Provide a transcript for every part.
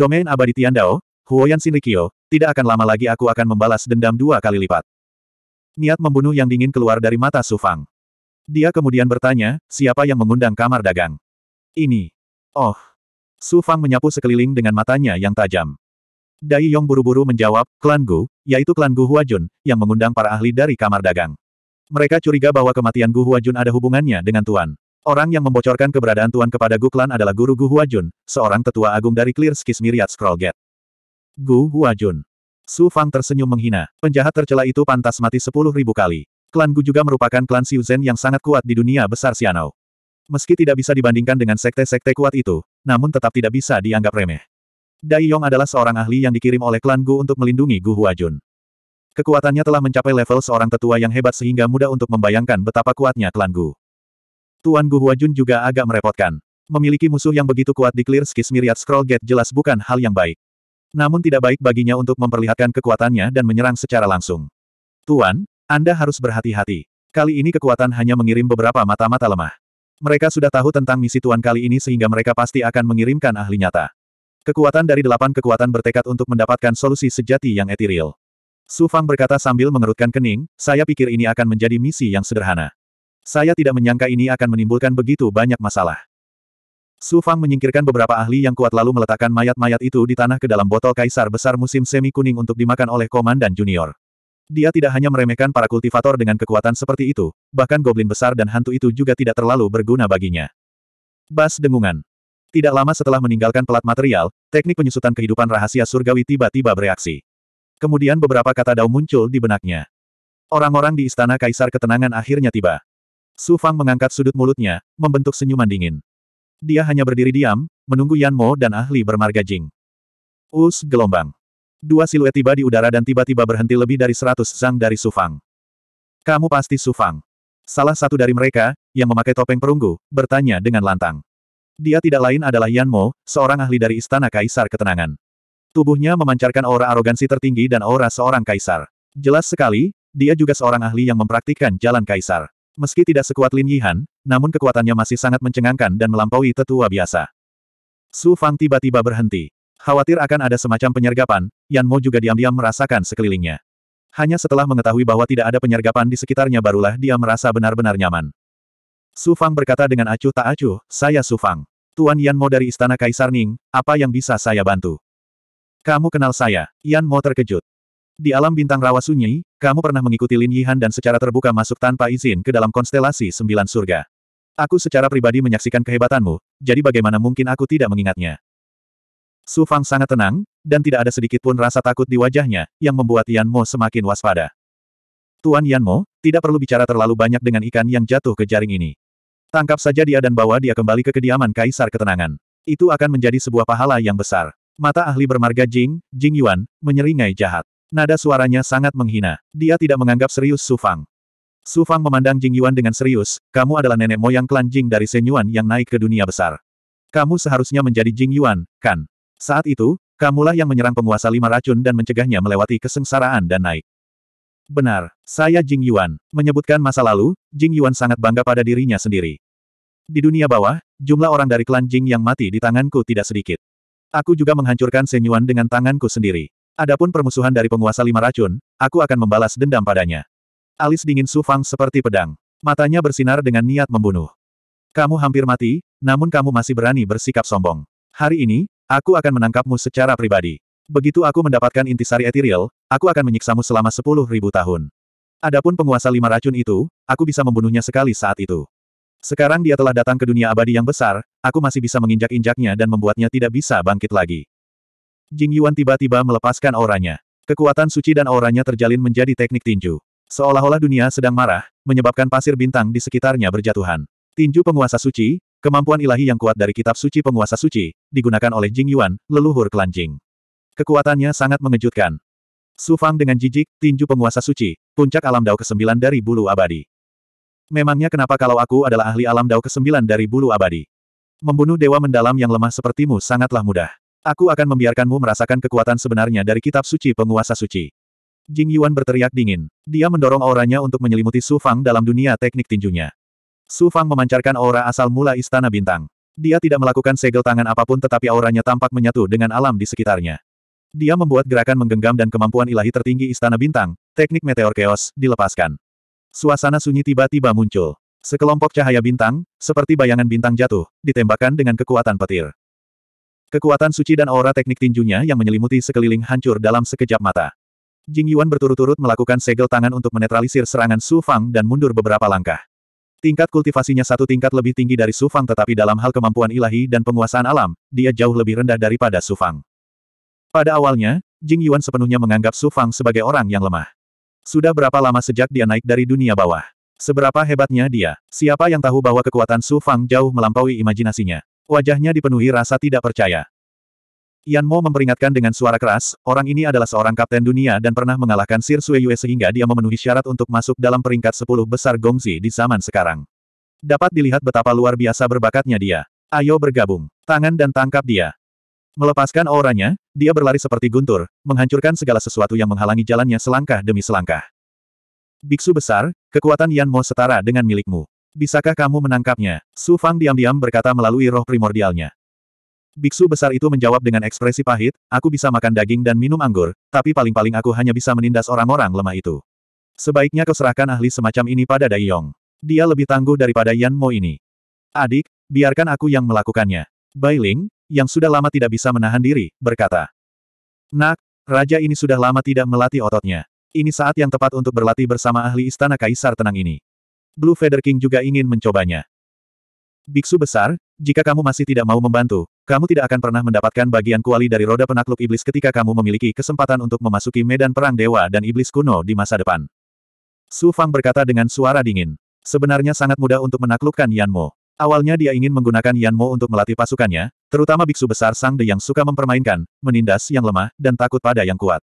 Domain abadi Tian Tiandao, Huoyan Shinrikyo, tidak akan lama lagi aku akan membalas dendam dua kali lipat. Niat membunuh yang dingin keluar dari mata Sufang. Dia kemudian bertanya, siapa yang mengundang kamar dagang? Ini. Oh. Sufang menyapu sekeliling dengan matanya yang tajam. Dai Yong buru-buru menjawab, klan Gu, yaitu klan Gu Huajun, yang mengundang para ahli dari kamar dagang. Mereka curiga bahwa kematian Gu Huajun ada hubungannya dengan Tuan. Orang yang membocorkan keberadaan Tuan kepada Gu Klan adalah guru Gu Huajun, seorang tetua agung dari Clear Skis Myriad Scroll Gate. Gu Huajun. Su Fang tersenyum menghina. Penjahat tercela itu pantas mati sepuluh ribu kali. Klan Gu juga merupakan klan Xiu Zhen yang sangat kuat di dunia besar Xianao. Meski tidak bisa dibandingkan dengan sekte-sekte kuat itu, namun tetap tidak bisa dianggap remeh. Dai Yong adalah seorang ahli yang dikirim oleh klan Gu untuk melindungi Gu Huajun. Kekuatannya telah mencapai level seorang tetua yang hebat sehingga mudah untuk membayangkan betapa kuatnya klan Gu. Tuan Gu Jun juga agak merepotkan. Memiliki musuh yang begitu kuat di Clear Skis Myriad Scroll Gate jelas bukan hal yang baik. Namun tidak baik baginya untuk memperlihatkan kekuatannya dan menyerang secara langsung. Tuan, Anda harus berhati-hati. Kali ini kekuatan hanya mengirim beberapa mata-mata lemah. Mereka sudah tahu tentang misi Tuan kali ini sehingga mereka pasti akan mengirimkan ahli nyata. Kekuatan dari delapan kekuatan bertekad untuk mendapatkan solusi sejati yang etiril. Su Fang berkata sambil mengerutkan kening, saya pikir ini akan menjadi misi yang sederhana. Saya tidak menyangka ini akan menimbulkan begitu banyak masalah. Su Fang menyingkirkan beberapa ahli yang kuat lalu meletakkan mayat-mayat itu di tanah ke dalam botol kaisar besar musim semi kuning untuk dimakan oleh komandan junior. Dia tidak hanya meremehkan para kultivator dengan kekuatan seperti itu, bahkan goblin besar dan hantu itu juga tidak terlalu berguna baginya. Bas dengungan. Tidak lama setelah meninggalkan pelat material, teknik penyusutan kehidupan rahasia surgawi tiba-tiba bereaksi. Kemudian beberapa kata dao muncul di benaknya. Orang-orang di istana kaisar ketenangan akhirnya tiba. Su Fang mengangkat sudut mulutnya, membentuk senyuman dingin. Dia hanya berdiri diam, menunggu Yan Mo dan ahli bermarga Jing. Us gelombang. Dua siluet tiba di udara dan tiba-tiba berhenti lebih dari seratus zang dari Su Fang. Kamu pasti Su Fang. Salah satu dari mereka, yang memakai topeng perunggu, bertanya dengan lantang. Dia tidak lain adalah Yan Mo, seorang ahli dari Istana Kaisar Ketenangan. Tubuhnya memancarkan aura arogansi tertinggi dan aura seorang kaisar. Jelas sekali, dia juga seorang ahli yang mempraktikkan jalan kaisar. Meski tidak sekuat Lin Yihan, namun kekuatannya masih sangat mencengangkan dan melampaui tetua biasa. Su Fang tiba-tiba berhenti. Khawatir akan ada semacam penyergapan, Yan Mo juga diam-diam merasakan sekelilingnya. Hanya setelah mengetahui bahwa tidak ada penyergapan di sekitarnya barulah dia merasa benar-benar nyaman. Su Fang berkata dengan acuh tak acuh, saya Su Fang. Tuan Yan Mo dari Istana Kaisar Ning, apa yang bisa saya bantu? Kamu kenal saya? Yan Mo terkejut. Di alam bintang rawa sunyi, kamu pernah mengikuti Lin Yihan dan secara terbuka masuk tanpa izin ke dalam konstelasi sembilan surga. Aku secara pribadi menyaksikan kehebatanmu, jadi bagaimana mungkin aku tidak mengingatnya. Su Fang sangat tenang, dan tidak ada sedikit pun rasa takut di wajahnya, yang membuat Yan Mo semakin waspada. Tuan Yan Mo, tidak perlu bicara terlalu banyak dengan ikan yang jatuh ke jaring ini. Tangkap saja dia dan bawa dia kembali ke kediaman Kaisar Ketenangan. Itu akan menjadi sebuah pahala yang besar. Mata ahli bermarga Jing, Jing Yuan, menyeringai jahat. Nada suaranya sangat menghina. Dia tidak menganggap serius Su Fang. Su Fang memandang Jing Yuan dengan serius, kamu adalah nenek moyang klan Jing dari Shen Yuan yang naik ke dunia besar. Kamu seharusnya menjadi Jing Yuan, kan? Saat itu, kamulah yang menyerang penguasa lima racun dan mencegahnya melewati kesengsaraan dan naik. Benar, saya Jing Yuan. Menyebutkan masa lalu, Jing Yuan sangat bangga pada dirinya sendiri. Di dunia bawah, jumlah orang dari klan Jing yang mati di tanganku tidak sedikit. Aku juga menghancurkan senyuan dengan tanganku sendiri. Adapun permusuhan dari penguasa lima racun, aku akan membalas dendam padanya. Alis dingin Su Fang seperti pedang. Matanya bersinar dengan niat membunuh. Kamu hampir mati, namun kamu masih berani bersikap sombong. Hari ini, aku akan menangkapmu secara pribadi. Begitu aku mendapatkan intisari etiril, aku akan menyiksamu selama sepuluh ribu tahun. Adapun penguasa lima racun itu, aku bisa membunuhnya sekali saat itu. Sekarang dia telah datang ke dunia abadi yang besar, aku masih bisa menginjak-injaknya dan membuatnya tidak bisa bangkit lagi. Jing Yuan tiba-tiba melepaskan auranya. Kekuatan suci dan auranya terjalin menjadi teknik tinju. Seolah-olah dunia sedang marah, menyebabkan pasir bintang di sekitarnya berjatuhan. Tinju penguasa suci, kemampuan ilahi yang kuat dari kitab suci penguasa suci, digunakan oleh Jing Yuan, leluhur klan Jing. Kekuatannya sangat mengejutkan. Su Fang dengan jijik, tinju penguasa suci, puncak alam dao ke-9 dari bulu abadi. Memangnya kenapa kalau aku adalah ahli alam dao ke-9 dari bulu abadi? Membunuh dewa mendalam yang lemah sepertimu sangatlah mudah. Aku akan membiarkanmu merasakan kekuatan sebenarnya dari kitab suci penguasa suci. Jing Yuan berteriak dingin. Dia mendorong auranya untuk menyelimuti Su Fang dalam dunia teknik tinjunya. Su Fang memancarkan aura asal mula Istana Bintang. Dia tidak melakukan segel tangan apapun tetapi auranya tampak menyatu dengan alam di sekitarnya. Dia membuat gerakan menggenggam dan kemampuan ilahi tertinggi Istana Bintang, teknik meteor chaos, dilepaskan. Suasana sunyi tiba-tiba muncul. Sekelompok cahaya bintang, seperti bayangan bintang jatuh, ditembakkan dengan kekuatan petir. Kekuatan suci dan aura teknik tinjunya yang menyelimuti sekeliling hancur dalam sekejap mata. Jing Yuan berturut-turut melakukan segel tangan untuk menetralisir serangan Su Fang dan mundur beberapa langkah. Tingkat kultivasinya satu tingkat lebih tinggi dari Su Fang tetapi dalam hal kemampuan ilahi dan penguasaan alam, dia jauh lebih rendah daripada Su Fang. Pada awalnya, Jing Yuan sepenuhnya menganggap Su Fang sebagai orang yang lemah. Sudah berapa lama sejak dia naik dari dunia bawah? Seberapa hebatnya dia? Siapa yang tahu bahwa kekuatan Su Fang jauh melampaui imajinasinya? Wajahnya dipenuhi rasa tidak percaya. Yan Mo memperingatkan dengan suara keras, orang ini adalah seorang kapten dunia dan pernah mengalahkan Sir Sue Yue sehingga dia memenuhi syarat untuk masuk dalam peringkat 10 besar Gongzi di zaman sekarang. Dapat dilihat betapa luar biasa berbakatnya dia. Ayo bergabung. Tangan dan tangkap dia. Melepaskan auranya, dia berlari seperti guntur, menghancurkan segala sesuatu yang menghalangi jalannya selangkah demi selangkah. Biksu besar, kekuatan Yan Mo setara dengan milikmu. Bisakah kamu menangkapnya? Su Fang diam-diam berkata melalui roh primordialnya. Biksu besar itu menjawab dengan ekspresi pahit, aku bisa makan daging dan minum anggur, tapi paling-paling aku hanya bisa menindas orang-orang lemah itu. Sebaiknya kau serahkan ahli semacam ini pada Dai Yong. Dia lebih tangguh daripada Yan Mo ini. Adik, biarkan aku yang melakukannya. Bai Ling, yang sudah lama tidak bisa menahan diri, berkata. Nak, raja ini sudah lama tidak melatih ototnya. Ini saat yang tepat untuk berlatih bersama ahli istana kaisar tenang ini. Blue Feather King juga ingin mencobanya. Biksu besar, jika kamu masih tidak mau membantu, kamu tidak akan pernah mendapatkan bagian kuali dari roda penakluk iblis ketika kamu memiliki kesempatan untuk memasuki medan perang dewa dan iblis kuno di masa depan. Su Fang berkata dengan suara dingin. Sebenarnya sangat mudah untuk menaklukkan Yanmo. Awalnya dia ingin menggunakan Yanmo untuk melatih pasukannya, terutama biksu besar Sang De yang suka mempermainkan, menindas yang lemah, dan takut pada yang kuat.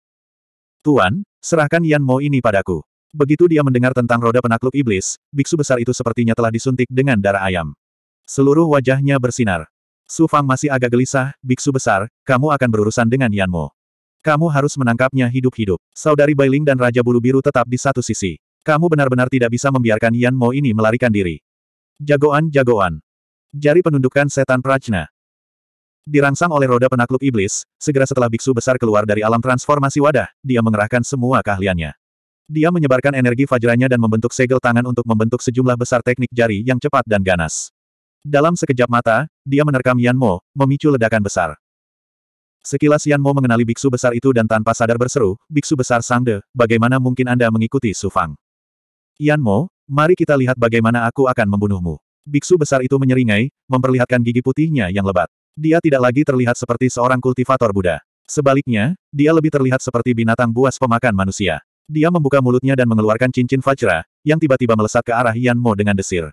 Tuan, serahkan Yanmo ini padaku. Begitu dia mendengar tentang roda penakluk iblis, biksu besar itu sepertinya telah disuntik dengan darah ayam. Seluruh wajahnya bersinar. Su Fang masih agak gelisah, biksu besar, kamu akan berurusan dengan Yanmo. Kamu harus menangkapnya hidup-hidup. Saudari Bailing dan Raja Bulu Biru tetap di satu sisi. Kamu benar-benar tidak bisa membiarkan Yanmo ini melarikan diri. Jagoan-jagoan. Jari penundukan setan Prajna. Dirangsang oleh roda penakluk iblis, segera setelah biksu besar keluar dari alam transformasi wadah, dia mengerahkan semua keahliannya. Dia menyebarkan energi fajranya dan membentuk segel tangan untuk membentuk sejumlah besar teknik jari yang cepat dan ganas. Dalam sekejap mata, dia menerkam Yan Mo, memicu ledakan besar. Sekilas Yan Mo mengenali biksu besar itu dan tanpa sadar berseru, biksu besar Sang De, bagaimana mungkin Anda mengikuti Su Fang? Yan Mo, mari kita lihat bagaimana aku akan membunuhmu. Biksu besar itu menyeringai, memperlihatkan gigi putihnya yang lebat. Dia tidak lagi terlihat seperti seorang kultivator Buddha. Sebaliknya, dia lebih terlihat seperti binatang buas pemakan manusia. Dia membuka mulutnya dan mengeluarkan cincin Vajra, yang tiba-tiba melesat ke arah Yan Mo dengan desir.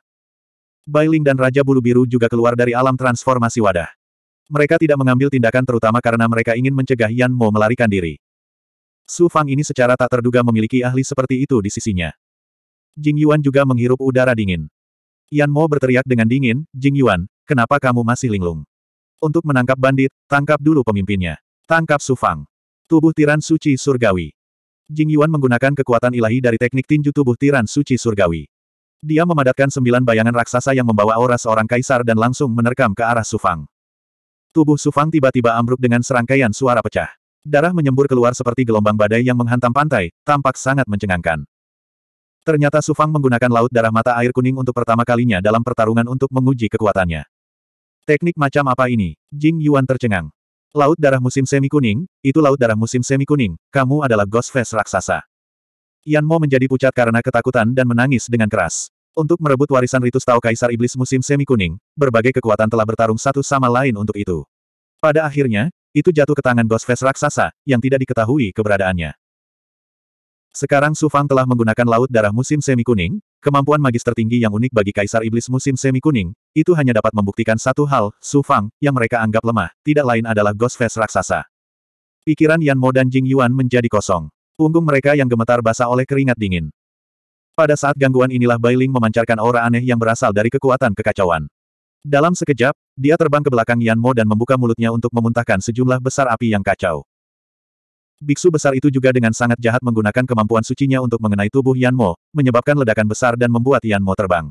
Bailing dan Raja Bulu Biru juga keluar dari alam transformasi wadah. Mereka tidak mengambil tindakan terutama karena mereka ingin mencegah Yan Mo melarikan diri. Su Fang ini secara tak terduga memiliki ahli seperti itu di sisinya. Jing Yuan juga menghirup udara dingin. Yan Mo berteriak dengan dingin, Jing Yuan, kenapa kamu masih linglung? Untuk menangkap bandit, tangkap dulu pemimpinnya. Tangkap Su Fang. Tubuh tiran suci surgawi. Jing Yuan menggunakan kekuatan ilahi dari teknik tinju tubuh tiran suci surgawi. Dia memadatkan sembilan bayangan raksasa yang membawa aura seorang kaisar dan langsung menerkam ke arah Sufang. Tubuh Sufang tiba-tiba ambruk dengan serangkaian suara pecah. Darah menyembur keluar seperti gelombang badai yang menghantam pantai, tampak sangat mencengangkan. Ternyata Sufang menggunakan laut darah mata air kuning untuk pertama kalinya dalam pertarungan untuk menguji kekuatannya. Teknik macam apa ini? Jing Yuan tercengang. Laut darah musim semi kuning, itu laut darah musim semi kuning, kamu adalah Ghost Face raksasa. Yan Mo menjadi pucat karena ketakutan dan menangis dengan keras. Untuk merebut warisan Ritus Tao Kaisar Iblis musim semi kuning, berbagai kekuatan telah bertarung satu sama lain untuk itu. Pada akhirnya, itu jatuh ke tangan Ghost Face raksasa, yang tidak diketahui keberadaannya. Sekarang Su Fang telah menggunakan laut darah musim semi kuning, kemampuan magis tertinggi yang unik bagi Kaisar Iblis musim semi kuning, itu hanya dapat membuktikan satu hal, Su Fang, yang mereka anggap lemah, tidak lain adalah Ghost Face Raksasa. Pikiran Yan Mo dan Jing Yuan menjadi kosong. Punggung mereka yang gemetar basah oleh keringat dingin. Pada saat gangguan inilah Bailing memancarkan aura aneh yang berasal dari kekuatan kekacauan. Dalam sekejap, dia terbang ke belakang Yan Mo dan membuka mulutnya untuk memuntahkan sejumlah besar api yang kacau. Biksu besar itu juga dengan sangat jahat menggunakan kemampuan sucinya untuk mengenai tubuh Yan Mo, menyebabkan ledakan besar dan membuat Yan Mo terbang.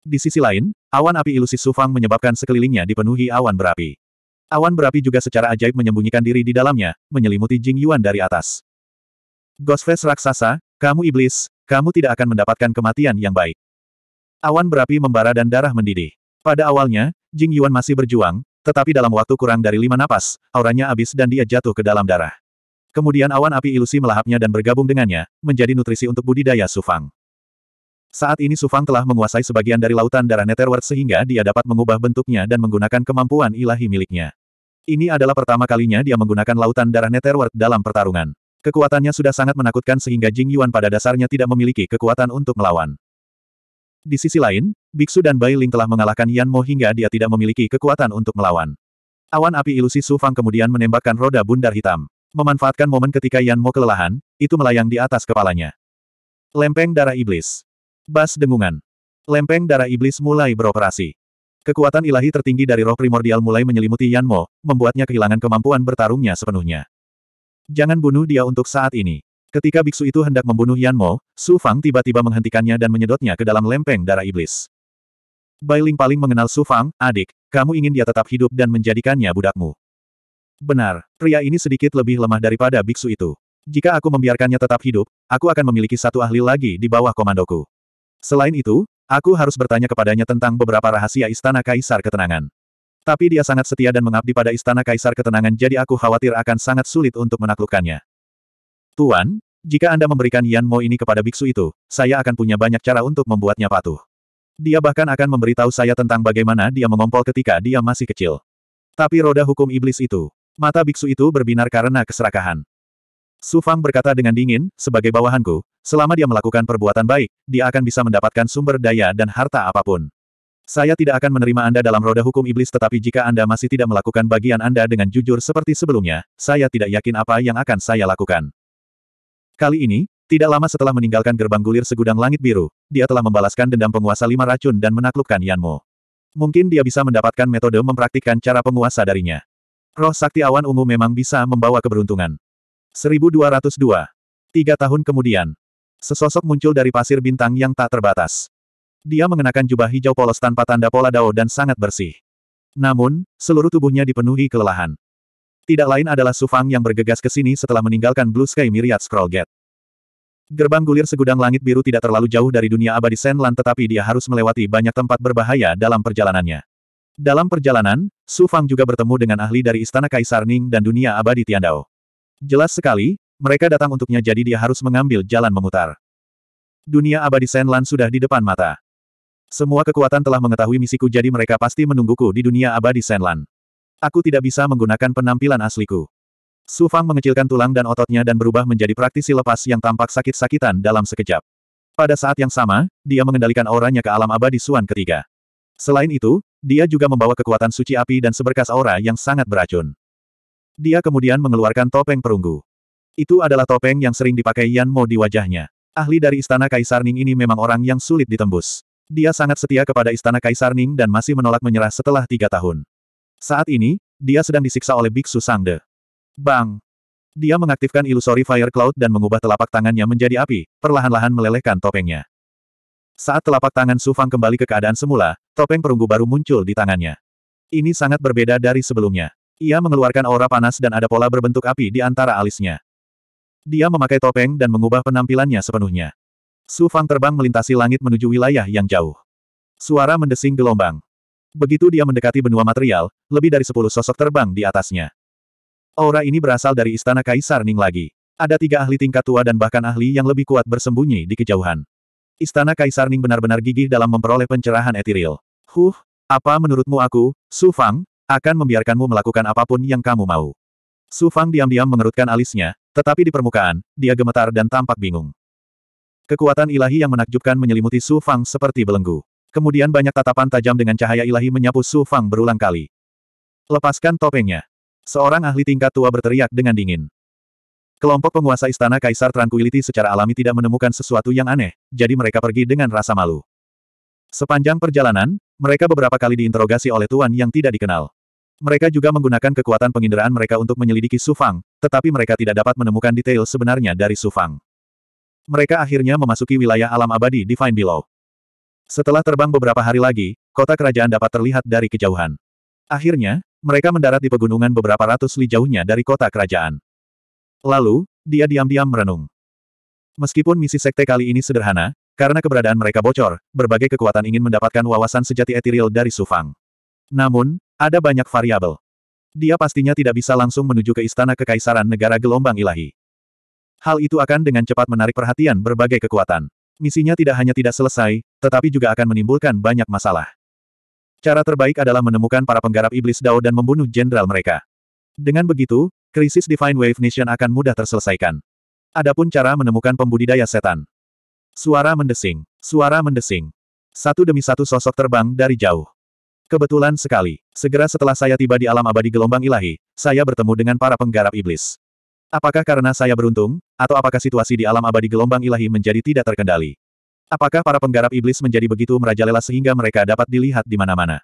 Di sisi lain, awan api ilusi Sufang menyebabkan sekelilingnya dipenuhi awan berapi. Awan berapi juga secara ajaib menyembunyikan diri di dalamnya, menyelimuti Jing Yuan dari atas. Ghost Raksasa, kamu iblis, kamu tidak akan mendapatkan kematian yang baik. Awan berapi membara dan darah mendidih. Pada awalnya, Jing Yuan masih berjuang, tetapi dalam waktu kurang dari lima napas, auranya habis dan dia jatuh ke dalam darah. Kemudian awan api ilusi melahapnya dan bergabung dengannya, menjadi nutrisi untuk budidaya Sufang. Saat ini Sufang telah menguasai sebagian dari lautan darah Netherworld sehingga dia dapat mengubah bentuknya dan menggunakan kemampuan ilahi miliknya. Ini adalah pertama kalinya dia menggunakan lautan darah Netherworld dalam pertarungan. Kekuatannya sudah sangat menakutkan sehingga Jing Yuan pada dasarnya tidak memiliki kekuatan untuk melawan. Di sisi lain, Biksu dan Bai Ling telah mengalahkan Yan Mo hingga dia tidak memiliki kekuatan untuk melawan. Awan api ilusi Sufang kemudian menembakkan roda bundar hitam. Memanfaatkan momen ketika Yan Mo kelelahan, itu melayang di atas kepalanya. Lempeng darah iblis. Bas dengungan. Lempeng darah iblis mulai beroperasi. Kekuatan ilahi tertinggi dari roh primordial mulai menyelimuti Yan Mo, membuatnya kehilangan kemampuan bertarungnya sepenuhnya. Jangan bunuh dia untuk saat ini. Ketika biksu itu hendak membunuh Yan Mo, Su Fang tiba-tiba menghentikannya dan menyedotnya ke dalam lempeng darah iblis. Bailing paling mengenal Su Fang, adik, kamu ingin dia tetap hidup dan menjadikannya budakmu. Benar, pria ini sedikit lebih lemah daripada biksu itu. Jika aku membiarkannya tetap hidup, aku akan memiliki satu ahli lagi di bawah komandoku. Selain itu, aku harus bertanya kepadanya tentang beberapa rahasia Istana Kaisar Ketenangan. Tapi dia sangat setia dan mengabdi pada Istana Kaisar Ketenangan jadi aku khawatir akan sangat sulit untuk menaklukkannya. Tuan, jika Anda memberikan Yan Mo ini kepada biksu itu, saya akan punya banyak cara untuk membuatnya patuh. Dia bahkan akan memberitahu saya tentang bagaimana dia mengompol ketika dia masih kecil. Tapi roda hukum iblis itu, Mata biksu itu berbinar karena keserakahan. Su Fang berkata dengan dingin, sebagai bawahanku, selama dia melakukan perbuatan baik, dia akan bisa mendapatkan sumber daya dan harta apapun. Saya tidak akan menerima Anda dalam roda hukum iblis tetapi jika Anda masih tidak melakukan bagian Anda dengan jujur seperti sebelumnya, saya tidak yakin apa yang akan saya lakukan. Kali ini, tidak lama setelah meninggalkan gerbang gulir segudang langit biru, dia telah membalaskan dendam penguasa lima racun dan menaklukkan Yanmo. Mungkin dia bisa mendapatkan metode mempraktikkan cara penguasa darinya. Roh sakti awan ungu memang bisa membawa keberuntungan. 1202. Tiga tahun kemudian. Sesosok muncul dari pasir bintang yang tak terbatas. Dia mengenakan jubah hijau polos tanpa tanda pola dao dan sangat bersih. Namun, seluruh tubuhnya dipenuhi kelelahan. Tidak lain adalah Sufang yang bergegas ke sini setelah meninggalkan Blue Sky Myriad Scroll Gate. Gerbang gulir segudang langit biru tidak terlalu jauh dari dunia abadi Senlan tetapi dia harus melewati banyak tempat berbahaya dalam perjalanannya. Dalam perjalanan, Su Fang juga bertemu dengan ahli dari Istana Kaisar Ning dan dunia abadi Tiandao. Jelas sekali, mereka datang untuknya jadi dia harus mengambil jalan memutar. Dunia abadi Senlan sudah di depan mata. Semua kekuatan telah mengetahui misiku jadi mereka pasti menungguku di dunia abadi Senlan. Aku tidak bisa menggunakan penampilan asliku. Su Fang mengecilkan tulang dan ototnya dan berubah menjadi praktisi lepas yang tampak sakit-sakitan dalam sekejap. Pada saat yang sama, dia mengendalikan auranya ke alam abadi Suan ketiga. Selain itu, dia juga membawa kekuatan suci api dan seberkas aura yang sangat beracun. Dia kemudian mengeluarkan topeng perunggu. Itu adalah topeng yang sering dipakai Yan Mo di wajahnya. Ahli dari Istana Kaisar Ning ini memang orang yang sulit ditembus. Dia sangat setia kepada Istana Kaisar Ning dan masih menolak menyerah setelah tiga tahun. Saat ini, dia sedang disiksa oleh Biksu Sangde. Bang! Dia mengaktifkan ilusori Fire Cloud dan mengubah telapak tangannya menjadi api, perlahan-lahan melelehkan topengnya. Saat telapak tangan Sufang kembali ke keadaan semula, topeng perunggu baru muncul di tangannya. Ini sangat berbeda dari sebelumnya. Ia mengeluarkan aura panas dan ada pola berbentuk api di antara alisnya. Dia memakai topeng dan mengubah penampilannya sepenuhnya. Sufang terbang melintasi langit menuju wilayah yang jauh. Suara mendesing gelombang. Begitu dia mendekati benua material, lebih dari sepuluh sosok terbang di atasnya. Aura ini berasal dari istana Kaisar Ning lagi. Ada tiga ahli tingkat tua dan bahkan ahli yang lebih kuat bersembunyi di kejauhan. Istana Kaisar Ning benar-benar gigih dalam memperoleh pencerahan etiril. Huh, apa menurutmu aku, Su Fang, akan membiarkanmu melakukan apapun yang kamu mau. Su Fang diam-diam mengerutkan alisnya, tetapi di permukaan, dia gemetar dan tampak bingung. Kekuatan ilahi yang menakjubkan menyelimuti Su Fang seperti belenggu. Kemudian banyak tatapan tajam dengan cahaya ilahi menyapu Su Fang berulang kali. Lepaskan topengnya. Seorang ahli tingkat tua berteriak dengan dingin. Kelompok penguasa istana Kaisar Tranquility secara alami tidak menemukan sesuatu yang aneh, jadi mereka pergi dengan rasa malu. Sepanjang perjalanan, mereka beberapa kali diinterogasi oleh tuan yang tidak dikenal. Mereka juga menggunakan kekuatan penginderaan mereka untuk menyelidiki Sufang, tetapi mereka tidak dapat menemukan detail sebenarnya dari Sufang. Mereka akhirnya memasuki wilayah alam abadi di Fine Below. Setelah terbang beberapa hari lagi, kota kerajaan dapat terlihat dari kejauhan. Akhirnya, mereka mendarat di pegunungan beberapa ratus li jauhnya dari kota kerajaan. Lalu, dia diam-diam merenung. Meskipun misi sekte kali ini sederhana, karena keberadaan mereka bocor, berbagai kekuatan ingin mendapatkan wawasan sejati etiril dari Sufang. Namun, ada banyak variabel. Dia pastinya tidak bisa langsung menuju ke istana kekaisaran negara gelombang ilahi. Hal itu akan dengan cepat menarik perhatian berbagai kekuatan. Misinya tidak hanya tidak selesai, tetapi juga akan menimbulkan banyak masalah. Cara terbaik adalah menemukan para penggarap iblis Dao dan membunuh jenderal mereka. Dengan begitu, krisis Divine Wave Nation akan mudah terselesaikan. Adapun cara menemukan pembudidaya setan. Suara mendesing. Suara mendesing. Satu demi satu sosok terbang dari jauh. Kebetulan sekali, segera setelah saya tiba di alam abadi gelombang ilahi, saya bertemu dengan para penggarap iblis. Apakah karena saya beruntung, atau apakah situasi di alam abadi gelombang ilahi menjadi tidak terkendali? Apakah para penggarap iblis menjadi begitu merajalela sehingga mereka dapat dilihat di mana-mana?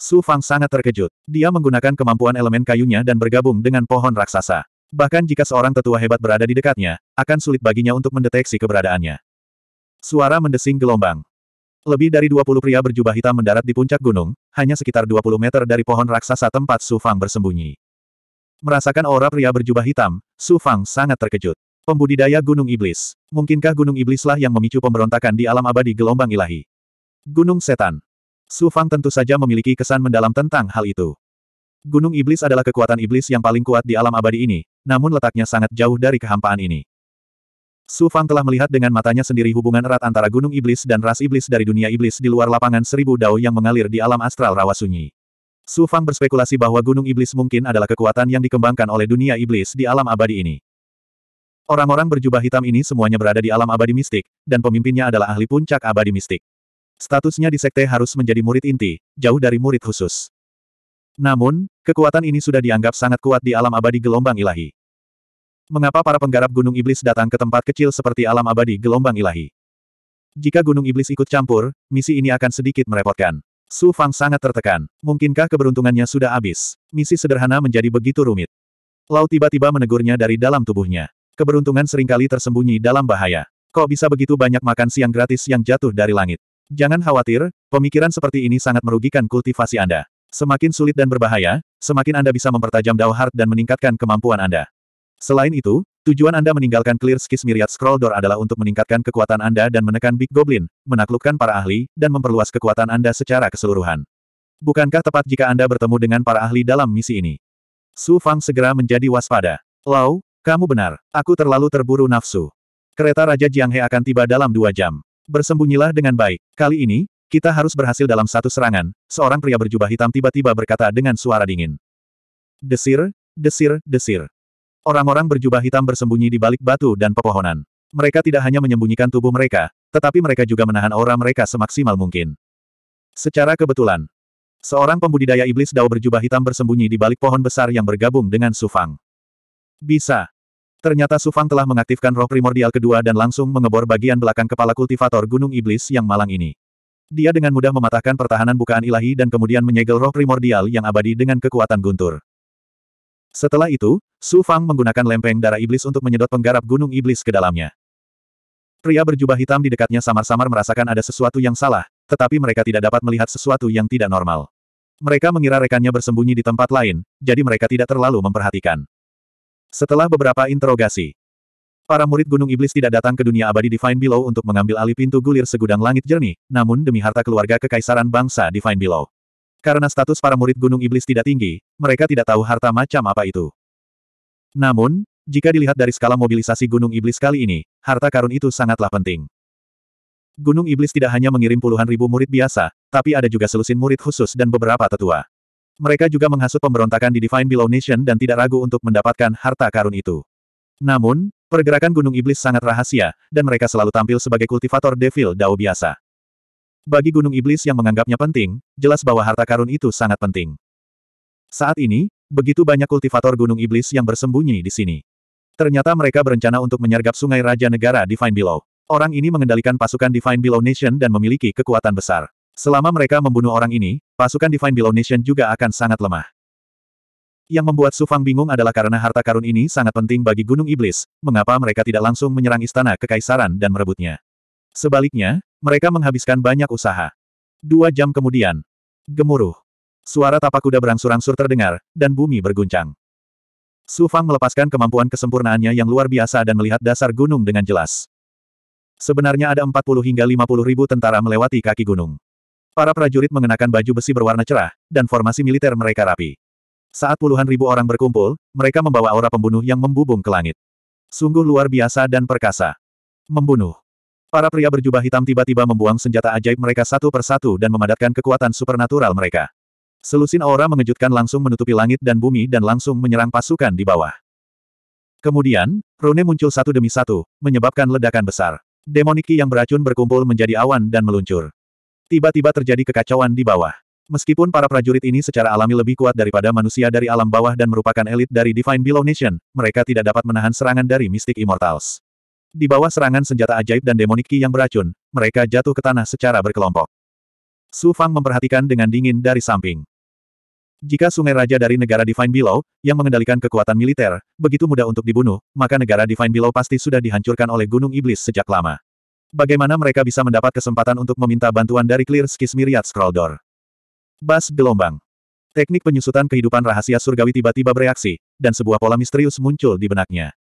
Su Fang sangat terkejut. Dia menggunakan kemampuan elemen kayunya dan bergabung dengan pohon raksasa. Bahkan jika seorang tetua hebat berada di dekatnya, akan sulit baginya untuk mendeteksi keberadaannya. Suara mendesing gelombang. Lebih dari 20 pria berjubah hitam mendarat di puncak gunung, hanya sekitar 20 meter dari pohon raksasa tempat Su Fang bersembunyi. Merasakan aura pria berjubah hitam, Su Fang sangat terkejut. Pembudidaya Gunung Iblis. Mungkinkah Gunung Iblislah yang memicu pemberontakan di alam abadi gelombang ilahi? Gunung Setan. Su Fang tentu saja memiliki kesan mendalam tentang hal itu. Gunung Iblis adalah kekuatan iblis yang paling kuat di alam abadi ini, namun letaknya sangat jauh dari kehampaan ini. Su Fang telah melihat dengan matanya sendiri hubungan erat antara Gunung Iblis dan ras iblis dari dunia iblis di luar lapangan seribu dao yang mengalir di alam astral rawa sunyi. Su Fang berspekulasi bahwa Gunung Iblis mungkin adalah kekuatan yang dikembangkan oleh dunia iblis di alam abadi ini. Orang-orang berjubah hitam ini semuanya berada di alam abadi mistik, dan pemimpinnya adalah ahli puncak abadi mistik. Statusnya di sekte harus menjadi murid inti, jauh dari murid khusus. Namun, kekuatan ini sudah dianggap sangat kuat di alam abadi gelombang ilahi. Mengapa para penggarap gunung iblis datang ke tempat kecil seperti alam abadi gelombang ilahi? Jika gunung iblis ikut campur, misi ini akan sedikit merepotkan. Su Fang sangat tertekan. Mungkinkah keberuntungannya sudah habis? Misi sederhana menjadi begitu rumit. Lau tiba-tiba menegurnya dari dalam tubuhnya. Keberuntungan seringkali tersembunyi dalam bahaya. Kok bisa begitu banyak makan siang gratis yang jatuh dari langit? Jangan khawatir, pemikiran seperti ini sangat merugikan kultivasi Anda. Semakin sulit dan berbahaya, semakin Anda bisa mempertajam Dao Heart dan meningkatkan kemampuan Anda. Selain itu, tujuan Anda meninggalkan Clear Skis Myriad Scroll Door adalah untuk meningkatkan kekuatan Anda dan menekan Big Goblin, menaklukkan para ahli, dan memperluas kekuatan Anda secara keseluruhan. Bukankah tepat jika Anda bertemu dengan para ahli dalam misi ini? Su Fang segera menjadi waspada. Lau, kamu benar. Aku terlalu terburu nafsu. Kereta Raja Jianghe akan tiba dalam dua jam. Bersembunyilah dengan baik. Kali ini, kita harus berhasil dalam satu serangan, seorang pria berjubah hitam tiba-tiba berkata dengan suara dingin. Desir, desir, desir. Orang-orang berjubah hitam bersembunyi di balik batu dan pepohonan. Mereka tidak hanya menyembunyikan tubuh mereka, tetapi mereka juga menahan aura mereka semaksimal mungkin. Secara kebetulan, seorang pembudidaya iblis dao berjubah hitam bersembunyi di balik pohon besar yang bergabung dengan Sufang. Bisa. Ternyata Sufang telah mengaktifkan roh primordial kedua dan langsung mengebor bagian belakang kepala kultivator Gunung Iblis yang malang ini. Dia dengan mudah mematahkan pertahanan bukaan ilahi dan kemudian menyegel roh primordial yang abadi dengan kekuatan guntur. Setelah itu, Su Fang menggunakan lempeng darah iblis untuk menyedot penggarap gunung iblis ke dalamnya. Pria berjubah hitam di dekatnya samar-samar merasakan ada sesuatu yang salah, tetapi mereka tidak dapat melihat sesuatu yang tidak normal. Mereka mengira rekannya bersembunyi di tempat lain, jadi mereka tidak terlalu memperhatikan. Setelah beberapa interogasi, para murid Gunung Iblis tidak datang ke dunia abadi Divine Below untuk mengambil alih pintu gulir segudang langit jernih, namun demi harta keluarga kekaisaran bangsa Divine Below. Karena status para murid Gunung Iblis tidak tinggi, mereka tidak tahu harta macam apa itu. Namun, jika dilihat dari skala mobilisasi Gunung Iblis kali ini, harta karun itu sangatlah penting. Gunung Iblis tidak hanya mengirim puluhan ribu murid biasa, tapi ada juga selusin murid khusus dan beberapa tetua. Mereka juga menghasut pemberontakan di Divine Below Nation dan tidak ragu untuk mendapatkan harta karun itu. Namun, pergerakan Gunung Iblis sangat rahasia, dan mereka selalu tampil sebagai kultivator Devil Dao biasa. Bagi Gunung Iblis yang menganggapnya penting, jelas bahwa harta karun itu sangat penting. Saat ini, begitu banyak kultivator Gunung Iblis yang bersembunyi di sini. Ternyata mereka berencana untuk menyergap sungai Raja Negara Divine Below. Orang ini mengendalikan pasukan Divine Below Nation dan memiliki kekuatan besar. Selama mereka membunuh orang ini, pasukan Divine Below Nation juga akan sangat lemah. Yang membuat Sufang bingung adalah karena harta karun ini sangat penting bagi Gunung Iblis, mengapa mereka tidak langsung menyerang istana kekaisaran dan merebutnya. Sebaliknya, mereka menghabiskan banyak usaha. Dua jam kemudian, gemuruh. Suara tapak kuda berangsur-angsur terdengar, dan bumi berguncang. Sufang melepaskan kemampuan kesempurnaannya yang luar biasa dan melihat dasar gunung dengan jelas. Sebenarnya ada 40 hingga 50 ribu tentara melewati kaki gunung. Para prajurit mengenakan baju besi berwarna cerah, dan formasi militer mereka rapi. Saat puluhan ribu orang berkumpul, mereka membawa aura pembunuh yang membubung ke langit. Sungguh luar biasa dan perkasa. Membunuh. Para pria berjubah hitam tiba-tiba membuang senjata ajaib mereka satu persatu dan memadatkan kekuatan supernatural mereka. Selusin aura mengejutkan langsung menutupi langit dan bumi dan langsung menyerang pasukan di bawah. Kemudian, rune muncul satu demi satu, menyebabkan ledakan besar. Demoniki yang beracun berkumpul menjadi awan dan meluncur. Tiba-tiba terjadi kekacauan di bawah. Meskipun para prajurit ini secara alami lebih kuat daripada manusia dari alam bawah dan merupakan elit dari Divine Below Nation, mereka tidak dapat menahan serangan dari Mystic Immortals. Di bawah serangan senjata ajaib dan demonik yang beracun, mereka jatuh ke tanah secara berkelompok. Su Fang memperhatikan dengan dingin dari samping. Jika sungai raja dari negara Divine Below, yang mengendalikan kekuatan militer, begitu mudah untuk dibunuh, maka negara Divine Below pasti sudah dihancurkan oleh Gunung Iblis sejak lama. Bagaimana mereka bisa mendapat kesempatan untuk meminta bantuan dari Clear Skis Myriad Scroll Door? Bas gelombang. Teknik penyusutan kehidupan rahasia surgawi tiba-tiba bereaksi, dan sebuah pola misterius muncul di benaknya.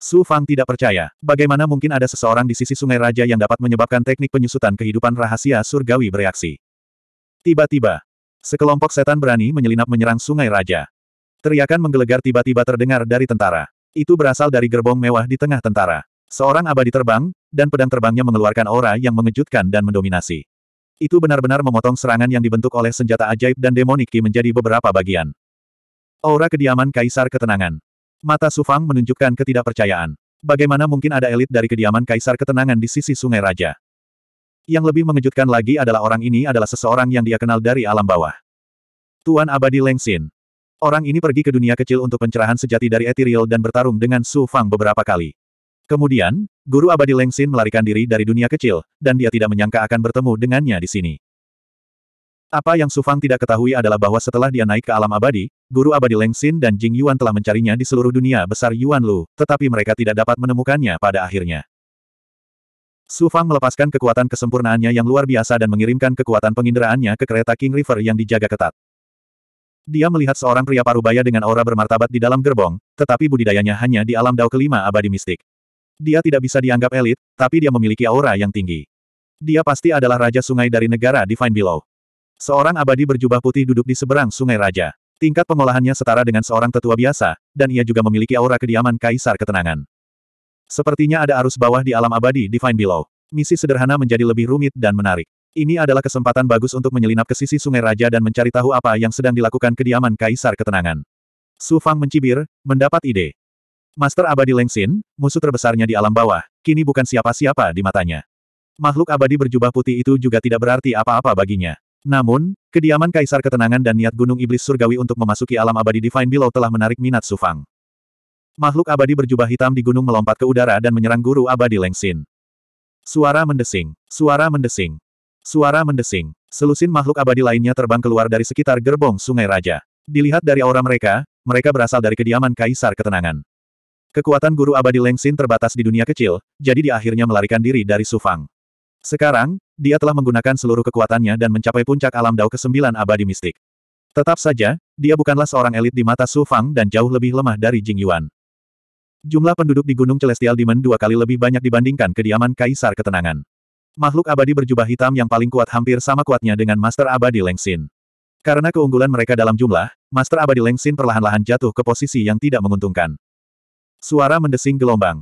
Su Fang tidak percaya, bagaimana mungkin ada seseorang di sisi sungai raja yang dapat menyebabkan teknik penyusutan kehidupan rahasia surgawi bereaksi. Tiba-tiba, sekelompok setan berani menyelinap menyerang sungai raja. Teriakan menggelegar tiba-tiba terdengar dari tentara. Itu berasal dari gerbong mewah di tengah tentara. Seorang abadi terbang, dan pedang terbangnya mengeluarkan aura yang mengejutkan dan mendominasi. Itu benar-benar memotong serangan yang dibentuk oleh senjata ajaib dan demonik Ki menjadi beberapa bagian. Aura kediaman Kaisar Ketenangan. Mata Sufang menunjukkan ketidakpercayaan. Bagaimana mungkin ada elit dari kediaman Kaisar Ketenangan di sisi Sungai Raja? Yang lebih mengejutkan lagi adalah orang ini adalah seseorang yang dia kenal dari alam bawah. Tuan Abadi Lengsin. Orang ini pergi ke dunia kecil untuk pencerahan sejati dari Ethereal dan bertarung dengan Su Fang beberapa kali. Kemudian, Guru Abadi Lengsin melarikan diri dari dunia kecil, dan dia tidak menyangka akan bertemu dengannya di sini. Apa yang Sufang tidak ketahui adalah bahwa setelah dia naik ke alam abadi, Guru Abadi Lengsin dan Jing Yuan telah mencarinya di seluruh dunia besar Yuan Lu, tetapi mereka tidak dapat menemukannya pada akhirnya. Sufang melepaskan kekuatan kesempurnaannya yang luar biasa dan mengirimkan kekuatan penginderaannya ke kereta King River yang dijaga ketat. Dia melihat seorang pria parubaya dengan aura bermartabat di dalam gerbong, tetapi budidayanya hanya di alam dao kelima abadi mistik. Dia tidak bisa dianggap elit, tapi dia memiliki aura yang tinggi. Dia pasti adalah raja sungai dari negara Divine Below. Seorang abadi berjubah putih duduk di seberang sungai raja. Tingkat pengolahannya setara dengan seorang tetua biasa, dan ia juga memiliki aura kediaman kaisar ketenangan. Sepertinya ada arus bawah di alam abadi Divine Below. Misi sederhana menjadi lebih rumit dan menarik. Ini adalah kesempatan bagus untuk menyelinap ke sisi sungai raja dan mencari tahu apa yang sedang dilakukan kediaman kaisar ketenangan. Su Fang mencibir, mendapat ide. Master abadi Lengsin, musuh terbesarnya di alam bawah, kini bukan siapa-siapa di matanya. Makhluk abadi berjubah putih itu juga tidak berarti apa-apa baginya. Namun, kediaman Kaisar Ketenangan dan niat Gunung Iblis Surgawi untuk memasuki alam abadi Divine Below telah menarik minat Sufang. Makhluk abadi berjubah hitam di gunung melompat ke udara dan menyerang guru abadi Lengsin. Suara mendesing, suara mendesing, suara mendesing. Selusin makhluk abadi lainnya terbang keluar dari sekitar gerbong Sungai Raja. Dilihat dari aura mereka, mereka berasal dari kediaman Kaisar Ketenangan. Kekuatan guru abadi Leng Xin terbatas di dunia kecil, jadi dia akhirnya melarikan diri dari Su Fang. Sekarang, dia telah menggunakan seluruh kekuatannya dan mencapai puncak alam Dao ke-9 abadi mistik. Tetap saja, dia bukanlah seorang elit di mata Su Fang dan jauh lebih lemah dari Jing Yuan. Jumlah penduduk di Gunung Celestial Demon dua kali lebih banyak dibandingkan kediaman Kaisar Ketenangan. Makhluk abadi berjubah hitam yang paling kuat hampir sama kuatnya dengan Master Abadi Leng Xin. Karena keunggulan mereka dalam jumlah, Master Abadi Leng Xin perlahan-lahan jatuh ke posisi yang tidak menguntungkan. Suara mendesing gelombang.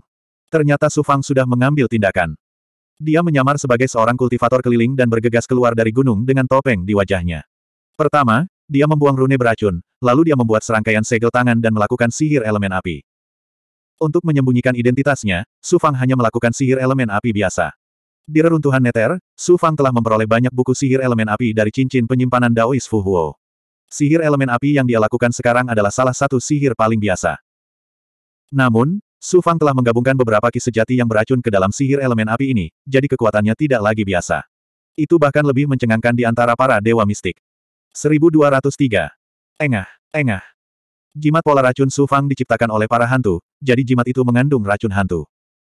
Ternyata Su Fang sudah mengambil tindakan. Dia menyamar sebagai seorang kultivator keliling dan bergegas keluar dari gunung dengan topeng di wajahnya. Pertama, dia membuang rune beracun, lalu dia membuat serangkaian segel tangan dan melakukan sihir elemen api. Untuk menyembunyikan identitasnya, Su Fang hanya melakukan sihir elemen api biasa. Di reruntuhan Neter, Fang telah memperoleh banyak buku sihir elemen api dari cincin penyimpanan Daois Fu Huo. Sihir elemen api yang dia lakukan sekarang adalah salah satu sihir paling biasa. Namun, Su Fang telah menggabungkan beberapa ki sejati yang beracun ke dalam sihir elemen api ini, jadi kekuatannya tidak lagi biasa. Itu bahkan lebih mencengangkan di antara para dewa mistik. 1203. Engah, engah. Jimat pola racun Su Fang diciptakan oleh para hantu, jadi jimat itu mengandung racun hantu.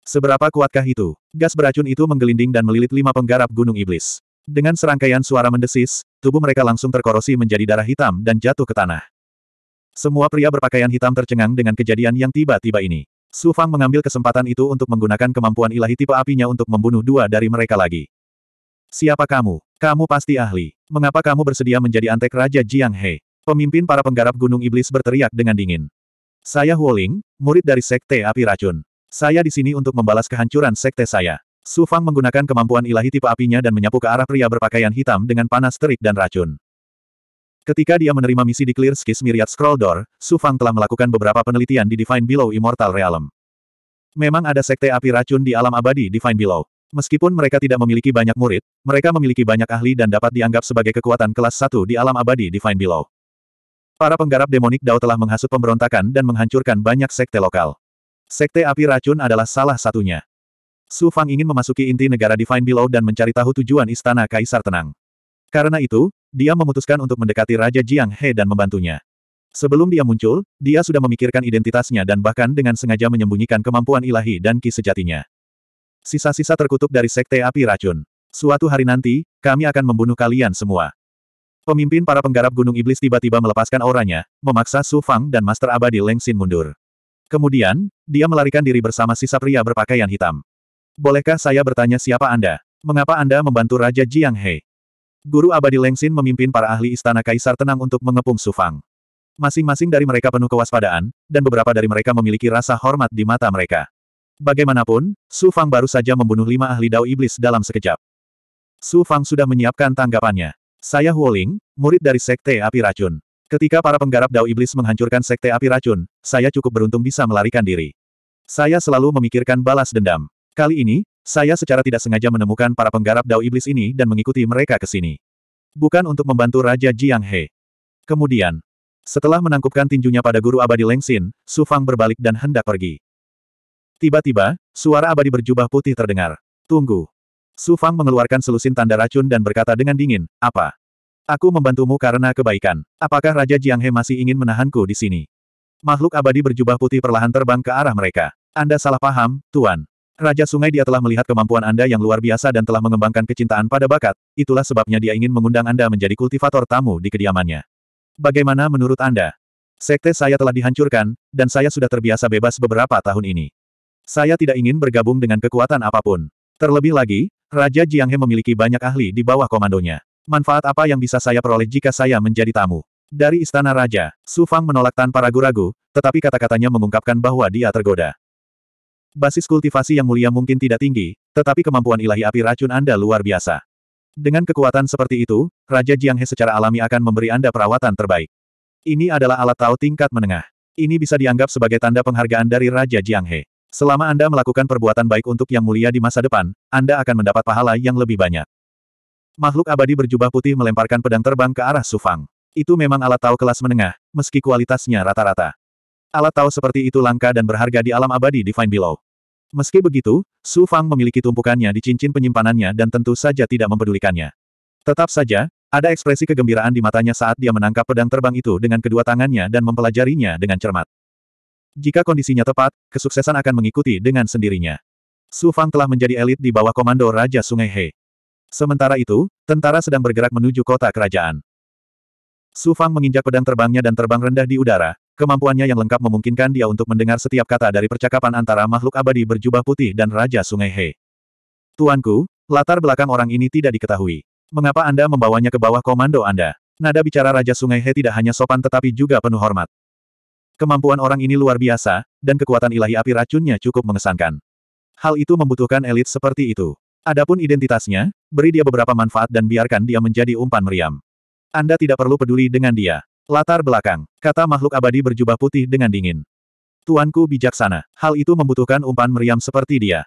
Seberapa kuatkah itu? Gas beracun itu menggelinding dan melilit lima penggarap gunung iblis. Dengan serangkaian suara mendesis, tubuh mereka langsung terkorosi menjadi darah hitam dan jatuh ke tanah. Semua pria berpakaian hitam tercengang dengan kejadian yang tiba-tiba ini. Su Fang mengambil kesempatan itu untuk menggunakan kemampuan ilahi tipe apinya untuk membunuh dua dari mereka lagi. Siapa kamu? Kamu pasti ahli. Mengapa kamu bersedia menjadi antek Raja Jiang He? Pemimpin para penggarap Gunung Iblis berteriak dengan dingin. Saya Huoling, murid dari Sekte Api Racun. Saya di sini untuk membalas kehancuran sekte saya. Su Fang menggunakan kemampuan ilahi tipe apinya dan menyapu ke arah pria berpakaian hitam dengan panas terik dan racun. Ketika dia menerima misi di Clear Skies Myriad Scroll Door, Su Fang telah melakukan beberapa penelitian di Divine Below Immortal Realm. Memang ada sekte api racun di alam abadi Divine Below. Meskipun mereka tidak memiliki banyak murid, mereka memiliki banyak ahli dan dapat dianggap sebagai kekuatan kelas 1 di alam abadi Divine Below. Para penggarap demonik Dao telah menghasut pemberontakan dan menghancurkan banyak sekte lokal. Sekte api racun adalah salah satunya. Su Fang ingin memasuki inti negara Divine Below dan mencari tahu tujuan istana Kaisar Tenang. Karena itu, dia memutuskan untuk mendekati Raja Jiang He dan membantunya. Sebelum dia muncul, dia sudah memikirkan identitasnya dan bahkan dengan sengaja menyembunyikan kemampuan ilahi dan ki sejatinya. Sisa-sisa terkutuk dari Sekte Api Racun. Suatu hari nanti, kami akan membunuh kalian semua. Pemimpin para penggarap Gunung Iblis tiba-tiba melepaskan auranya, memaksa Su Fang dan Master Abadi Leng Xin mundur. Kemudian, dia melarikan diri bersama sisa pria berpakaian hitam. Bolehkah saya bertanya siapa Anda? Mengapa Anda membantu Raja Jiang He? Guru Abadi Lengsin memimpin para ahli istana kaisar tenang untuk mengepung Sufang. Masing-masing dari mereka penuh kewaspadaan, dan beberapa dari mereka memiliki rasa hormat di mata mereka. Bagaimanapun, Su Fang baru saja membunuh lima ahli dao iblis dalam sekejap. Su Fang sudah menyiapkan tanggapannya. Saya Huoling, murid dari Sekte Api Racun. Ketika para penggarap dao iblis menghancurkan Sekte Api Racun, saya cukup beruntung bisa melarikan diri. Saya selalu memikirkan balas dendam. Kali ini, saya secara tidak sengaja menemukan para penggarap dao iblis ini dan mengikuti mereka ke sini. Bukan untuk membantu Raja Jiang He. Kemudian, setelah menangkupkan tinjunya pada guru abadi Lengsin, Su Fang berbalik dan hendak pergi. Tiba-tiba, suara abadi berjubah putih terdengar. Tunggu. Su Fang mengeluarkan selusin tanda racun dan berkata dengan dingin, apa? Aku membantumu karena kebaikan. Apakah Raja Jiang He masih ingin menahanku di sini? Makhluk abadi berjubah putih perlahan terbang ke arah mereka. Anda salah paham, Tuan. Raja Sungai dia telah melihat kemampuan Anda yang luar biasa dan telah mengembangkan kecintaan pada bakat, itulah sebabnya dia ingin mengundang Anda menjadi kultivator tamu di kediamannya. Bagaimana menurut Anda? Sekte saya telah dihancurkan, dan saya sudah terbiasa bebas beberapa tahun ini. Saya tidak ingin bergabung dengan kekuatan apapun. Terlebih lagi, Raja Jianghe memiliki banyak ahli di bawah komandonya. Manfaat apa yang bisa saya peroleh jika saya menjadi tamu? Dari istana raja, Su Fang menolak tanpa ragu-ragu, tetapi kata-katanya mengungkapkan bahwa dia tergoda. Basis kultivasi yang mulia mungkin tidak tinggi, tetapi kemampuan ilahi api racun Anda luar biasa. Dengan kekuatan seperti itu, Raja Jiang He secara alami akan memberi Anda perawatan terbaik. Ini adalah alat tahu tingkat menengah. Ini bisa dianggap sebagai tanda penghargaan dari Raja Jiang He. Selama Anda melakukan perbuatan baik untuk yang mulia di masa depan, Anda akan mendapat pahala yang lebih banyak. Makhluk abadi berjubah putih melemparkan pedang terbang ke arah Sufang. Itu memang alat tahu kelas menengah, meski kualitasnya rata-rata. Alat tahu seperti itu langka dan berharga di alam abadi Divine Below. Meski begitu, Su Fang memiliki tumpukannya di cincin penyimpanannya dan tentu saja tidak mempedulikannya. Tetap saja, ada ekspresi kegembiraan di matanya saat dia menangkap pedang terbang itu dengan kedua tangannya dan mempelajarinya dengan cermat. Jika kondisinya tepat, kesuksesan akan mengikuti dengan sendirinya. Su Fang telah menjadi elit di bawah komando Raja Sungai He. Sementara itu, tentara sedang bergerak menuju kota kerajaan. Su Fang menginjak pedang terbangnya dan terbang rendah di udara, Kemampuannya yang lengkap memungkinkan dia untuk mendengar setiap kata dari percakapan antara makhluk abadi berjubah putih dan Raja Sungai He. Tuanku, latar belakang orang ini tidak diketahui. Mengapa Anda membawanya ke bawah komando Anda? Nada bicara Raja Sungai He tidak hanya sopan tetapi juga penuh hormat. Kemampuan orang ini luar biasa, dan kekuatan ilahi api racunnya cukup mengesankan. Hal itu membutuhkan elit seperti itu. Adapun identitasnya, beri dia beberapa manfaat dan biarkan dia menjadi umpan meriam. Anda tidak perlu peduli dengan dia. Latar belakang, kata makhluk abadi berjubah putih dengan dingin. Tuanku bijaksana, hal itu membutuhkan umpan meriam seperti dia.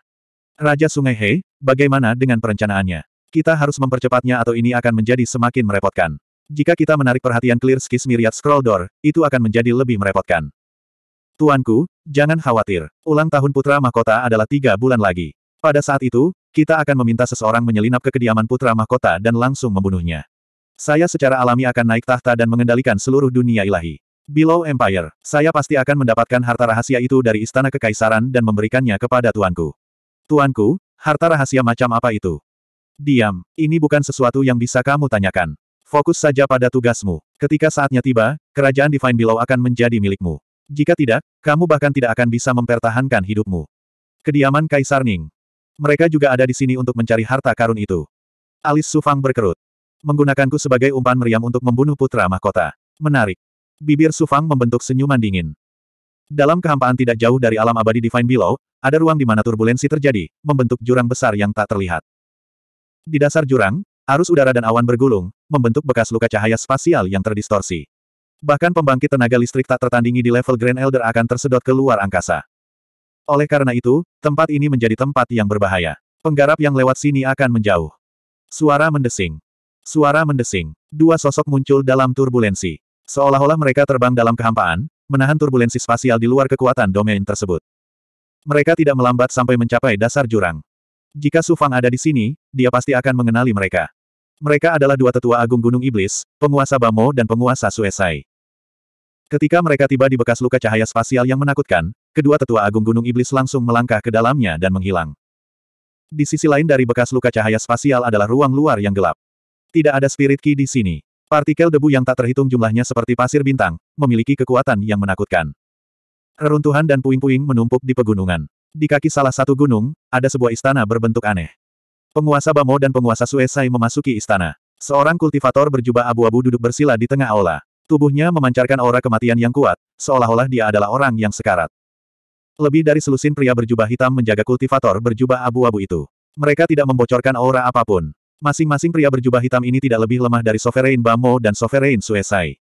Raja Sungai Hei, bagaimana dengan perencanaannya? Kita harus mempercepatnya atau ini akan menjadi semakin merepotkan. Jika kita menarik perhatian Clear Skis miriat Scroll Door, itu akan menjadi lebih merepotkan. Tuanku, jangan khawatir. Ulang tahun putra mahkota adalah tiga bulan lagi. Pada saat itu, kita akan meminta seseorang menyelinap ke kediaman putra mahkota dan langsung membunuhnya. Saya secara alami akan naik tahta dan mengendalikan seluruh dunia ilahi. Below Empire, saya pasti akan mendapatkan harta rahasia itu dari Istana Kekaisaran dan memberikannya kepada tuanku. Tuanku, harta rahasia macam apa itu? Diam, ini bukan sesuatu yang bisa kamu tanyakan. Fokus saja pada tugasmu. Ketika saatnya tiba, kerajaan Divine Below akan menjadi milikmu. Jika tidak, kamu bahkan tidak akan bisa mempertahankan hidupmu. Kediaman Kaisar Ning. Mereka juga ada di sini untuk mencari harta karun itu. Alis Sufang berkerut. Menggunakanku sebagai umpan meriam untuk membunuh putra mahkota. Menarik. Bibir Sufang membentuk senyuman dingin. Dalam kehampaan tidak jauh dari alam abadi Divine Below, ada ruang di mana turbulensi terjadi, membentuk jurang besar yang tak terlihat. Di dasar jurang, arus udara dan awan bergulung, membentuk bekas luka cahaya spasial yang terdistorsi. Bahkan pembangkit tenaga listrik tak tertandingi di level Grand Elder akan tersedot ke luar angkasa. Oleh karena itu, tempat ini menjadi tempat yang berbahaya. Penggarap yang lewat sini akan menjauh. Suara mendesing. Suara mendesing. Dua sosok muncul dalam turbulensi. Seolah-olah mereka terbang dalam kehampaan, menahan turbulensi spasial di luar kekuatan domain tersebut. Mereka tidak melambat sampai mencapai dasar jurang. Jika Su Fang ada di sini, dia pasti akan mengenali mereka. Mereka adalah dua tetua agung Gunung Iblis, penguasa Bamo dan penguasa Suesai. Ketika mereka tiba di bekas luka cahaya spasial yang menakutkan, kedua tetua agung Gunung Iblis langsung melangkah ke dalamnya dan menghilang. Di sisi lain dari bekas luka cahaya spasial adalah ruang luar yang gelap. Tidak ada spirit ki di sini. Partikel debu yang tak terhitung jumlahnya seperti pasir bintang, memiliki kekuatan yang menakutkan. Reruntuhan dan puing-puing menumpuk di pegunungan. Di kaki salah satu gunung, ada sebuah istana berbentuk aneh. Penguasa Bamo dan penguasa Suesai memasuki istana. Seorang kultivator berjubah abu-abu duduk bersila di tengah aula. Tubuhnya memancarkan aura kematian yang kuat, seolah-olah dia adalah orang yang sekarat. Lebih dari selusin pria berjubah hitam menjaga kultivator berjubah abu-abu itu. Mereka tidak membocorkan aura apapun. Masing-masing pria berjubah hitam ini tidak lebih lemah dari Sovereign Bamo dan Sovereign Suesai.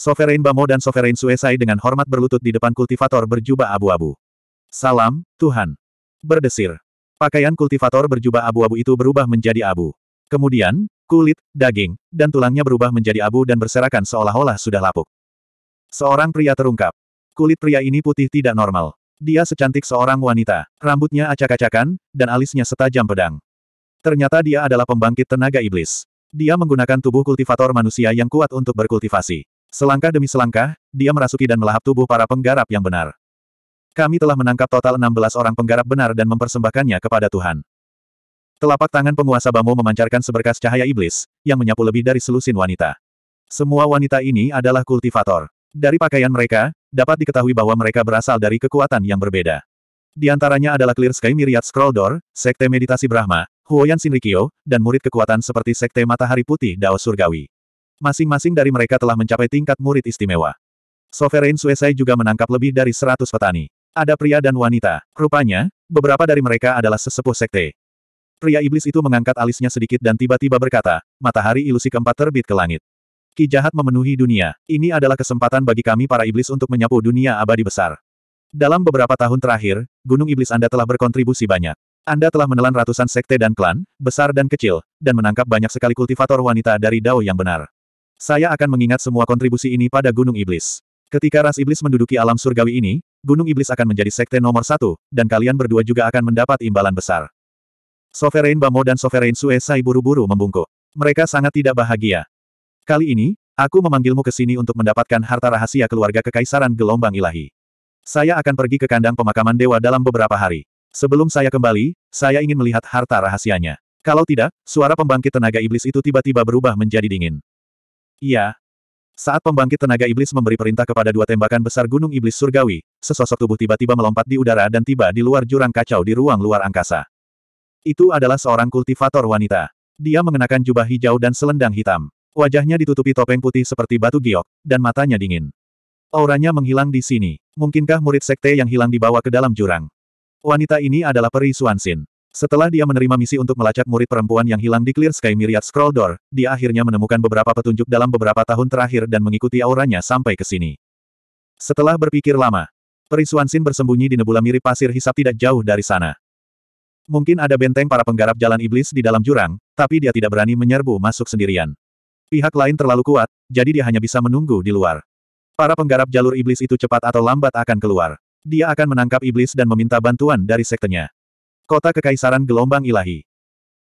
Sovereign Bamo dan Sovereign Suesai dengan hormat berlutut di depan kultivator berjubah abu-abu. Salam, Tuhan. Berdesir. Pakaian kultivator berjubah abu-abu itu berubah menjadi abu. Kemudian, kulit, daging, dan tulangnya berubah menjadi abu dan berserakan seolah-olah sudah lapuk. Seorang pria terungkap. Kulit pria ini putih tidak normal. Dia secantik seorang wanita, rambutnya acak-acakan, dan alisnya setajam pedang. Ternyata dia adalah pembangkit tenaga iblis. Dia menggunakan tubuh kultivator manusia yang kuat untuk berkultivasi. Selangkah demi selangkah, dia merasuki dan melahap tubuh para penggarap yang benar. Kami telah menangkap total 16 orang penggarap benar dan mempersembahkannya kepada Tuhan. Telapak tangan penguasa Bamo memancarkan seberkas cahaya iblis, yang menyapu lebih dari selusin wanita. Semua wanita ini adalah kultivator. Dari pakaian mereka, dapat diketahui bahwa mereka berasal dari kekuatan yang berbeda. Di antaranya adalah Clear Sky Myriad Scroll Door, Sekte Meditasi Brahma, Huoyan Shinrikyo, dan murid kekuatan seperti Sekte Matahari Putih Dao Surgawi. Masing-masing dari mereka telah mencapai tingkat murid istimewa. Sovereign Suesai juga menangkap lebih dari 100 petani. Ada pria dan wanita. Rupanya, beberapa dari mereka adalah sesepuh sekte. Pria iblis itu mengangkat alisnya sedikit dan tiba-tiba berkata, matahari ilusi keempat terbit ke langit. Ki jahat memenuhi dunia. Ini adalah kesempatan bagi kami para iblis untuk menyapu dunia abadi besar. Dalam beberapa tahun terakhir, gunung iblis Anda telah berkontribusi banyak. Anda telah menelan ratusan sekte dan klan, besar dan kecil, dan menangkap banyak sekali kultivator wanita dari Dao yang benar. Saya akan mengingat semua kontribusi ini pada Gunung Iblis. Ketika ras iblis menduduki alam surgawi ini, Gunung Iblis akan menjadi sekte nomor satu, dan kalian berdua juga akan mendapat imbalan besar. Sovereign Bamo dan Sovereign Suesai buru-buru membungkuk. Mereka sangat tidak bahagia. Kali ini, aku memanggilmu ke sini untuk mendapatkan harta rahasia keluarga kekaisaran gelombang ilahi. Saya akan pergi ke kandang pemakaman dewa dalam beberapa hari. Sebelum saya kembali, saya ingin melihat harta rahasianya. Kalau tidak, suara pembangkit tenaga iblis itu tiba-tiba berubah menjadi dingin. Iya. Saat pembangkit tenaga iblis memberi perintah kepada dua tembakan besar gunung iblis surgawi, sesosok tubuh tiba-tiba melompat di udara dan tiba di luar jurang kacau di ruang luar angkasa. Itu adalah seorang kultivator wanita. Dia mengenakan jubah hijau dan selendang hitam. Wajahnya ditutupi topeng putih seperti batu giok, dan matanya dingin. Auranya menghilang di sini. Mungkinkah murid sekte yang hilang dibawa ke dalam jurang? Wanita ini adalah peri Suansin. Setelah dia menerima misi untuk melacak murid perempuan yang hilang di Clear Sky Myriad Scroll Door, dia akhirnya menemukan beberapa petunjuk dalam beberapa tahun terakhir dan mengikuti auranya sampai ke sini. Setelah berpikir lama, Peri Suansin bersembunyi di nebula mirip pasir hisap tidak jauh dari sana. Mungkin ada benteng para penggarap jalan iblis di dalam jurang, tapi dia tidak berani menyerbu masuk sendirian. Pihak lain terlalu kuat, jadi dia hanya bisa menunggu di luar. Para penggarap jalur iblis itu cepat atau lambat akan keluar. Dia akan menangkap iblis dan meminta bantuan dari sektenya. Kota Kekaisaran Gelombang Ilahi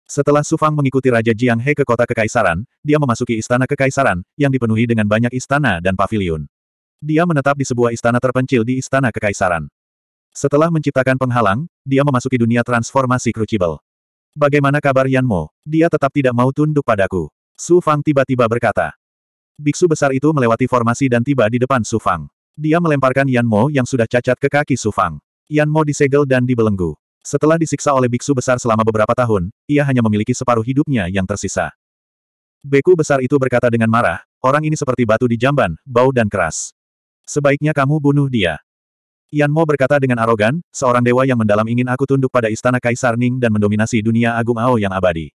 Setelah Sufang mengikuti Raja Jiang He ke kota Kekaisaran, dia memasuki istana Kekaisaran, yang dipenuhi dengan banyak istana dan paviliun. Dia menetap di sebuah istana terpencil di istana Kekaisaran. Setelah menciptakan penghalang, dia memasuki dunia transformasi Crucible. Bagaimana kabar Yanmo? Dia tetap tidak mau tunduk padaku. Su Fang tiba-tiba berkata. Biksu besar itu melewati formasi dan tiba di depan Su Fang. Dia melemparkan Yan Mo yang sudah cacat ke kaki Su Fang. Yan Mo disegel dan dibelenggu. Setelah disiksa oleh biksu besar selama beberapa tahun, ia hanya memiliki separuh hidupnya yang tersisa. Beku besar itu berkata dengan marah, orang ini seperti batu di jamban, bau dan keras. Sebaiknya kamu bunuh dia. Yan Mo berkata dengan arogan, seorang dewa yang mendalam ingin aku tunduk pada istana Kaisar Ning dan mendominasi dunia agung Ao yang abadi.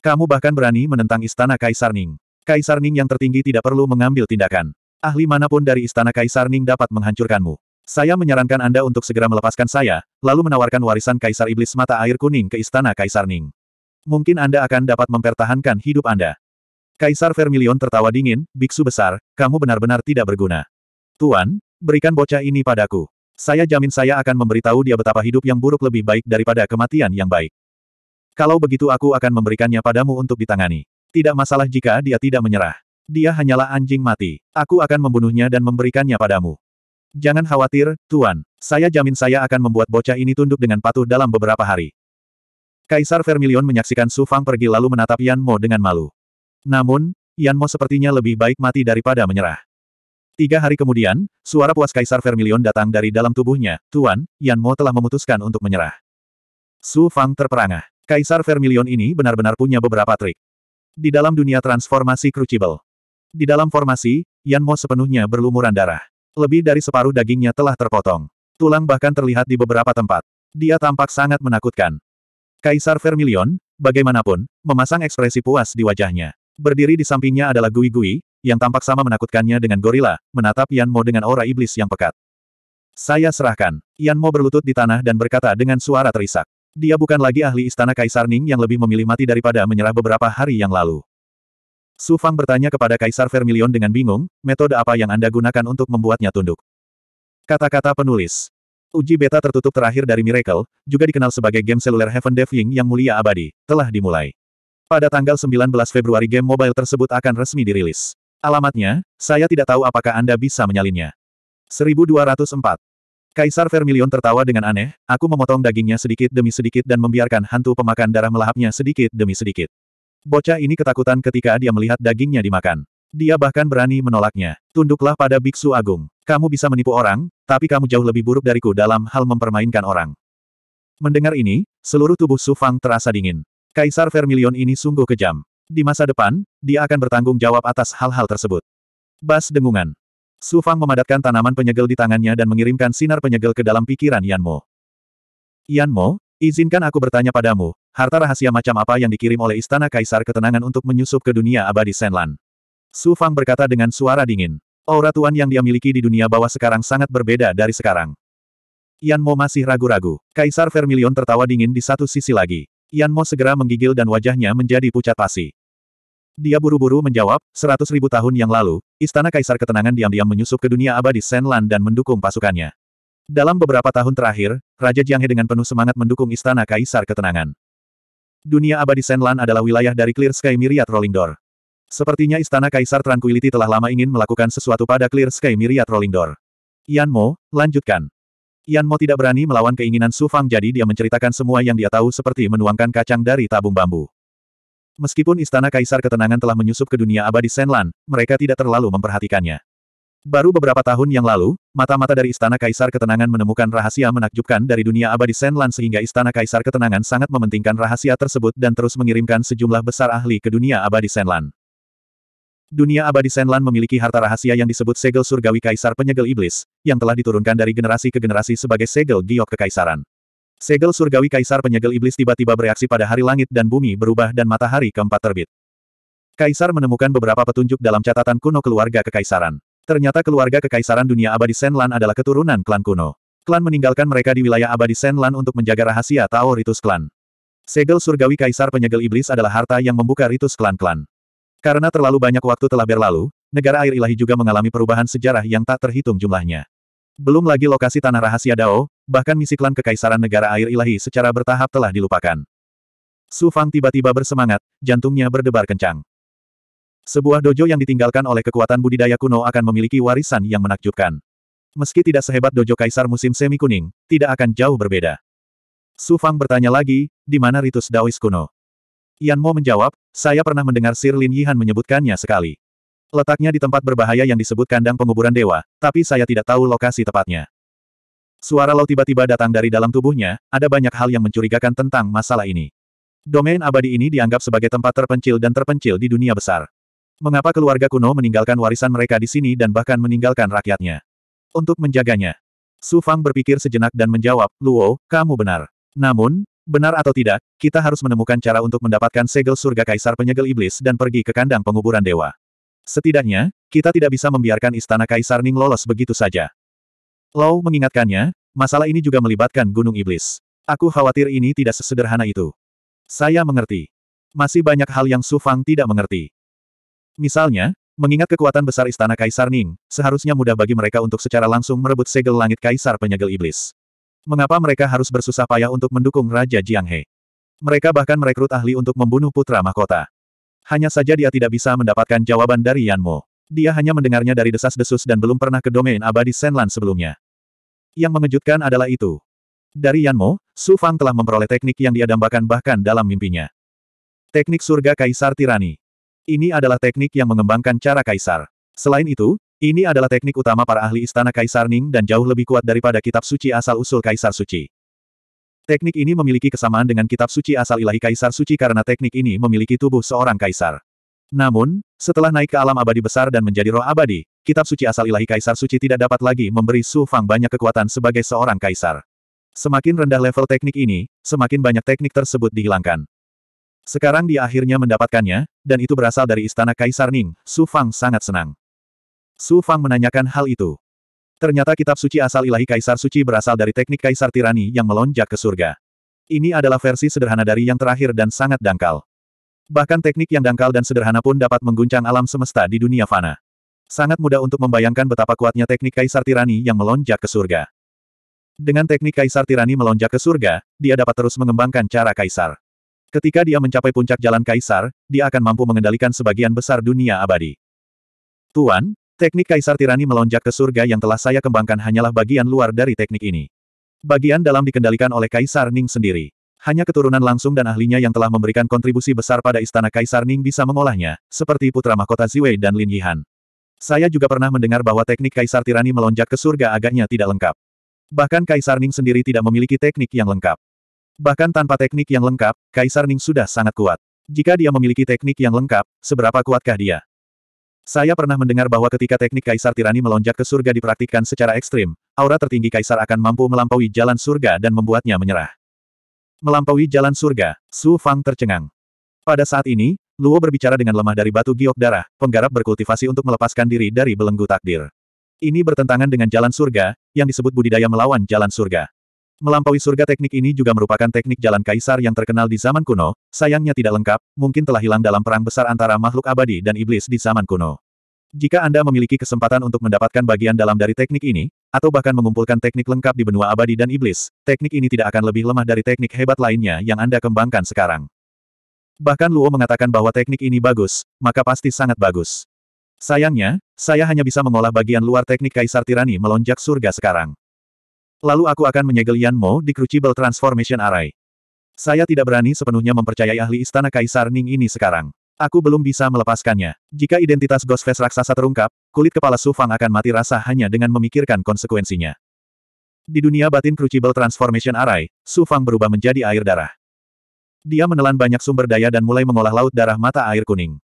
Kamu bahkan berani menentang istana Kaisar Ning. Kaisar Ning yang tertinggi tidak perlu mengambil tindakan ahli manapun dari Istana Kaisar Ning dapat menghancurkanmu. Saya menyarankan Anda untuk segera melepaskan saya, lalu menawarkan warisan Kaisar Iblis Mata Air Kuning ke Istana Kaisar Ning. Mungkin Anda akan dapat mempertahankan hidup Anda. Kaisar Vermilion tertawa dingin, Biksu besar, kamu benar-benar tidak berguna. Tuan, berikan bocah ini padaku. Saya jamin saya akan memberitahu dia betapa hidup yang buruk lebih baik daripada kematian yang baik. Kalau begitu aku akan memberikannya padamu untuk ditangani. Tidak masalah jika dia tidak menyerah. Dia hanyalah anjing mati. Aku akan membunuhnya dan memberikannya padamu. Jangan khawatir, Tuan. Saya jamin saya akan membuat bocah ini tunduk dengan patuh dalam beberapa hari. Kaisar Vermilion menyaksikan Su Fang pergi lalu menatap Yan Mo dengan malu. Namun, Yan Mo sepertinya lebih baik mati daripada menyerah. Tiga hari kemudian, suara puas Kaisar Vermilion datang dari dalam tubuhnya, Tuan, Yan Mo telah memutuskan untuk menyerah. Su Fang terperangah. Kaisar Vermilion ini benar-benar punya beberapa trik. Di dalam dunia transformasi Crucible, di dalam formasi, Yan Mo sepenuhnya berlumuran darah. Lebih dari separuh dagingnya telah terpotong. Tulang bahkan terlihat di beberapa tempat. Dia tampak sangat menakutkan. Kaisar Vermilion, bagaimanapun, memasang ekspresi puas di wajahnya. Berdiri di sampingnya adalah Gui Gui, yang tampak sama menakutkannya dengan gorila, menatap Yan Mo dengan aura iblis yang pekat. Saya serahkan. Yan Mo berlutut di tanah dan berkata dengan suara terisak. Dia bukan lagi ahli istana Kaisar Ning yang lebih memilih mati daripada menyerah beberapa hari yang lalu. Su Fang bertanya kepada Kaisar Vermilion dengan bingung, metode apa yang Anda gunakan untuk membuatnya tunduk? Kata-kata penulis. Uji beta tertutup terakhir dari Miracle, juga dikenal sebagai game seluler Heaven Deving yang mulia abadi, telah dimulai. Pada tanggal 19 Februari game mobile tersebut akan resmi dirilis. Alamatnya, saya tidak tahu apakah Anda bisa menyalinnya. 1204. Kaisar Vermilion tertawa dengan aneh, aku memotong dagingnya sedikit demi sedikit dan membiarkan hantu pemakan darah melahapnya sedikit demi sedikit. Bocah ini ketakutan ketika dia melihat dagingnya dimakan. Dia bahkan berani menolaknya. Tunduklah pada biksu agung. Kamu bisa menipu orang, tapi kamu jauh lebih buruk dariku dalam hal mempermainkan orang. Mendengar ini, seluruh tubuh Su Fang terasa dingin. Kaisar Vermilion ini sungguh kejam. Di masa depan, dia akan bertanggung jawab atas hal-hal tersebut. Bas dengungan. Su Fang memadatkan tanaman penyegel di tangannya dan mengirimkan sinar penyegel ke dalam pikiran Yan Mo. Yan Mo, Izinkan aku bertanya padamu, harta rahasia macam apa yang dikirim oleh Istana Kaisar Ketenangan untuk menyusup ke dunia abadi Senlan? Su Fang berkata dengan suara dingin. Aura tuan yang dia miliki di dunia bawah sekarang sangat berbeda dari sekarang. Yan Mo masih ragu-ragu. Kaisar Vermilion tertawa dingin di satu sisi lagi. Yan Mo segera menggigil dan wajahnya menjadi pucat pasi. Dia buru-buru menjawab, seratus ribu tahun yang lalu, Istana Kaisar Ketenangan diam-diam menyusup ke dunia abadi Senlan dan mendukung pasukannya. Dalam beberapa tahun terakhir, Raja Jianghe dengan penuh semangat mendukung Istana Kaisar Ketenangan. Dunia abadi Senlan adalah wilayah dari Clear Sky Myriad Rolling Door. Sepertinya Istana Kaisar Tranquility telah lama ingin melakukan sesuatu pada Clear Sky Myriad Rolling Door. Yan Mo, lanjutkan. Yan Mo tidak berani melawan keinginan Su Fang jadi dia menceritakan semua yang dia tahu seperti menuangkan kacang dari tabung bambu. Meskipun Istana Kaisar Ketenangan telah menyusup ke dunia abadi Senlan, mereka tidak terlalu memperhatikannya. Baru beberapa tahun yang lalu, mata-mata dari Istana Kaisar Ketenangan menemukan rahasia menakjubkan dari dunia abadi Senlan sehingga Istana Kaisar Ketenangan sangat mementingkan rahasia tersebut dan terus mengirimkan sejumlah besar ahli ke dunia abadi Senlan. Dunia abadi Senlan memiliki harta rahasia yang disebut segel surgawi Kaisar Penyegel Iblis, yang telah diturunkan dari generasi ke generasi sebagai segel giok kekaisaran. Segel surgawi Kaisar Penyegel Iblis tiba-tiba bereaksi pada hari langit dan bumi berubah dan matahari keempat terbit. Kaisar menemukan beberapa petunjuk dalam catatan kuno keluarga kekaisaran. Ternyata keluarga Kekaisaran Dunia Abadi Senlan adalah keturunan klan kuno. Klan meninggalkan mereka di wilayah Abadi Senlan untuk menjaga rahasia Tao Ritus Klan. Segel surgawi Kaisar Penyegel Iblis adalah harta yang membuka ritus klan-klan. Karena terlalu banyak waktu telah berlalu, negara air ilahi juga mengalami perubahan sejarah yang tak terhitung jumlahnya. Belum lagi lokasi tanah rahasia Dao, bahkan misi klan kekaisaran negara air ilahi secara bertahap telah dilupakan. Su Fang tiba-tiba bersemangat, jantungnya berdebar kencang. Sebuah dojo yang ditinggalkan oleh kekuatan budidaya kuno akan memiliki warisan yang menakjubkan. Meski tidak sehebat dojo kaisar musim semi kuning, tidak akan jauh berbeda. Su Fang bertanya lagi, di mana ritus Daois kuno? Yan Mo menjawab, saya pernah mendengar Sir Lin Yihan menyebutkannya sekali. Letaknya di tempat berbahaya yang disebut kandang penguburan dewa, tapi saya tidak tahu lokasi tepatnya. Suara lo tiba-tiba datang dari dalam tubuhnya, ada banyak hal yang mencurigakan tentang masalah ini. Domain abadi ini dianggap sebagai tempat terpencil dan terpencil di dunia besar. Mengapa keluarga kuno meninggalkan warisan mereka di sini dan bahkan meninggalkan rakyatnya? Untuk menjaganya. Su Fang berpikir sejenak dan menjawab, Luo, kamu benar. Namun, benar atau tidak, kita harus menemukan cara untuk mendapatkan segel surga kaisar penyegel iblis dan pergi ke kandang penguburan dewa. Setidaknya, kita tidak bisa membiarkan istana kaisar Ning lolos begitu saja. Low mengingatkannya, masalah ini juga melibatkan gunung iblis. Aku khawatir ini tidak sesederhana itu. Saya mengerti. Masih banyak hal yang Su Fang tidak mengerti. Misalnya, mengingat kekuatan besar istana Kaisar Ning, seharusnya mudah bagi mereka untuk secara langsung merebut segel langit Kaisar Penyegel Iblis. Mengapa mereka harus bersusah payah untuk mendukung Raja Jianghe? Mereka bahkan merekrut ahli untuk membunuh putra mahkota. Hanya saja dia tidak bisa mendapatkan jawaban dari Yanmo. Dia hanya mendengarnya dari desas-desus dan belum pernah ke domain abadi Senlan sebelumnya. Yang mengejutkan adalah itu. Dari Yanmo, Su Fang telah memperoleh teknik yang dia dambakan bahkan dalam mimpinya. Teknik surga Kaisar Tirani. Ini adalah teknik yang mengembangkan cara kaisar. Selain itu, ini adalah teknik utama para ahli istana kaisar Ning dan jauh lebih kuat daripada kitab suci asal-usul kaisar suci. Teknik ini memiliki kesamaan dengan kitab suci asal ilahi kaisar suci karena teknik ini memiliki tubuh seorang kaisar. Namun, setelah naik ke alam abadi besar dan menjadi roh abadi, kitab suci asal ilahi kaisar suci tidak dapat lagi memberi Su Fang banyak kekuatan sebagai seorang kaisar. Semakin rendah level teknik ini, semakin banyak teknik tersebut dihilangkan. Sekarang dia akhirnya mendapatkannya, dan itu berasal dari istana Kaisar Ning, Su Fang sangat senang. Su Fang menanyakan hal itu. Ternyata kitab suci asal ilahi Kaisar Suci berasal dari teknik Kaisar Tirani yang melonjak ke surga. Ini adalah versi sederhana dari yang terakhir dan sangat dangkal. Bahkan teknik yang dangkal dan sederhana pun dapat mengguncang alam semesta di dunia fana. Sangat mudah untuk membayangkan betapa kuatnya teknik Kaisar Tirani yang melonjak ke surga. Dengan teknik Kaisar Tirani melonjak ke surga, dia dapat terus mengembangkan cara Kaisar. Ketika dia mencapai puncak jalan kaisar, dia akan mampu mengendalikan sebagian besar dunia abadi. Tuan, teknik kaisar tirani melonjak ke surga yang telah saya kembangkan hanyalah bagian luar dari teknik ini. Bagian dalam dikendalikan oleh Kaisar Ning sendiri. Hanya keturunan langsung dan ahlinya yang telah memberikan kontribusi besar pada istana Kaisar Ning bisa mengolahnya, seperti putra mahkota Ziwei dan Lin Yihan. Saya juga pernah mendengar bahwa teknik Kaisar Tirani melonjak ke surga agaknya tidak lengkap. Bahkan Kaisar Ning sendiri tidak memiliki teknik yang lengkap. Bahkan tanpa teknik yang lengkap, Kaisar Ning sudah sangat kuat. Jika dia memiliki teknik yang lengkap, seberapa kuatkah dia? Saya pernah mendengar bahwa ketika teknik Kaisar Tirani melonjak ke surga dipraktikkan secara ekstrim, aura tertinggi Kaisar akan mampu melampaui jalan surga dan membuatnya menyerah. Melampaui jalan surga, Su Fang tercengang. Pada saat ini, Luo berbicara dengan lemah dari batu giok darah, penggarap berkultivasi untuk melepaskan diri dari belenggu takdir. Ini bertentangan dengan jalan surga, yang disebut budidaya melawan jalan surga. Melampaui surga teknik ini juga merupakan teknik jalan kaisar yang terkenal di zaman kuno, sayangnya tidak lengkap, mungkin telah hilang dalam perang besar antara makhluk abadi dan iblis di zaman kuno. Jika Anda memiliki kesempatan untuk mendapatkan bagian dalam dari teknik ini, atau bahkan mengumpulkan teknik lengkap di benua abadi dan iblis, teknik ini tidak akan lebih lemah dari teknik hebat lainnya yang Anda kembangkan sekarang. Bahkan Luo mengatakan bahwa teknik ini bagus, maka pasti sangat bagus. Sayangnya, saya hanya bisa mengolah bagian luar teknik kaisar tirani melonjak surga sekarang. Lalu aku akan menyegel Yan Mo di Crucible Transformation Array. Saya tidak berani sepenuhnya mempercayai ahli istana Kaisar Ning ini sekarang. Aku belum bisa melepaskannya. Jika identitas Ghost Face raksasa terungkap, kulit kepala Su Fang akan mati rasa hanya dengan memikirkan konsekuensinya. Di dunia batin Crucible Transformation Array, Su Fang berubah menjadi air darah. Dia menelan banyak sumber daya dan mulai mengolah laut darah mata air kuning.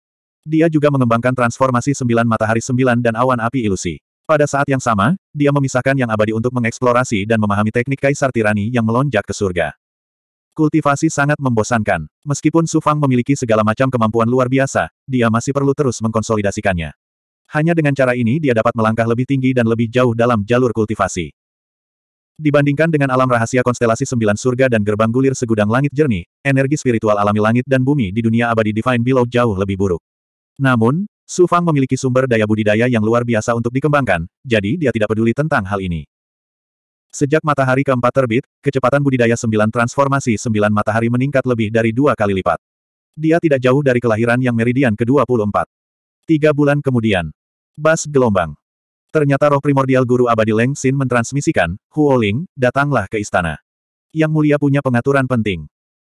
Dia juga mengembangkan transformasi sembilan matahari sembilan dan awan api ilusi. Pada saat yang sama, dia memisahkan yang abadi untuk mengeksplorasi dan memahami teknik kaisar tirani yang melonjak ke surga. Kultivasi sangat membosankan. Meskipun Su Fang memiliki segala macam kemampuan luar biasa, dia masih perlu terus mengkonsolidasikannya. Hanya dengan cara ini dia dapat melangkah lebih tinggi dan lebih jauh dalam jalur kultivasi. Dibandingkan dengan alam rahasia konstelasi sembilan surga dan gerbang gulir segudang langit jernih, energi spiritual alami langit dan bumi di dunia abadi Divine Below jauh lebih buruk. Namun, Su Fang memiliki sumber daya budidaya yang luar biasa untuk dikembangkan, jadi dia tidak peduli tentang hal ini. Sejak matahari keempat terbit, kecepatan budidaya sembilan transformasi sembilan matahari meningkat lebih dari dua kali lipat. Dia tidak jauh dari kelahiran yang meridian ke-24. Tiga bulan kemudian. Bas gelombang. Ternyata roh primordial guru abadi Leng Xin mentransmisikan, Huoling, datanglah ke istana. Yang mulia punya pengaturan penting.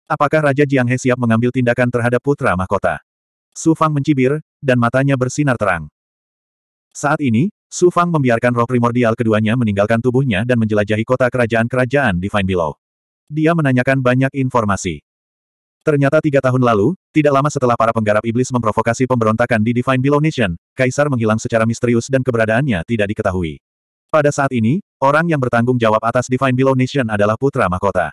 Apakah Raja Jiang He siap mengambil tindakan terhadap putra mahkota? Su Fang mencibir, dan matanya bersinar terang. Saat ini, Su Fang membiarkan roh primordial keduanya meninggalkan tubuhnya dan menjelajahi kota kerajaan-kerajaan Divine Below. Dia menanyakan banyak informasi. Ternyata tiga tahun lalu, tidak lama setelah para penggarap iblis memprovokasi pemberontakan di Divine Below Nation, Kaisar menghilang secara misterius dan keberadaannya tidak diketahui. Pada saat ini, orang yang bertanggung jawab atas Divine Below Nation adalah Putra Mahkota.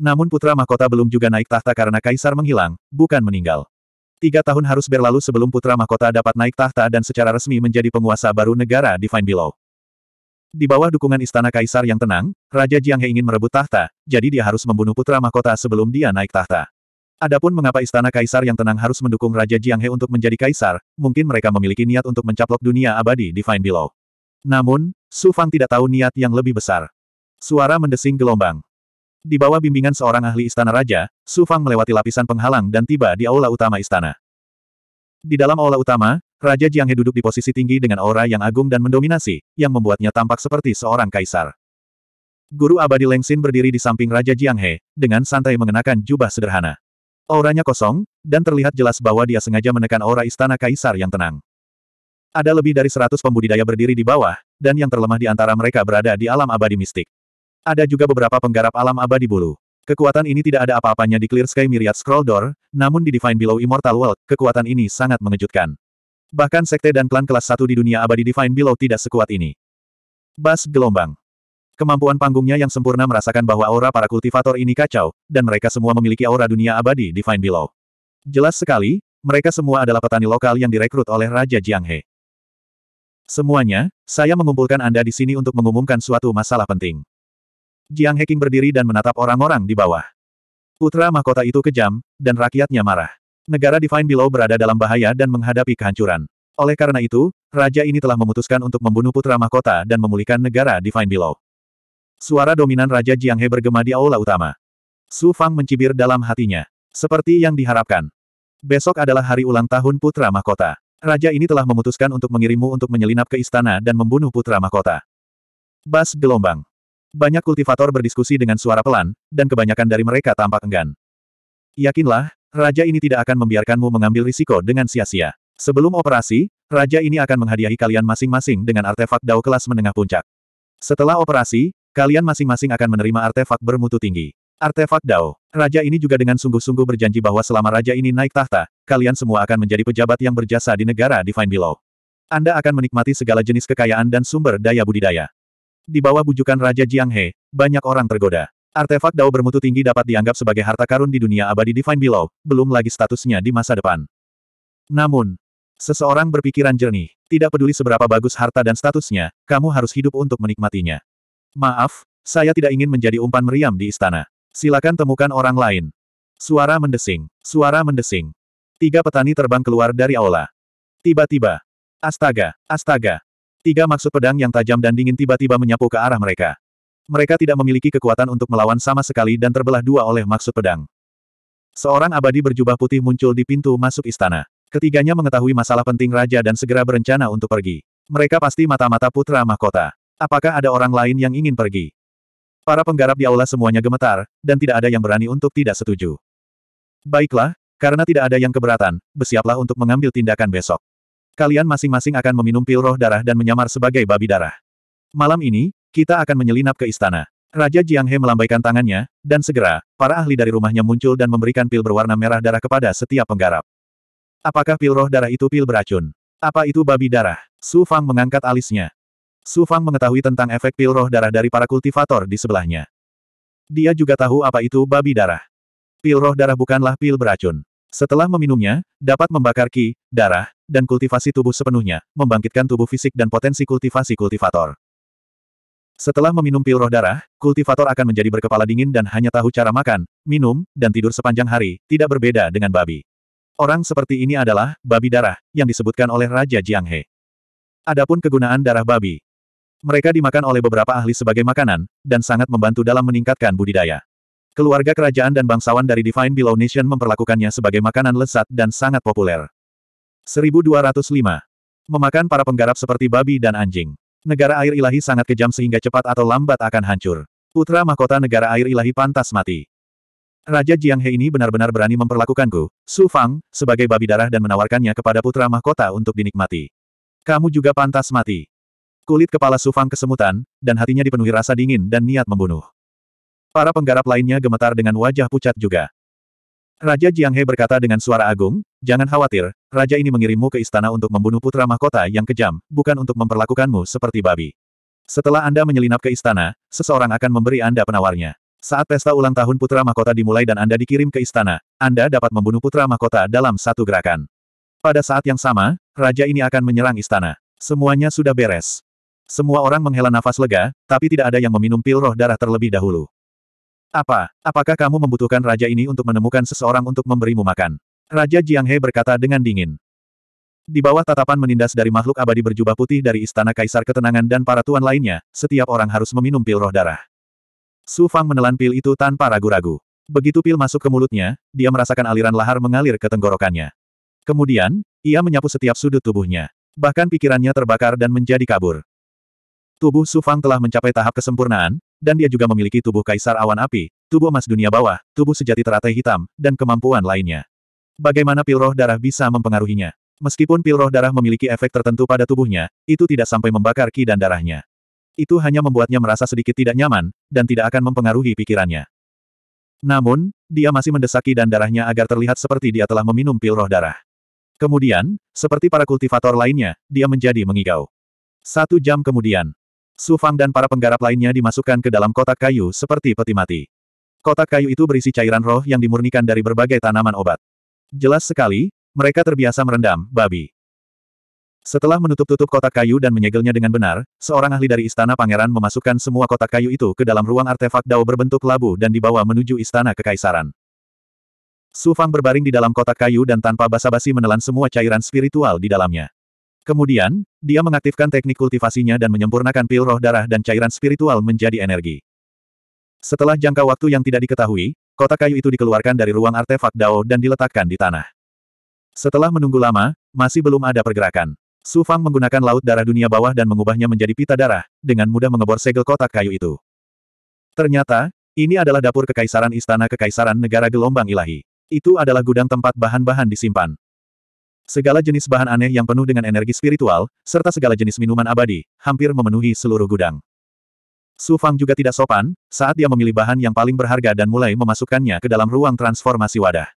Namun Putra Mahkota belum juga naik tahta karena Kaisar menghilang, bukan meninggal. Tiga tahun harus berlalu sebelum putra mahkota dapat naik tahta dan secara resmi menjadi penguasa baru negara Fine Below. Di bawah dukungan istana kaisar yang tenang, Raja Jiang He ingin merebut tahta, jadi dia harus membunuh putra mahkota sebelum dia naik tahta. Adapun mengapa istana kaisar yang tenang harus mendukung Raja Jiang He untuk menjadi kaisar, mungkin mereka memiliki niat untuk mencaplok dunia abadi Fine Below. Namun, Su Fang tidak tahu niat yang lebih besar. Suara mendesing gelombang. Di bawah bimbingan seorang ahli istana raja, Su Fang melewati lapisan penghalang dan tiba di aula utama istana. Di dalam aula utama, Raja Jianghe duduk di posisi tinggi dengan aura yang agung dan mendominasi, yang membuatnya tampak seperti seorang kaisar. Guru abadi Leng Xin berdiri di samping Raja Jianghe, dengan santai mengenakan jubah sederhana. Auranya kosong, dan terlihat jelas bahwa dia sengaja menekan aura istana kaisar yang tenang. Ada lebih dari seratus pembudidaya berdiri di bawah, dan yang terlemah di antara mereka berada di alam abadi mistik. Ada juga beberapa penggarap alam abadi bulu. Kekuatan ini tidak ada apa-apanya di Clear Sky Myriad Scroll Door, namun di Divine Below Immortal World, kekuatan ini sangat mengejutkan. Bahkan sekte dan klan kelas 1 di dunia abadi Divine Below tidak sekuat ini. Bas gelombang. Kemampuan panggungnya yang sempurna merasakan bahwa aura para kultivator ini kacau, dan mereka semua memiliki aura dunia abadi Divine Below. Jelas sekali, mereka semua adalah petani lokal yang direkrut oleh Raja Jianghe. Semuanya, saya mengumpulkan Anda di sini untuk mengumumkan suatu masalah penting. Jiang Heking berdiri dan menatap orang-orang di bawah. Putra mahkota itu kejam, dan rakyatnya marah. Negara Divine Below berada dalam bahaya dan menghadapi kehancuran. Oleh karena itu, raja ini telah memutuskan untuk membunuh putra mahkota dan memulihkan negara Divine Below. Suara dominan Raja Jiang He bergema di aula utama. Su Fang mencibir dalam hatinya. Seperti yang diharapkan. Besok adalah hari ulang tahun putra mahkota. Raja ini telah memutuskan untuk mengirimmu untuk menyelinap ke istana dan membunuh putra mahkota. Bas gelombang. Banyak kultivator berdiskusi dengan suara pelan, dan kebanyakan dari mereka tampak enggan. Yakinlah, raja ini tidak akan membiarkanmu mengambil risiko dengan sia-sia. Sebelum operasi, raja ini akan menghadiahi kalian masing-masing dengan artefak dao kelas menengah puncak. Setelah operasi, kalian masing-masing akan menerima artefak bermutu tinggi. Artefak dao. Raja ini juga dengan sungguh-sungguh berjanji bahwa selama raja ini naik tahta, kalian semua akan menjadi pejabat yang berjasa di negara Divine Below. Anda akan menikmati segala jenis kekayaan dan sumber daya budidaya. Di bawah bujukan Raja Jiang He, banyak orang tergoda. Artefak Dao bermutu tinggi dapat dianggap sebagai harta karun di dunia abadi Divine Below, belum lagi statusnya di masa depan. Namun, seseorang berpikiran jernih, tidak peduli seberapa bagus harta dan statusnya, kamu harus hidup untuk menikmatinya. Maaf, saya tidak ingin menjadi umpan meriam di istana. Silakan temukan orang lain. Suara mendesing, suara mendesing. Tiga petani terbang keluar dari aula. Tiba-tiba. Astaga, astaga. Tiga maksud pedang yang tajam dan dingin tiba-tiba menyapu ke arah mereka. Mereka tidak memiliki kekuatan untuk melawan sama sekali dan terbelah dua oleh maksud pedang. Seorang abadi berjubah putih muncul di pintu masuk istana. Ketiganya mengetahui masalah penting raja dan segera berencana untuk pergi. Mereka pasti mata-mata putra mahkota. Apakah ada orang lain yang ingin pergi? Para penggarap di aula semuanya gemetar, dan tidak ada yang berani untuk tidak setuju. Baiklah, karena tidak ada yang keberatan, bersiaplah untuk mengambil tindakan besok kalian masing-masing akan meminum pil roh darah dan menyamar sebagai babi darah. Malam ini, kita akan menyelinap ke istana. Raja Jianghe melambaikan tangannya, dan segera, para ahli dari rumahnya muncul dan memberikan pil berwarna merah darah kepada setiap penggarap. Apakah pil roh darah itu pil beracun? Apa itu babi darah? Su Fang mengangkat alisnya. Su Fang mengetahui tentang efek pil roh darah dari para kultivator di sebelahnya. Dia juga tahu apa itu babi darah. Pil roh darah bukanlah pil beracun. Setelah meminumnya, dapat membakar ki, darah, dan kultivasi tubuh sepenuhnya, membangkitkan tubuh fisik dan potensi kultivasi kultivator. Setelah meminum pil roh darah, kultivator akan menjadi berkepala dingin dan hanya tahu cara makan, minum, dan tidur sepanjang hari, tidak berbeda dengan babi. Orang seperti ini adalah babi darah, yang disebutkan oleh Raja Jianghe. Adapun kegunaan darah babi. Mereka dimakan oleh beberapa ahli sebagai makanan, dan sangat membantu dalam meningkatkan budidaya. Keluarga kerajaan dan bangsawan dari Divine Below Nation memperlakukannya sebagai makanan lezat dan sangat populer. 1205. Memakan para penggarap seperti babi dan anjing. Negara air ilahi sangat kejam sehingga cepat atau lambat akan hancur. Putra mahkota negara air ilahi pantas mati. Raja Jiang He ini benar-benar berani memperlakukanku, Su Fang, sebagai babi darah dan menawarkannya kepada putra mahkota untuk dinikmati. Kamu juga pantas mati. Kulit kepala Su Fang kesemutan, dan hatinya dipenuhi rasa dingin dan niat membunuh. Para penggarap lainnya gemetar dengan wajah pucat juga. Raja Jianghe berkata dengan suara agung, Jangan khawatir, Raja ini mengirimmu ke istana untuk membunuh putra mahkota yang kejam, bukan untuk memperlakukanmu seperti babi. Setelah Anda menyelinap ke istana, seseorang akan memberi Anda penawarnya. Saat pesta ulang tahun putra mahkota dimulai dan Anda dikirim ke istana, Anda dapat membunuh putra mahkota dalam satu gerakan. Pada saat yang sama, raja ini akan menyerang istana. Semuanya sudah beres. Semua orang menghela nafas lega, tapi tidak ada yang meminum pil roh darah terlebih dahulu. Apa, apakah kamu membutuhkan raja ini untuk menemukan seseorang untuk memberimu makan? Raja Jiang He berkata dengan dingin. Di bawah tatapan menindas dari makhluk abadi berjubah putih dari Istana Kaisar Ketenangan dan para tuan lainnya, setiap orang harus meminum pil roh darah. Su Fang menelan pil itu tanpa ragu-ragu. Begitu pil masuk ke mulutnya, dia merasakan aliran lahar mengalir ke tenggorokannya. Kemudian, ia menyapu setiap sudut tubuhnya. Bahkan pikirannya terbakar dan menjadi kabur. Tubuh Su Fang telah mencapai tahap kesempurnaan, dan dia juga memiliki tubuh kaisar awan api, tubuh emas dunia bawah, tubuh sejati teratai hitam, dan kemampuan lainnya. Bagaimana pil roh darah bisa mempengaruhinya? Meskipun pil roh darah memiliki efek tertentu pada tubuhnya, itu tidak sampai membakar ki dan darahnya. Itu hanya membuatnya merasa sedikit tidak nyaman, dan tidak akan mempengaruhi pikirannya. Namun, dia masih mendesak mendesaki dan darahnya agar terlihat seperti dia telah meminum pil roh darah. Kemudian, seperti para kultivator lainnya, dia menjadi mengigau. Satu jam kemudian, Su Fang dan para penggarap lainnya dimasukkan ke dalam kotak kayu seperti peti mati. Kotak kayu itu berisi cairan roh yang dimurnikan dari berbagai tanaman obat. Jelas sekali, mereka terbiasa merendam babi. Setelah menutup-tutup kotak kayu dan menyegelnya dengan benar, seorang ahli dari istana pangeran memasukkan semua kotak kayu itu ke dalam ruang artefak dao berbentuk labu dan dibawa menuju istana kekaisaran. Sufang berbaring di dalam kotak kayu dan tanpa basa-basi menelan semua cairan spiritual di dalamnya. Kemudian, dia mengaktifkan teknik kultivasinya dan menyempurnakan pil roh darah dan cairan spiritual menjadi energi. Setelah jangka waktu yang tidak diketahui, kotak kayu itu dikeluarkan dari ruang artefak Dao dan diletakkan di tanah. Setelah menunggu lama, masih belum ada pergerakan. Su Fang menggunakan laut darah dunia bawah dan mengubahnya menjadi pita darah, dengan mudah mengebor segel kotak kayu itu. Ternyata, ini adalah dapur kekaisaran Istana Kekaisaran Negara Gelombang Ilahi. Itu adalah gudang tempat bahan-bahan disimpan. Segala jenis bahan aneh yang penuh dengan energi spiritual, serta segala jenis minuman abadi, hampir memenuhi seluruh gudang. Su Fang juga tidak sopan, saat dia memilih bahan yang paling berharga dan mulai memasukkannya ke dalam ruang transformasi wadah.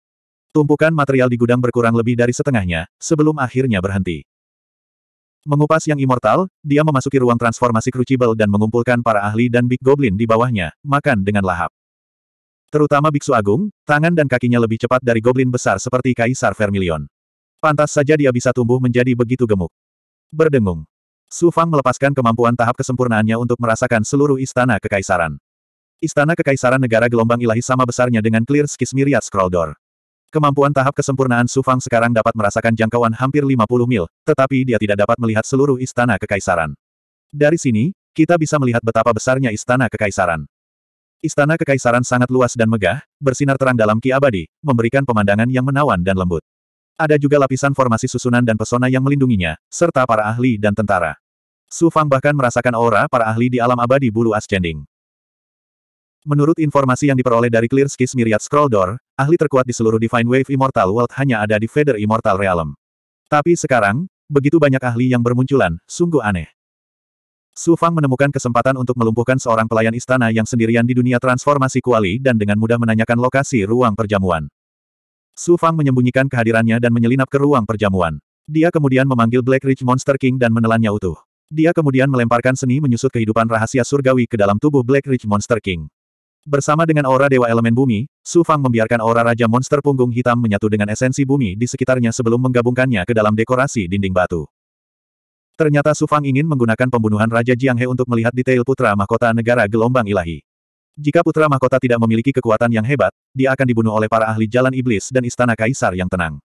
Tumpukan material di gudang berkurang lebih dari setengahnya, sebelum akhirnya berhenti. Mengupas yang immortal, dia memasuki ruang transformasi Crucible dan mengumpulkan para ahli dan Big Goblin di bawahnya, makan dengan lahap. Terutama Biksu Agung, tangan dan kakinya lebih cepat dari Goblin besar seperti Kaisar Vermilion. Pantas saja dia bisa tumbuh menjadi begitu gemuk. Berdengung. Su Fang melepaskan kemampuan tahap kesempurnaannya untuk merasakan seluruh istana kekaisaran. Istana kekaisaran negara gelombang ilahi sama besarnya dengan Clear skis scroll door. Kemampuan tahap kesempurnaan Su Fang sekarang dapat merasakan jangkauan hampir 50 mil, tetapi dia tidak dapat melihat seluruh istana kekaisaran. Dari sini, kita bisa melihat betapa besarnya istana kekaisaran. Istana kekaisaran sangat luas dan megah, bersinar terang dalam ki abadi, memberikan pemandangan yang menawan dan lembut. Ada juga lapisan formasi susunan dan pesona yang melindunginya, serta para ahli dan tentara. Su Fang bahkan merasakan aura para ahli di alam abadi bulu ascending. Menurut informasi yang diperoleh dari Clear Skies Myriad Scroll Door, ahli terkuat di seluruh Divine Wave Immortal World hanya ada di Feather Immortal Realm. Tapi sekarang, begitu banyak ahli yang bermunculan, sungguh aneh. Su Fang menemukan kesempatan untuk melumpuhkan seorang pelayan istana yang sendirian di dunia transformasi kuali dan dengan mudah menanyakan lokasi ruang perjamuan. Su Fang menyembunyikan kehadirannya dan menyelinap ke ruang perjamuan. Dia kemudian memanggil Black Ridge Monster King dan menelannya utuh. Dia kemudian melemparkan seni menyusut kehidupan rahasia surgawi ke dalam tubuh Black Ridge Monster King. Bersama dengan aura Dewa Elemen Bumi, Su Fang membiarkan aura Raja Monster Punggung Hitam menyatu dengan esensi bumi di sekitarnya sebelum menggabungkannya ke dalam dekorasi dinding batu. Ternyata Su Fang ingin menggunakan pembunuhan Raja Jiang He untuk melihat detail putra mahkota negara gelombang ilahi. Jika putra mahkota tidak memiliki kekuatan yang hebat, dia akan dibunuh oleh para ahli jalan iblis dan istana kaisar yang tenang.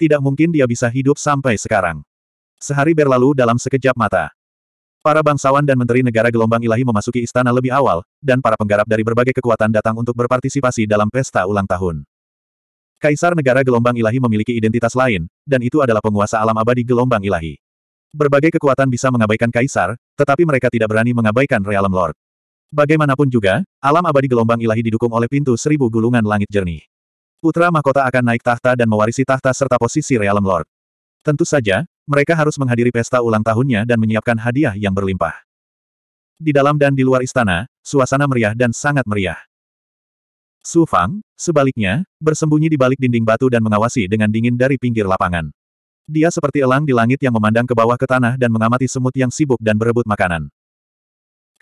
Tidak mungkin dia bisa hidup sampai sekarang. Sehari berlalu dalam sekejap mata. Para bangsawan dan menteri negara gelombang ilahi memasuki istana lebih awal, dan para penggarap dari berbagai kekuatan datang untuk berpartisipasi dalam pesta ulang tahun. Kaisar negara gelombang ilahi memiliki identitas lain, dan itu adalah penguasa alam abadi gelombang ilahi. Berbagai kekuatan bisa mengabaikan kaisar, tetapi mereka tidak berani mengabaikan Realm Lord. Bagaimanapun juga, alam abadi gelombang ilahi didukung oleh pintu seribu gulungan langit jernih. Putra mahkota akan naik tahta dan mewarisi tahta serta posisi Realm Lord. Tentu saja, mereka harus menghadiri pesta ulang tahunnya dan menyiapkan hadiah yang berlimpah. Di dalam dan di luar istana, suasana meriah dan sangat meriah. Su Fang, sebaliknya, bersembunyi di balik dinding batu dan mengawasi dengan dingin dari pinggir lapangan. Dia seperti elang di langit yang memandang ke bawah ke tanah dan mengamati semut yang sibuk dan berebut makanan.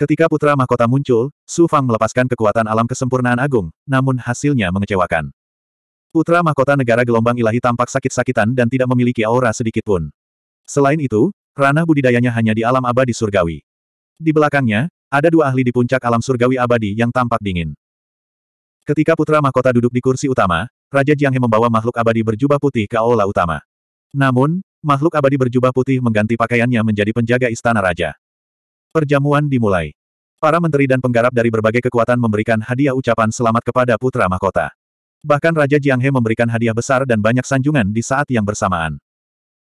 Ketika putra mahkota muncul, Su Fang melepaskan kekuatan alam kesempurnaan agung, namun hasilnya mengecewakan. Putra mahkota negara gelombang ilahi tampak sakit-sakitan dan tidak memiliki aura sedikit pun. Selain itu, ranah budidayanya hanya di alam abadi surgawi. Di belakangnya, ada dua ahli di puncak alam surgawi abadi yang tampak dingin. Ketika putra mahkota duduk di kursi utama, Raja Jianghe membawa makhluk abadi berjubah putih ke aula utama. Namun, makhluk abadi berjubah putih mengganti pakaiannya menjadi penjaga istana raja. Perjamuan dimulai. Para menteri dan penggarap dari berbagai kekuatan memberikan hadiah ucapan selamat kepada putra mahkota. Bahkan Raja Jianghe memberikan hadiah besar dan banyak sanjungan di saat yang bersamaan.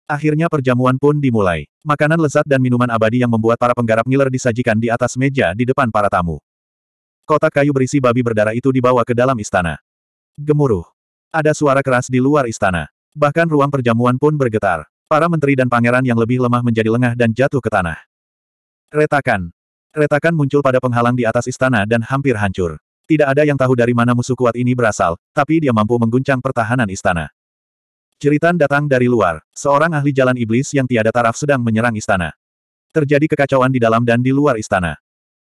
Akhirnya perjamuan pun dimulai. Makanan lezat dan minuman abadi yang membuat para penggarap ngiler disajikan di atas meja di depan para tamu. Kotak kayu berisi babi berdarah itu dibawa ke dalam istana. Gemuruh. Ada suara keras di luar istana. Bahkan ruang perjamuan pun bergetar. Para menteri dan pangeran yang lebih lemah menjadi lengah dan jatuh ke tanah. Retakan. Retakan muncul pada penghalang di atas istana dan hampir hancur. Tidak ada yang tahu dari mana musuh kuat ini berasal, tapi dia mampu mengguncang pertahanan istana. Jeritan datang dari luar. Seorang ahli jalan iblis yang tiada taraf sedang menyerang istana. Terjadi kekacauan di dalam dan di luar istana.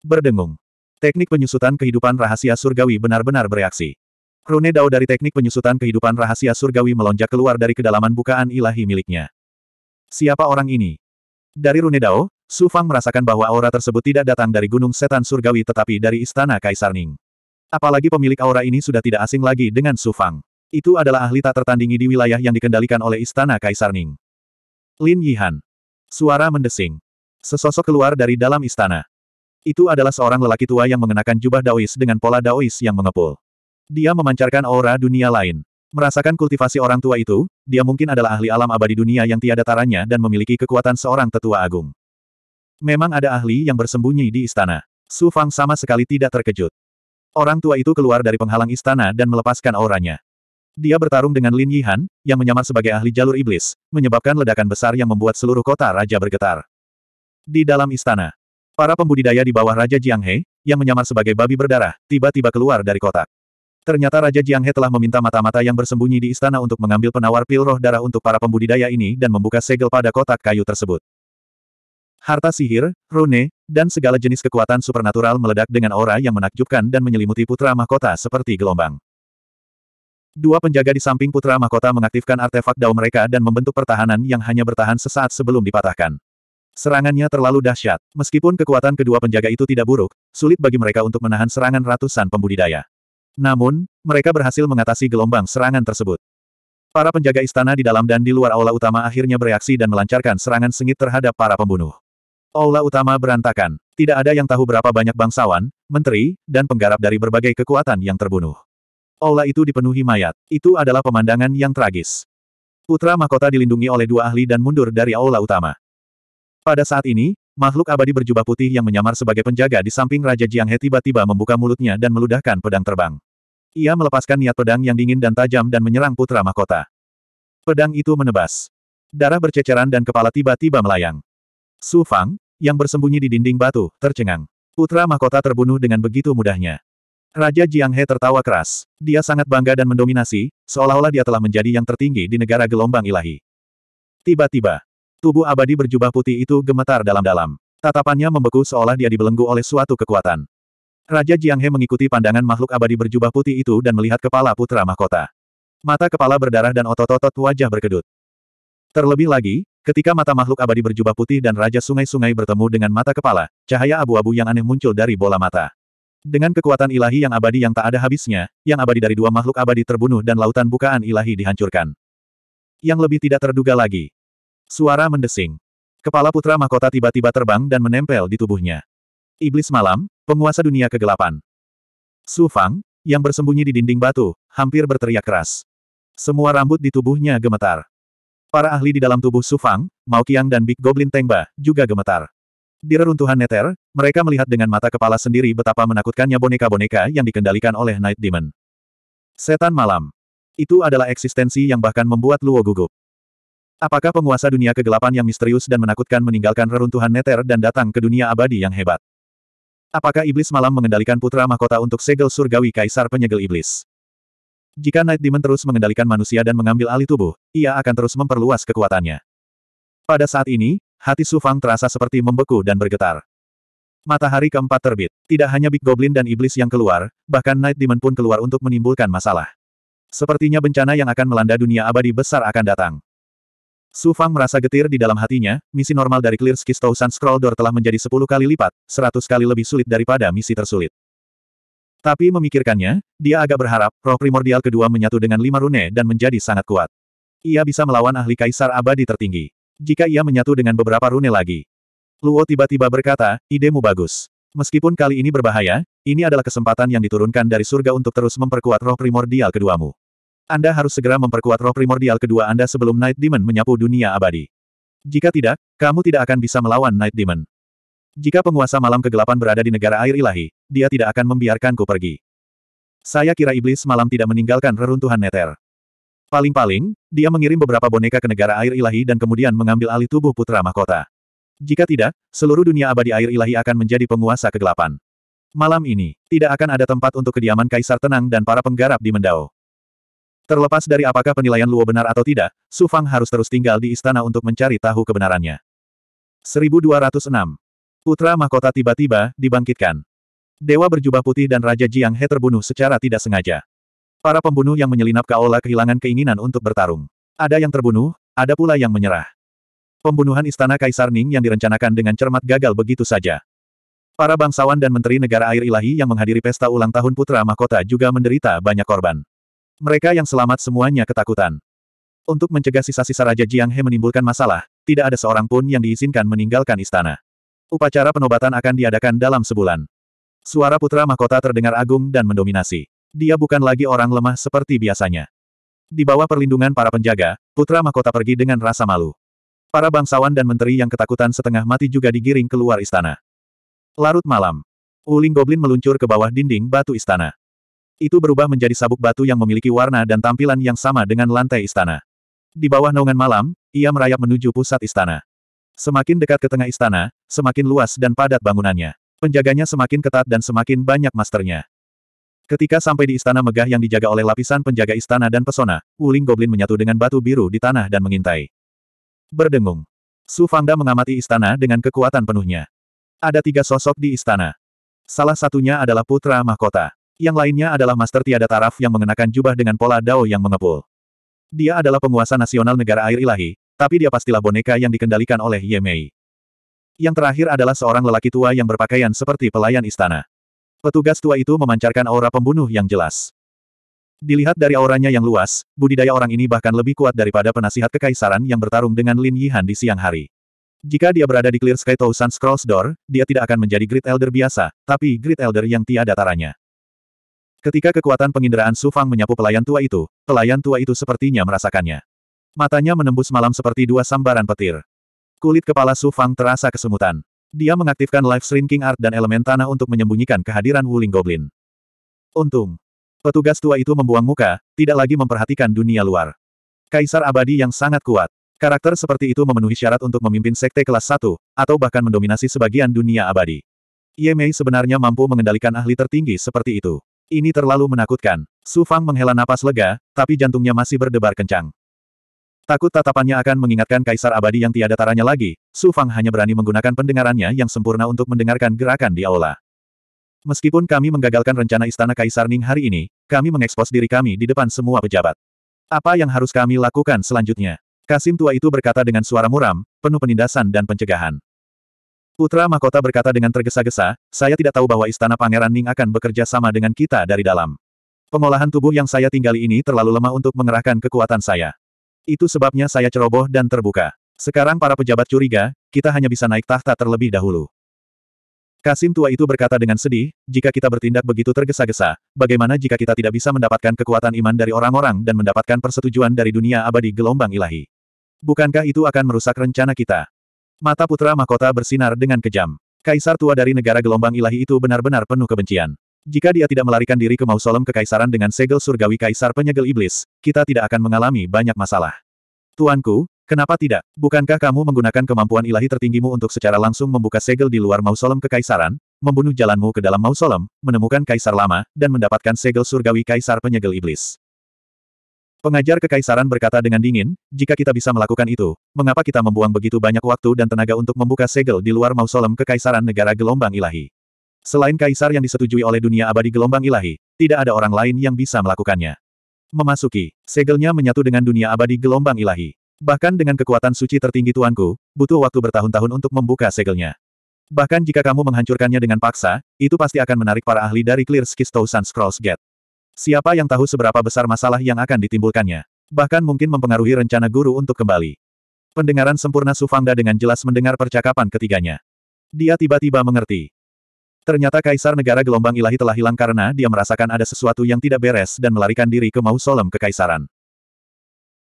Berdengung. Teknik penyusutan kehidupan rahasia surgawi benar-benar bereaksi. Rune Dao dari teknik penyusutan kehidupan rahasia surgawi melonjak keluar dari kedalaman bukaan ilahi miliknya. Siapa orang ini? Dari Rune Dao, Su Fang merasakan bahwa aura tersebut tidak datang dari gunung setan surgawi tetapi dari istana Kaisar Ning. Apalagi pemilik aura ini sudah tidak asing lagi dengan Su Fang. Itu adalah ahli tak tertandingi di wilayah yang dikendalikan oleh istana Kaisar Ning. Lin Yihan. Suara mendesing. Sesosok keluar dari dalam istana. Itu adalah seorang lelaki tua yang mengenakan jubah daois dengan pola daois yang mengepul. Dia memancarkan aura dunia lain. Merasakan kultivasi orang tua itu, dia mungkin adalah ahli alam abadi dunia yang tiada taranya dan memiliki kekuatan seorang tetua agung. Memang ada ahli yang bersembunyi di istana. Su Fang sama sekali tidak terkejut. Orang tua itu keluar dari penghalang istana dan melepaskan auranya. Dia bertarung dengan Lin Yihan, yang menyamar sebagai ahli jalur iblis, menyebabkan ledakan besar yang membuat seluruh kota raja bergetar. Di dalam istana, para pembudidaya di bawah Raja Jiang He yang menyamar sebagai babi berdarah, tiba-tiba keluar dari kotak. Ternyata Raja Jiang He telah meminta mata-mata yang bersembunyi di istana untuk mengambil penawar pil roh darah untuk para pembudidaya ini dan membuka segel pada kotak kayu tersebut. Harta sihir, rune, dan segala jenis kekuatan supernatural meledak dengan aura yang menakjubkan dan menyelimuti putra mahkota seperti gelombang. Dua penjaga di samping putra mahkota mengaktifkan artefak dao mereka dan membentuk pertahanan yang hanya bertahan sesaat sebelum dipatahkan. Serangannya terlalu dahsyat. Meskipun kekuatan kedua penjaga itu tidak buruk, sulit bagi mereka untuk menahan serangan ratusan pembudidaya. Namun, mereka berhasil mengatasi gelombang serangan tersebut. Para penjaga istana di dalam dan di luar aula utama akhirnya bereaksi dan melancarkan serangan sengit terhadap para pembunuh. Aula utama berantakan. Tidak ada yang tahu berapa banyak bangsawan, menteri, dan penggarap dari berbagai kekuatan yang terbunuh. Aula itu dipenuhi mayat. Itu adalah pemandangan yang tragis. Putra mahkota dilindungi oleh dua ahli dan mundur dari aula utama. Pada saat ini, makhluk abadi berjubah putih yang menyamar sebagai penjaga di samping Raja Jiang He tiba-tiba membuka mulutnya dan meludahkan pedang terbang. Ia melepaskan niat pedang yang dingin dan tajam dan menyerang putra mahkota. Pedang itu menebas. Darah berceceran dan kepala tiba-tiba melayang. Su Fang, yang bersembunyi di dinding batu, tercengang. Putra mahkota terbunuh dengan begitu mudahnya. Raja Jiang He tertawa keras. Dia sangat bangga dan mendominasi, seolah-olah dia telah menjadi yang tertinggi di negara gelombang ilahi. Tiba-tiba, tubuh abadi berjubah putih itu gemetar dalam-dalam. Tatapannya membeku seolah dia dibelenggu oleh suatu kekuatan. Raja Jiang He mengikuti pandangan makhluk abadi berjubah putih itu dan melihat kepala putra mahkota. Mata kepala berdarah dan otot-otot wajah berkedut. Terlebih lagi, Ketika mata makhluk abadi berjubah putih dan raja sungai-sungai bertemu dengan mata kepala, cahaya abu-abu yang aneh muncul dari bola mata. Dengan kekuatan ilahi yang abadi yang tak ada habisnya, yang abadi dari dua makhluk abadi terbunuh dan lautan bukaan ilahi dihancurkan. Yang lebih tidak terduga lagi. Suara mendesing. Kepala putra mahkota tiba-tiba terbang dan menempel di tubuhnya. Iblis malam, penguasa dunia kegelapan. Su Fang, yang bersembunyi di dinding batu, hampir berteriak keras. Semua rambut di tubuhnya gemetar. Para ahli di dalam tubuh Sufang, Mao Qiang dan Big Goblin Tengba, juga gemetar. Di reruntuhan Neter, mereka melihat dengan mata kepala sendiri betapa menakutkannya boneka-boneka yang dikendalikan oleh Night Demon. Setan malam. Itu adalah eksistensi yang bahkan membuat Luo gugup. Apakah penguasa dunia kegelapan yang misterius dan menakutkan meninggalkan reruntuhan Neter dan datang ke dunia abadi yang hebat? Apakah iblis malam mengendalikan putra mahkota untuk segel surgawi kaisar penyegel iblis? Jika Night Demon terus mengendalikan manusia dan mengambil alih tubuh, ia akan terus memperluas kekuatannya. Pada saat ini, hati Su Fang terasa seperti membeku dan bergetar. Matahari keempat terbit. Tidak hanya Big Goblin dan Iblis yang keluar, bahkan Night Demon pun keluar untuk menimbulkan masalah. Sepertinya bencana yang akan melanda dunia abadi besar akan datang. Su Fang merasa getir di dalam hatinya, misi normal dari Clear Skistousan Scroll Door telah menjadi 10 kali lipat, 100 kali lebih sulit daripada misi tersulit. Tapi memikirkannya, dia agak berharap, roh primordial kedua menyatu dengan lima rune dan menjadi sangat kuat. Ia bisa melawan ahli kaisar abadi tertinggi. Jika ia menyatu dengan beberapa rune lagi. Luo tiba-tiba berkata, idemu bagus. Meskipun kali ini berbahaya, ini adalah kesempatan yang diturunkan dari surga untuk terus memperkuat roh primordial keduamu. Anda harus segera memperkuat roh primordial kedua Anda sebelum Night Demon menyapu dunia abadi. Jika tidak, kamu tidak akan bisa melawan Night Demon. Jika penguasa malam kegelapan berada di negara air ilahi, dia tidak akan membiarkanku pergi. Saya kira iblis malam tidak meninggalkan reruntuhan neter. Paling-paling, dia mengirim beberapa boneka ke negara air ilahi dan kemudian mengambil alih tubuh putra mahkota. Jika tidak, seluruh dunia abadi air ilahi akan menjadi penguasa kegelapan. Malam ini, tidak akan ada tempat untuk kediaman kaisar tenang dan para penggarap di Mendao. Terlepas dari apakah penilaian Luo benar atau tidak, Su Fang harus terus tinggal di istana untuk mencari tahu kebenarannya. 1206 Putra mahkota tiba-tiba dibangkitkan. Dewa berjubah putih dan Raja Jiang He terbunuh secara tidak sengaja. Para pembunuh yang menyelinap ke aula kehilangan keinginan untuk bertarung. Ada yang terbunuh, ada pula yang menyerah. Pembunuhan istana Kaisar Ning yang direncanakan dengan cermat gagal begitu saja. Para bangsawan dan menteri negara air ilahi yang menghadiri pesta ulang tahun putra mahkota juga menderita banyak korban. Mereka yang selamat semuanya ketakutan. Untuk mencegah sisa-sisa Raja Jiang He menimbulkan masalah, tidak ada seorang pun yang diizinkan meninggalkan istana. Upacara penobatan akan diadakan dalam sebulan. Suara putra mahkota terdengar agung dan mendominasi. Dia bukan lagi orang lemah seperti biasanya. Di bawah perlindungan para penjaga, putra mahkota pergi dengan rasa malu. Para bangsawan dan menteri yang ketakutan setengah mati juga digiring keluar istana. Larut malam. Wuling Goblin meluncur ke bawah dinding batu istana. Itu berubah menjadi sabuk batu yang memiliki warna dan tampilan yang sama dengan lantai istana. Di bawah naungan malam, ia merayap menuju pusat istana. Semakin dekat ke tengah istana, semakin luas dan padat bangunannya. Penjaganya semakin ketat dan semakin banyak masternya. Ketika sampai di istana megah yang dijaga oleh lapisan penjaga istana dan pesona, Wuling Goblin menyatu dengan batu biru di tanah dan mengintai. Berdengung. Su Fangda mengamati istana dengan kekuatan penuhnya. Ada tiga sosok di istana. Salah satunya adalah putra mahkota. Yang lainnya adalah master tiada taraf yang mengenakan jubah dengan pola dao yang mengepul. Dia adalah penguasa nasional negara air ilahi, tapi dia pastilah boneka yang dikendalikan oleh Ye Mei. Yang terakhir adalah seorang lelaki tua yang berpakaian seperti pelayan istana. Petugas tua itu memancarkan aura pembunuh yang jelas. Dilihat dari auranya yang luas, budidaya orang ini bahkan lebih kuat daripada penasihat kekaisaran yang bertarung dengan Lin Yihan di siang hari. Jika dia berada di Clear Sky Thousand Scrolls Door, dia tidak akan menjadi Great Elder biasa, tapi Great Elder yang tiada taranya. Ketika kekuatan penginderaan Sufang menyapu pelayan tua itu, pelayan tua itu sepertinya merasakannya. Matanya menembus malam seperti dua sambaran petir. Kulit kepala Su Fang terasa kesemutan. Dia mengaktifkan Life Shrinking Art dan elemen tanah untuk menyembunyikan kehadiran Wuling Goblin. Untung. Petugas tua itu membuang muka, tidak lagi memperhatikan dunia luar. Kaisar abadi yang sangat kuat. Karakter seperti itu memenuhi syarat untuk memimpin sekte kelas 1, atau bahkan mendominasi sebagian dunia abadi. Ye Mei sebenarnya mampu mengendalikan ahli tertinggi seperti itu. Ini terlalu menakutkan. Su Fang menghela napas lega, tapi jantungnya masih berdebar kencang. Takut tatapannya akan mengingatkan kaisar abadi yang tiada taranya lagi, Su Fang hanya berani menggunakan pendengarannya yang sempurna untuk mendengarkan gerakan di aula. Meskipun kami menggagalkan rencana istana kaisar Ning hari ini, kami mengekspos diri kami di depan semua pejabat. Apa yang harus kami lakukan selanjutnya? Kasim tua itu berkata dengan suara muram, penuh penindasan dan pencegahan. Putra Mahkota berkata dengan tergesa-gesa, saya tidak tahu bahwa istana Pangeran Ning akan bekerja sama dengan kita dari dalam. Pengolahan tubuh yang saya tinggali ini terlalu lemah untuk mengerahkan kekuatan saya. Itu sebabnya saya ceroboh dan terbuka. Sekarang para pejabat curiga, kita hanya bisa naik tahta terlebih dahulu. Kasim tua itu berkata dengan sedih, jika kita bertindak begitu tergesa-gesa, bagaimana jika kita tidak bisa mendapatkan kekuatan iman dari orang-orang dan mendapatkan persetujuan dari dunia abadi gelombang ilahi? Bukankah itu akan merusak rencana kita? Mata putra mahkota bersinar dengan kejam. Kaisar tua dari negara gelombang ilahi itu benar-benar penuh kebencian. Jika dia tidak melarikan diri ke Mausolem kekaisaran dengan segel surgawi kaisar penyegel iblis, kita tidak akan mengalami banyak masalah. Tuanku, kenapa tidak? Bukankah kamu menggunakan kemampuan ilahi tertinggimu untuk secara langsung membuka segel di luar Mausolem kekaisaran, membunuh jalanmu ke dalam Mausolem, menemukan kaisar lama, dan mendapatkan segel surgawi kaisar penyegel iblis? Pengajar kekaisaran berkata dengan dingin, jika kita bisa melakukan itu, mengapa kita membuang begitu banyak waktu dan tenaga untuk membuka segel di luar Mausolem kekaisaran negara gelombang ilahi? Selain kaisar yang disetujui oleh dunia abadi gelombang ilahi, tidak ada orang lain yang bisa melakukannya. Memasuki, segelnya menyatu dengan dunia abadi gelombang ilahi. Bahkan dengan kekuatan suci tertinggi tuanku, butuh waktu bertahun-tahun untuk membuka segelnya. Bahkan jika kamu menghancurkannya dengan paksa, itu pasti akan menarik para ahli dari Clear Skisto Sun Scrolls Gate. Siapa yang tahu seberapa besar masalah yang akan ditimbulkannya? Bahkan mungkin mempengaruhi rencana guru untuk kembali. Pendengaran sempurna Sufangda dengan jelas mendengar percakapan ketiganya. Dia tiba-tiba mengerti. Ternyata Kaisar Negara Gelombang Ilahi telah hilang karena dia merasakan ada sesuatu yang tidak beres dan melarikan diri ke Mausolem kekaisaran.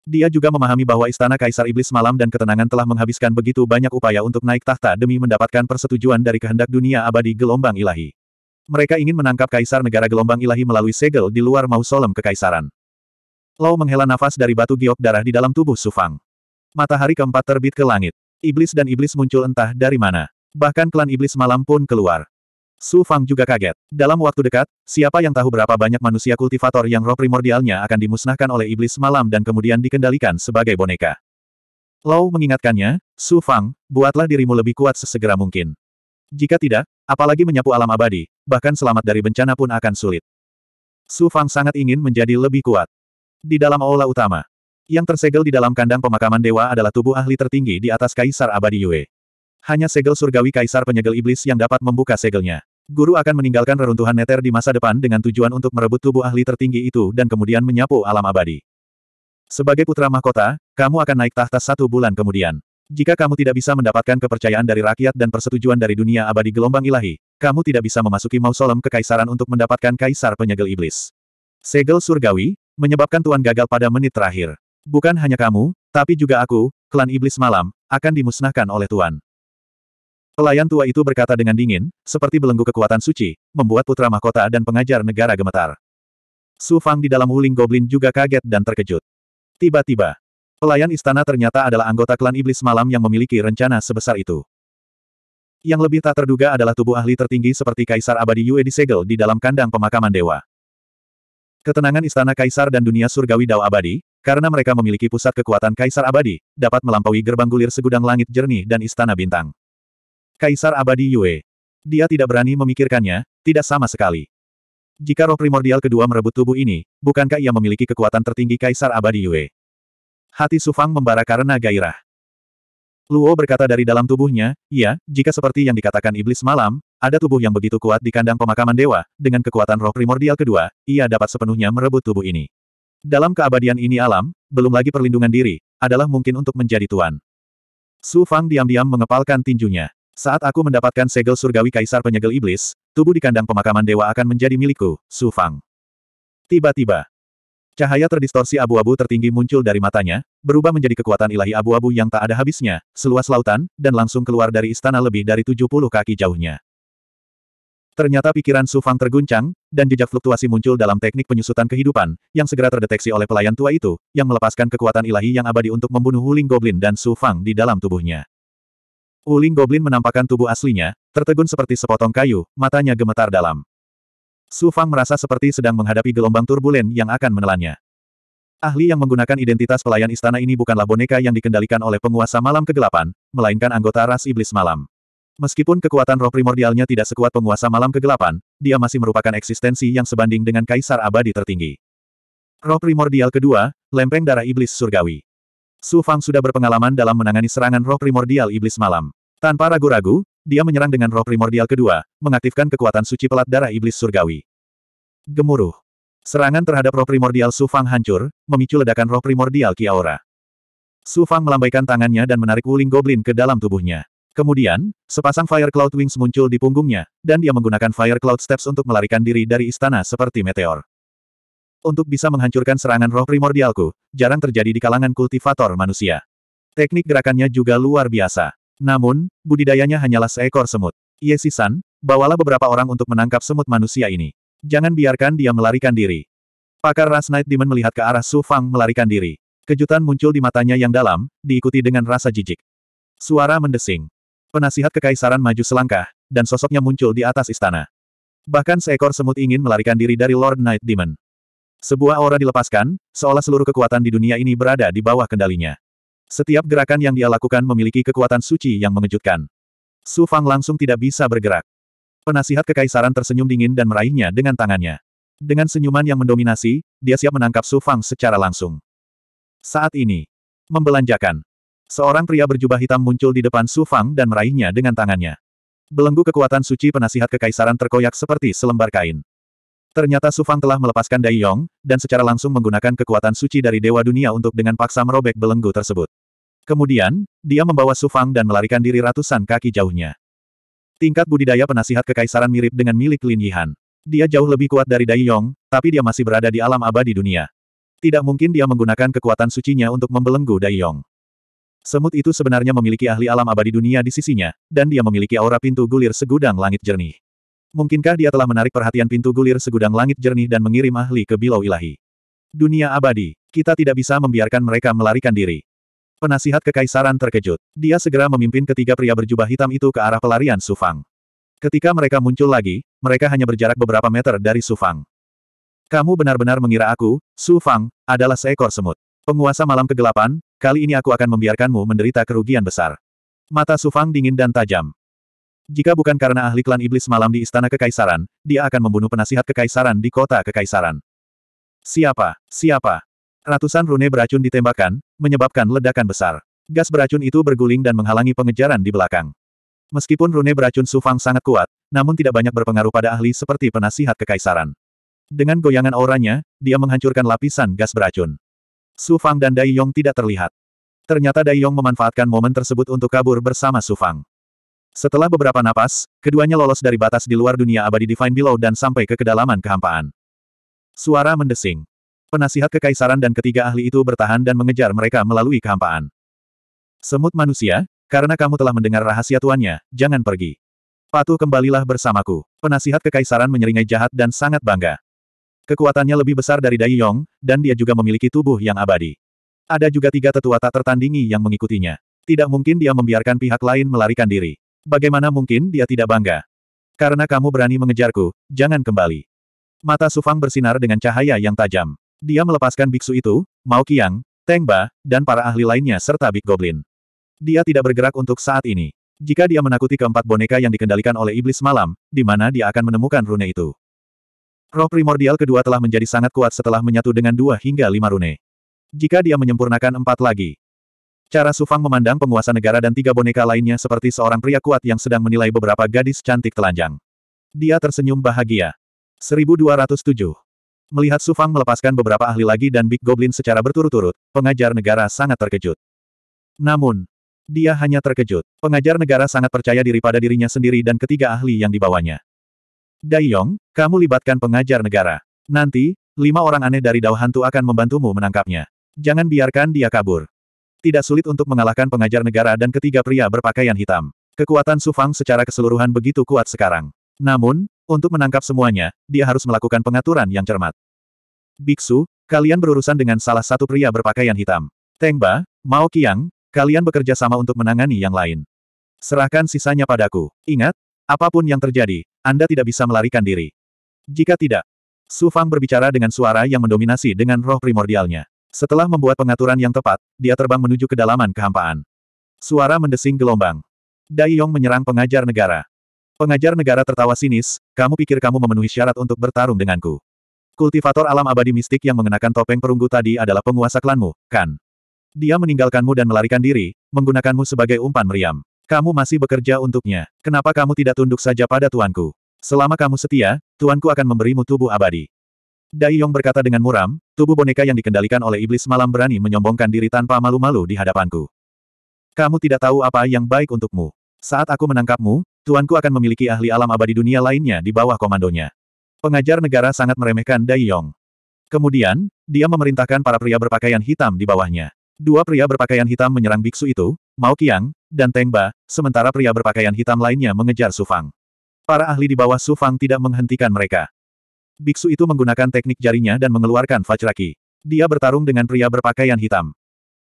Dia juga memahami bahwa istana Kaisar Iblis Malam dan ketenangan telah menghabiskan begitu banyak upaya untuk naik tahta demi mendapatkan persetujuan dari kehendak dunia abadi gelombang ilahi. Mereka ingin menangkap Kaisar Negara Gelombang Ilahi melalui segel di luar Mausolem kekaisaran. Lau menghela nafas dari batu giok darah di dalam tubuh Sufang. Matahari keempat terbit ke langit. Iblis dan iblis muncul entah dari mana. Bahkan klan iblis malam pun keluar. Su Fang juga kaget. Dalam waktu dekat, siapa yang tahu berapa banyak manusia kultivator yang roh primordialnya akan dimusnahkan oleh iblis malam dan kemudian dikendalikan sebagai boneka. Low mengingatkannya, Su Fang, buatlah dirimu lebih kuat sesegera mungkin. Jika tidak, apalagi menyapu alam abadi, bahkan selamat dari bencana pun akan sulit. Su Fang sangat ingin menjadi lebih kuat. Di dalam aula utama, yang tersegel di dalam kandang pemakaman dewa adalah tubuh ahli tertinggi di atas Kaisar Abadi Yue. Hanya segel surgawi kaisar penyegel iblis yang dapat membuka segelnya. Guru akan meninggalkan reruntuhan neter di masa depan dengan tujuan untuk merebut tubuh ahli tertinggi itu dan kemudian menyapu alam abadi. Sebagai putra mahkota, kamu akan naik tahta satu bulan kemudian. Jika kamu tidak bisa mendapatkan kepercayaan dari rakyat dan persetujuan dari dunia abadi gelombang ilahi, kamu tidak bisa memasuki mausolem kekaisaran untuk mendapatkan kaisar penyegel iblis. Segel surgawi, menyebabkan Tuan gagal pada menit terakhir. Bukan hanya kamu, tapi juga aku, klan iblis malam, akan dimusnahkan oleh Tuan. Pelayan tua itu berkata dengan dingin, seperti belenggu kekuatan suci, membuat putra mahkota dan pengajar negara gemetar. Su Fang di dalam Wuling Goblin juga kaget dan terkejut. Tiba-tiba, pelayan istana ternyata adalah anggota klan iblis malam yang memiliki rencana sebesar itu. Yang lebih tak terduga adalah tubuh ahli tertinggi seperti Kaisar Abadi Yue disegel di dalam kandang pemakaman dewa. Ketenangan istana Kaisar dan dunia surgawi Dao Abadi, karena mereka memiliki pusat kekuatan Kaisar Abadi, dapat melampaui gerbang gulir segudang langit jernih dan istana bintang. Kaisar Abadi Yue. Dia tidak berani memikirkannya, tidak sama sekali. Jika roh primordial kedua merebut tubuh ini, bukankah ia memiliki kekuatan tertinggi Kaisar Abadi Yue? Hati Sufang membara karena gairah. Luo berkata dari dalam tubuhnya, ya, jika seperti yang dikatakan iblis malam, ada tubuh yang begitu kuat di kandang pemakaman dewa, dengan kekuatan roh primordial kedua, ia dapat sepenuhnya merebut tubuh ini. Dalam keabadian ini alam, belum lagi perlindungan diri, adalah mungkin untuk menjadi tuan. Su Fang diam-diam mengepalkan tinjunya. Saat aku mendapatkan segel surgawi kaisar penyegel iblis, tubuh di kandang pemakaman dewa akan menjadi milikku, Su Fang. Tiba-tiba, cahaya terdistorsi abu-abu tertinggi muncul dari matanya, berubah menjadi kekuatan ilahi abu-abu yang tak ada habisnya, seluas lautan, dan langsung keluar dari istana lebih dari 70 kaki jauhnya. Ternyata pikiran Su Fang terguncang, dan jejak fluktuasi muncul dalam teknik penyusutan kehidupan, yang segera terdeteksi oleh pelayan tua itu, yang melepaskan kekuatan ilahi yang abadi untuk membunuh Huling Goblin dan Su Fang di dalam tubuhnya. Uling Goblin menampakkan tubuh aslinya, tertegun seperti sepotong kayu, matanya gemetar dalam. Su Fang merasa seperti sedang menghadapi gelombang turbulen yang akan menelannya. Ahli yang menggunakan identitas pelayan istana ini bukanlah boneka yang dikendalikan oleh penguasa malam kegelapan, melainkan anggota ras iblis malam. Meskipun kekuatan roh primordialnya tidak sekuat penguasa malam kegelapan, dia masih merupakan eksistensi yang sebanding dengan kaisar abadi tertinggi. Roh primordial kedua, lempeng darah iblis surgawi. Su Fang sudah berpengalaman dalam menangani serangan roh primordial iblis malam. Tanpa ragu-ragu, dia menyerang dengan roh primordial kedua, mengaktifkan kekuatan suci pelat darah iblis surgawi. Gemuruh. Serangan terhadap roh primordial Su Fang hancur, memicu ledakan roh primordial Kiaora. Su Fang melambaikan tangannya dan menarik wuling goblin ke dalam tubuhnya. Kemudian, sepasang Fire Cloud Wings muncul di punggungnya, dan dia menggunakan Fire Cloud Steps untuk melarikan diri dari istana seperti meteor untuk bisa menghancurkan serangan roh primordialku, jarang terjadi di kalangan kultivator manusia. Teknik gerakannya juga luar biasa. Namun, budidayanya hanyalah seekor semut. Yesisan, bawalah beberapa orang untuk menangkap semut manusia ini. Jangan biarkan dia melarikan diri. Pakar Ras Night Demon melihat ke arah Su Fang melarikan diri. Kejutan muncul di matanya yang dalam, diikuti dengan rasa jijik. Suara mendesing. Penasihat kekaisaran maju selangkah, dan sosoknya muncul di atas istana. Bahkan seekor semut ingin melarikan diri dari Lord Night Demon. Sebuah aura dilepaskan, seolah seluruh kekuatan di dunia ini berada di bawah kendalinya. Setiap gerakan yang dia lakukan memiliki kekuatan suci yang mengejutkan. Su Fang langsung tidak bisa bergerak. Penasihat kekaisaran tersenyum dingin dan meraihnya dengan tangannya. Dengan senyuman yang mendominasi, dia siap menangkap Su Fang secara langsung. Saat ini, membelanjakan. Seorang pria berjubah hitam muncul di depan Su Fang dan meraihnya dengan tangannya. Belenggu kekuatan suci penasihat kekaisaran terkoyak seperti selembar kain. Ternyata Su Fang telah melepaskan Dai Yong, dan secara langsung menggunakan kekuatan suci dari Dewa Dunia untuk dengan paksa merobek belenggu tersebut. Kemudian, dia membawa Su Fang dan melarikan diri ratusan kaki jauhnya. Tingkat budidaya penasihat kekaisaran mirip dengan milik Lin Yihan. Dia jauh lebih kuat dari Dai Yong, tapi dia masih berada di alam abadi dunia. Tidak mungkin dia menggunakan kekuatan sucinya untuk membelenggu Dai Yong. Semut itu sebenarnya memiliki ahli alam abadi dunia di sisinya, dan dia memiliki aura pintu gulir segudang langit jernih. Mungkinkah dia telah menarik perhatian pintu gulir segudang langit jernih dan mengirim ahli ke bilau ilahi? Dunia abadi, kita tidak bisa membiarkan mereka melarikan diri. Penasihat kekaisaran terkejut. Dia segera memimpin ketiga pria berjubah hitam itu ke arah pelarian Sufang. Ketika mereka muncul lagi, mereka hanya berjarak beberapa meter dari Sufang. Kamu benar-benar mengira aku, Sufang, adalah seekor semut. Penguasa malam kegelapan, kali ini aku akan membiarkanmu menderita kerugian besar. Mata Sufang dingin dan tajam. Jika bukan karena ahli klan iblis malam di istana kekaisaran, dia akan membunuh penasihat kekaisaran di kota kekaisaran. Siapa? Siapa? Ratusan rune beracun ditembakkan, menyebabkan ledakan besar. Gas beracun itu berguling dan menghalangi pengejaran di belakang. Meskipun rune beracun Sufang sangat kuat, namun tidak banyak berpengaruh pada ahli seperti penasihat kekaisaran. Dengan goyangan auranya, dia menghancurkan lapisan gas beracun. Sufang dan Dai Yong tidak terlihat. Ternyata Dai Yong memanfaatkan momen tersebut untuk kabur bersama Sufang. Setelah beberapa napas, keduanya lolos dari batas di luar dunia abadi Divine Below dan sampai ke kedalaman kehampaan. Suara mendesing. Penasihat kekaisaran dan ketiga ahli itu bertahan dan mengejar mereka melalui kehampaan. Semut manusia, karena kamu telah mendengar rahasia tuannya, jangan pergi. Patuh kembalilah bersamaku. Penasihat kekaisaran menyeringai jahat dan sangat bangga. Kekuatannya lebih besar dari Dai Yong, dan dia juga memiliki tubuh yang abadi. Ada juga tiga tetua tak tertandingi yang mengikutinya. Tidak mungkin dia membiarkan pihak lain melarikan diri. Bagaimana mungkin dia tidak bangga? Karena kamu berani mengejarku, jangan kembali. Mata Sufang bersinar dengan cahaya yang tajam. Dia melepaskan biksu itu, Mao Qiang, Teng Ba, dan para ahli lainnya serta Big Goblin. Dia tidak bergerak untuk saat ini. Jika dia menakuti keempat boneka yang dikendalikan oleh iblis malam, di mana dia akan menemukan rune itu. Roh primordial kedua telah menjadi sangat kuat setelah menyatu dengan dua hingga lima rune. Jika dia menyempurnakan empat lagi, Cara Sufang memandang penguasa negara dan tiga boneka lainnya seperti seorang pria kuat yang sedang menilai beberapa gadis cantik telanjang. Dia tersenyum bahagia. 1207. Melihat Sufang melepaskan beberapa ahli lagi dan Big Goblin secara berturut-turut, pengajar negara sangat terkejut. Namun, dia hanya terkejut. Pengajar negara sangat percaya diri pada dirinya sendiri dan ketiga ahli yang dibawanya. Yong, kamu libatkan pengajar negara. Nanti, lima orang aneh dari Dao Hantu akan membantumu menangkapnya. Jangan biarkan dia kabur. Tidak sulit untuk mengalahkan pengajar negara dan ketiga pria berpakaian hitam. Kekuatan Sufang secara keseluruhan begitu kuat sekarang. Namun, untuk menangkap semuanya, dia harus melakukan pengaturan yang cermat. Biksu, kalian berurusan dengan salah satu pria berpakaian hitam. Tengba, Mao Qiang, kalian bekerja sama untuk menangani yang lain. Serahkan sisanya padaku. Ingat, apapun yang terjadi, Anda tidak bisa melarikan diri. Jika tidak, Su Fang berbicara dengan suara yang mendominasi dengan roh primordialnya. Setelah membuat pengaturan yang tepat, dia terbang menuju kedalaman kehampaan. Suara mendesing gelombang. Dai Yong menyerang pengajar negara. Pengajar negara tertawa sinis, kamu pikir kamu memenuhi syarat untuk bertarung denganku. Kultivator alam abadi mistik yang mengenakan topeng perunggu tadi adalah penguasa klanmu, kan? Dia meninggalkanmu dan melarikan diri, menggunakanmu sebagai umpan meriam. Kamu masih bekerja untuknya. Kenapa kamu tidak tunduk saja pada tuanku? Selama kamu setia, tuanku akan memberimu tubuh abadi. Dai Yong berkata dengan muram, tubuh boneka yang dikendalikan oleh iblis malam berani menyombongkan diri tanpa malu-malu di hadapanku. Kamu tidak tahu apa yang baik untukmu. Saat aku menangkapmu, tuanku akan memiliki ahli alam abadi dunia lainnya di bawah komandonya. Pengajar negara sangat meremehkan Dai Yong. Kemudian, dia memerintahkan para pria berpakaian hitam di bawahnya. Dua pria berpakaian hitam menyerang biksu itu, Mao Qiang, dan Teng Ba, sementara pria berpakaian hitam lainnya mengejar Su Fang. Para ahli di bawah Su Fang tidak menghentikan mereka. Biksu itu menggunakan teknik jarinya dan mengeluarkan fajraki. Dia bertarung dengan pria berpakaian hitam.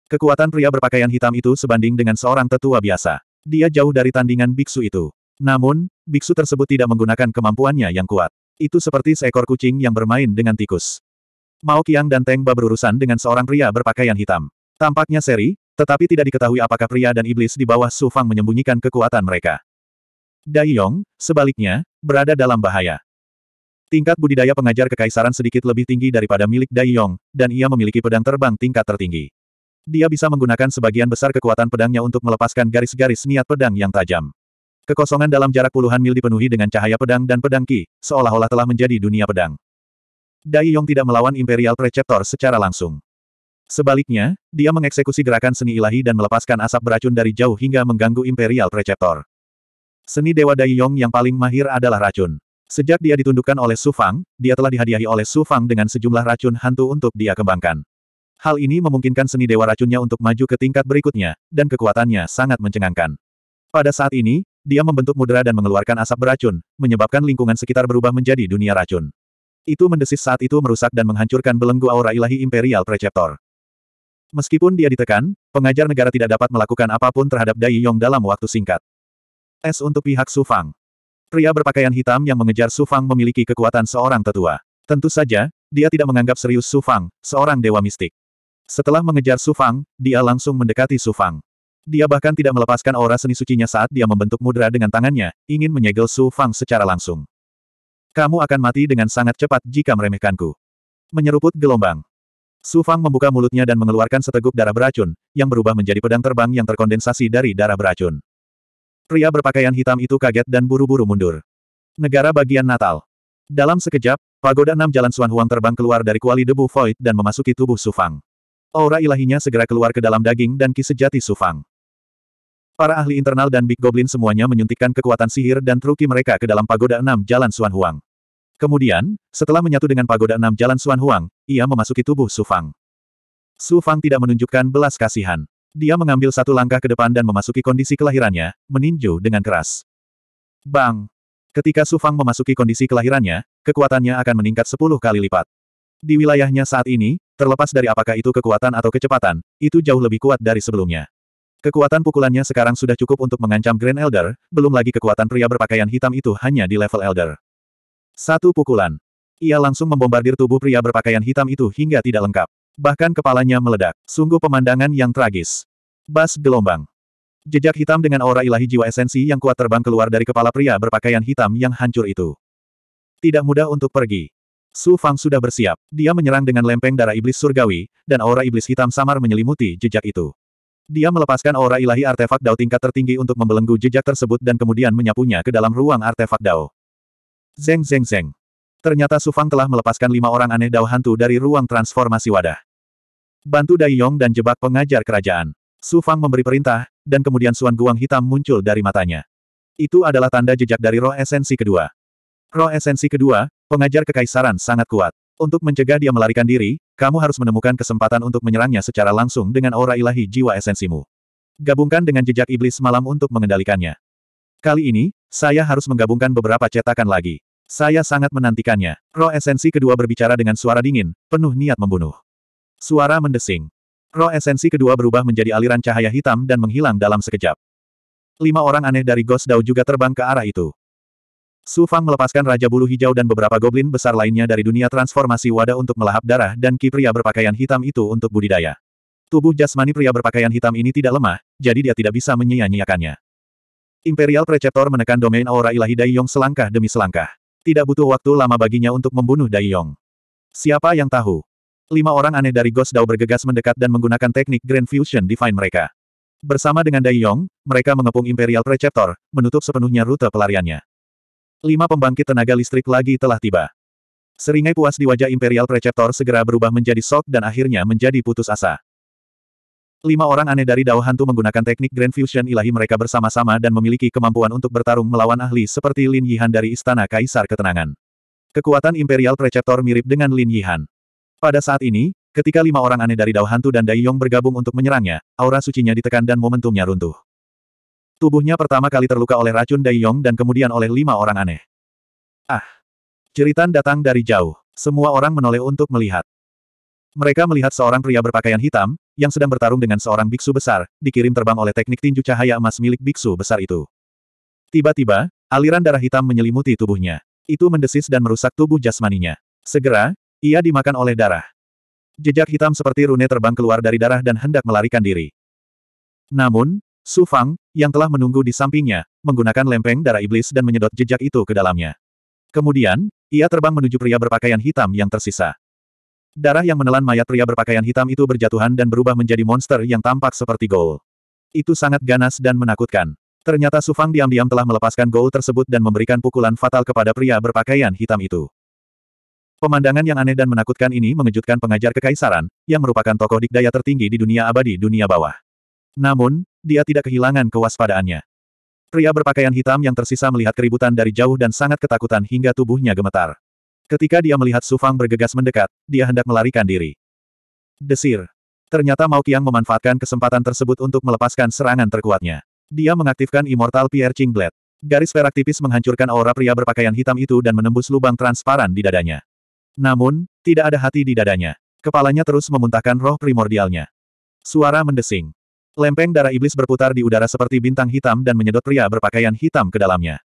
Kekuatan pria berpakaian hitam itu sebanding dengan seorang tetua biasa. Dia jauh dari tandingan biksu itu. Namun, biksu tersebut tidak menggunakan kemampuannya yang kuat. Itu seperti seekor kucing yang bermain dengan tikus. Mao Qiang dan Teng Ba berurusan dengan seorang pria berpakaian hitam. Tampaknya seri, tetapi tidak diketahui apakah pria dan iblis di bawah Su Fang menyembunyikan kekuatan mereka. Dai Yong, sebaliknya, berada dalam bahaya. Tingkat budidaya pengajar kekaisaran sedikit lebih tinggi daripada milik Dai Yong, dan ia memiliki pedang terbang tingkat tertinggi. Dia bisa menggunakan sebagian besar kekuatan pedangnya untuk melepaskan garis-garis niat pedang yang tajam. Kekosongan dalam jarak puluhan mil dipenuhi dengan cahaya pedang dan pedang ki, seolah-olah telah menjadi dunia pedang. Dai Yong tidak melawan Imperial Preceptor secara langsung. Sebaliknya, dia mengeksekusi gerakan seni ilahi dan melepaskan asap beracun dari jauh hingga mengganggu Imperial Preceptor. Seni Dewa Dai Yong yang paling mahir adalah racun. Sejak dia ditundukkan oleh Su Fang, dia telah dihadiahi oleh Su Fang dengan sejumlah racun hantu untuk dia kembangkan. Hal ini memungkinkan seni dewa racunnya untuk maju ke tingkat berikutnya, dan kekuatannya sangat mencengangkan. Pada saat ini, dia membentuk mudra dan mengeluarkan asap beracun, menyebabkan lingkungan sekitar berubah menjadi dunia racun. Itu mendesis saat itu merusak dan menghancurkan belenggu aura ilahi Imperial Preceptor. Meskipun dia ditekan, pengajar negara tidak dapat melakukan apapun terhadap Dai Yong dalam waktu singkat. S untuk pihak Su Fang. Pria berpakaian hitam yang mengejar Su Fang memiliki kekuatan seorang tetua. Tentu saja, dia tidak menganggap serius Su Fang, seorang dewa mistik. Setelah mengejar Su Fang, dia langsung mendekati Su Fang. Dia bahkan tidak melepaskan aura seni sucinya saat dia membentuk mudra dengan tangannya, ingin menyegel Su Fang secara langsung. Kamu akan mati dengan sangat cepat jika meremehkanku. Menyeruput gelombang. Su Fang membuka mulutnya dan mengeluarkan seteguk darah beracun, yang berubah menjadi pedang terbang yang terkondensasi dari darah beracun. Pria berpakaian hitam itu kaget dan buru-buru mundur. Negara bagian Natal. Dalam sekejap, pagoda enam jalan Suan Huang terbang keluar dari kuali debu void dan memasuki tubuh Sufang. Aura ilahinya segera keluar ke dalam daging dan ki sejati Sufang. Para ahli internal dan Big Goblin semuanya menyuntikkan kekuatan sihir dan truki mereka ke dalam pagoda enam jalan Suan Huang. Kemudian, setelah menyatu dengan pagoda enam jalan Suan Huang, ia memasuki tubuh Sufang. Sufang tidak menunjukkan belas kasihan. Dia mengambil satu langkah ke depan dan memasuki kondisi kelahirannya, meninju dengan keras. Bang! Ketika Su Fang memasuki kondisi kelahirannya, kekuatannya akan meningkat 10 kali lipat. Di wilayahnya saat ini, terlepas dari apakah itu kekuatan atau kecepatan, itu jauh lebih kuat dari sebelumnya. Kekuatan pukulannya sekarang sudah cukup untuk mengancam Grand Elder, belum lagi kekuatan pria berpakaian hitam itu hanya di level Elder. Satu pukulan. Ia langsung membombardir tubuh pria berpakaian hitam itu hingga tidak lengkap. Bahkan kepalanya meledak. Sungguh pemandangan yang tragis. Bas gelombang. Jejak hitam dengan aura ilahi jiwa esensi yang kuat terbang keluar dari kepala pria berpakaian hitam yang hancur itu. Tidak mudah untuk pergi. Su Fang sudah bersiap. Dia menyerang dengan lempeng darah iblis surgawi, dan aura iblis hitam samar menyelimuti jejak itu. Dia melepaskan aura ilahi artefak Dao tingkat tertinggi untuk membelenggu jejak tersebut dan kemudian menyapunya ke dalam ruang artefak Dao. Zeng zeng zeng. Ternyata Sufang telah melepaskan lima orang aneh dao hantu dari ruang transformasi wadah. Bantu Dai Yong dan jebak pengajar kerajaan. Sufang memberi perintah, dan kemudian suan guang hitam muncul dari matanya. Itu adalah tanda jejak dari roh esensi kedua. Roh esensi kedua, pengajar kekaisaran sangat kuat. Untuk mencegah dia melarikan diri, kamu harus menemukan kesempatan untuk menyerangnya secara langsung dengan aura ilahi jiwa esensimu. Gabungkan dengan jejak iblis malam untuk mengendalikannya. Kali ini, saya harus menggabungkan beberapa cetakan lagi. Saya sangat menantikannya. Roh esensi kedua berbicara dengan suara dingin, penuh niat membunuh. Suara mendesing. Roh esensi kedua berubah menjadi aliran cahaya hitam dan menghilang dalam sekejap. Lima orang aneh dari Ghost Dao juga terbang ke arah itu. Su Fang melepaskan Raja Bulu Hijau dan beberapa goblin besar lainnya dari dunia transformasi wadah untuk melahap darah dan ki pria berpakaian hitam itu untuk budidaya. Tubuh jasmani pria berpakaian hitam ini tidak lemah, jadi dia tidak bisa menyia-nyiakannya. Imperial Preceptor menekan domain aura ilahi Yong selangkah demi selangkah. Tidak butuh waktu lama baginya untuk membunuh Dai Yong. Siapa yang tahu? Lima orang aneh dari Ghost Dao bergegas mendekat dan menggunakan teknik Grand Fusion Divine mereka. Bersama dengan Dai Yong, mereka mengepung Imperial Preceptor, menutup sepenuhnya rute pelariannya. Lima pembangkit tenaga listrik lagi telah tiba. Seringai puas di wajah Imperial Preceptor segera berubah menjadi sok dan akhirnya menjadi putus asa. Lima orang aneh dari Dao Hantu menggunakan teknik Grand Fusion ilahi mereka bersama-sama dan memiliki kemampuan untuk bertarung melawan ahli seperti Lin Yihan dari Istana Kaisar Ketenangan. Kekuatan Imperial Preceptor mirip dengan Lin Yihan. Pada saat ini, ketika lima orang aneh dari Dao Hantu dan Dai Yong bergabung untuk menyerangnya, aura sucinya ditekan dan momentumnya runtuh. Tubuhnya pertama kali terluka oleh racun Dai Yong dan kemudian oleh lima orang aneh. Ah! Ceritan datang dari jauh. Semua orang menoleh untuk melihat. Mereka melihat seorang pria berpakaian hitam, yang sedang bertarung dengan seorang biksu besar, dikirim terbang oleh teknik tinju cahaya emas milik biksu besar itu. Tiba-tiba, aliran darah hitam menyelimuti tubuhnya. Itu mendesis dan merusak tubuh jasmaninya. Segera, ia dimakan oleh darah. Jejak hitam seperti rune terbang keluar dari darah dan hendak melarikan diri. Namun, Su Fang, yang telah menunggu di sampingnya, menggunakan lempeng darah iblis dan menyedot jejak itu ke dalamnya. Kemudian, ia terbang menuju pria berpakaian hitam yang tersisa. Darah yang menelan mayat pria berpakaian hitam itu berjatuhan dan berubah menjadi monster yang tampak seperti Gol. Itu sangat ganas dan menakutkan. Ternyata Sufang diam-diam telah melepaskan Gol tersebut dan memberikan pukulan fatal kepada pria berpakaian hitam itu. Pemandangan yang aneh dan menakutkan ini mengejutkan pengajar kekaisaran, yang merupakan tokoh dikdaya tertinggi di dunia abadi dunia bawah. Namun, dia tidak kehilangan kewaspadaannya. Pria berpakaian hitam yang tersisa melihat keributan dari jauh dan sangat ketakutan hingga tubuhnya gemetar. Ketika dia melihat Sufang bergegas mendekat, dia hendak melarikan diri. Desir. Ternyata Mao Qiang memanfaatkan kesempatan tersebut untuk melepaskan serangan terkuatnya. Dia mengaktifkan Immortal Pierre Chinglet. Garis perak tipis menghancurkan aura pria berpakaian hitam itu dan menembus lubang transparan di dadanya. Namun, tidak ada hati di dadanya. Kepalanya terus memuntahkan roh primordialnya. Suara mendesing. Lempeng darah iblis berputar di udara seperti bintang hitam dan menyedot pria berpakaian hitam ke dalamnya.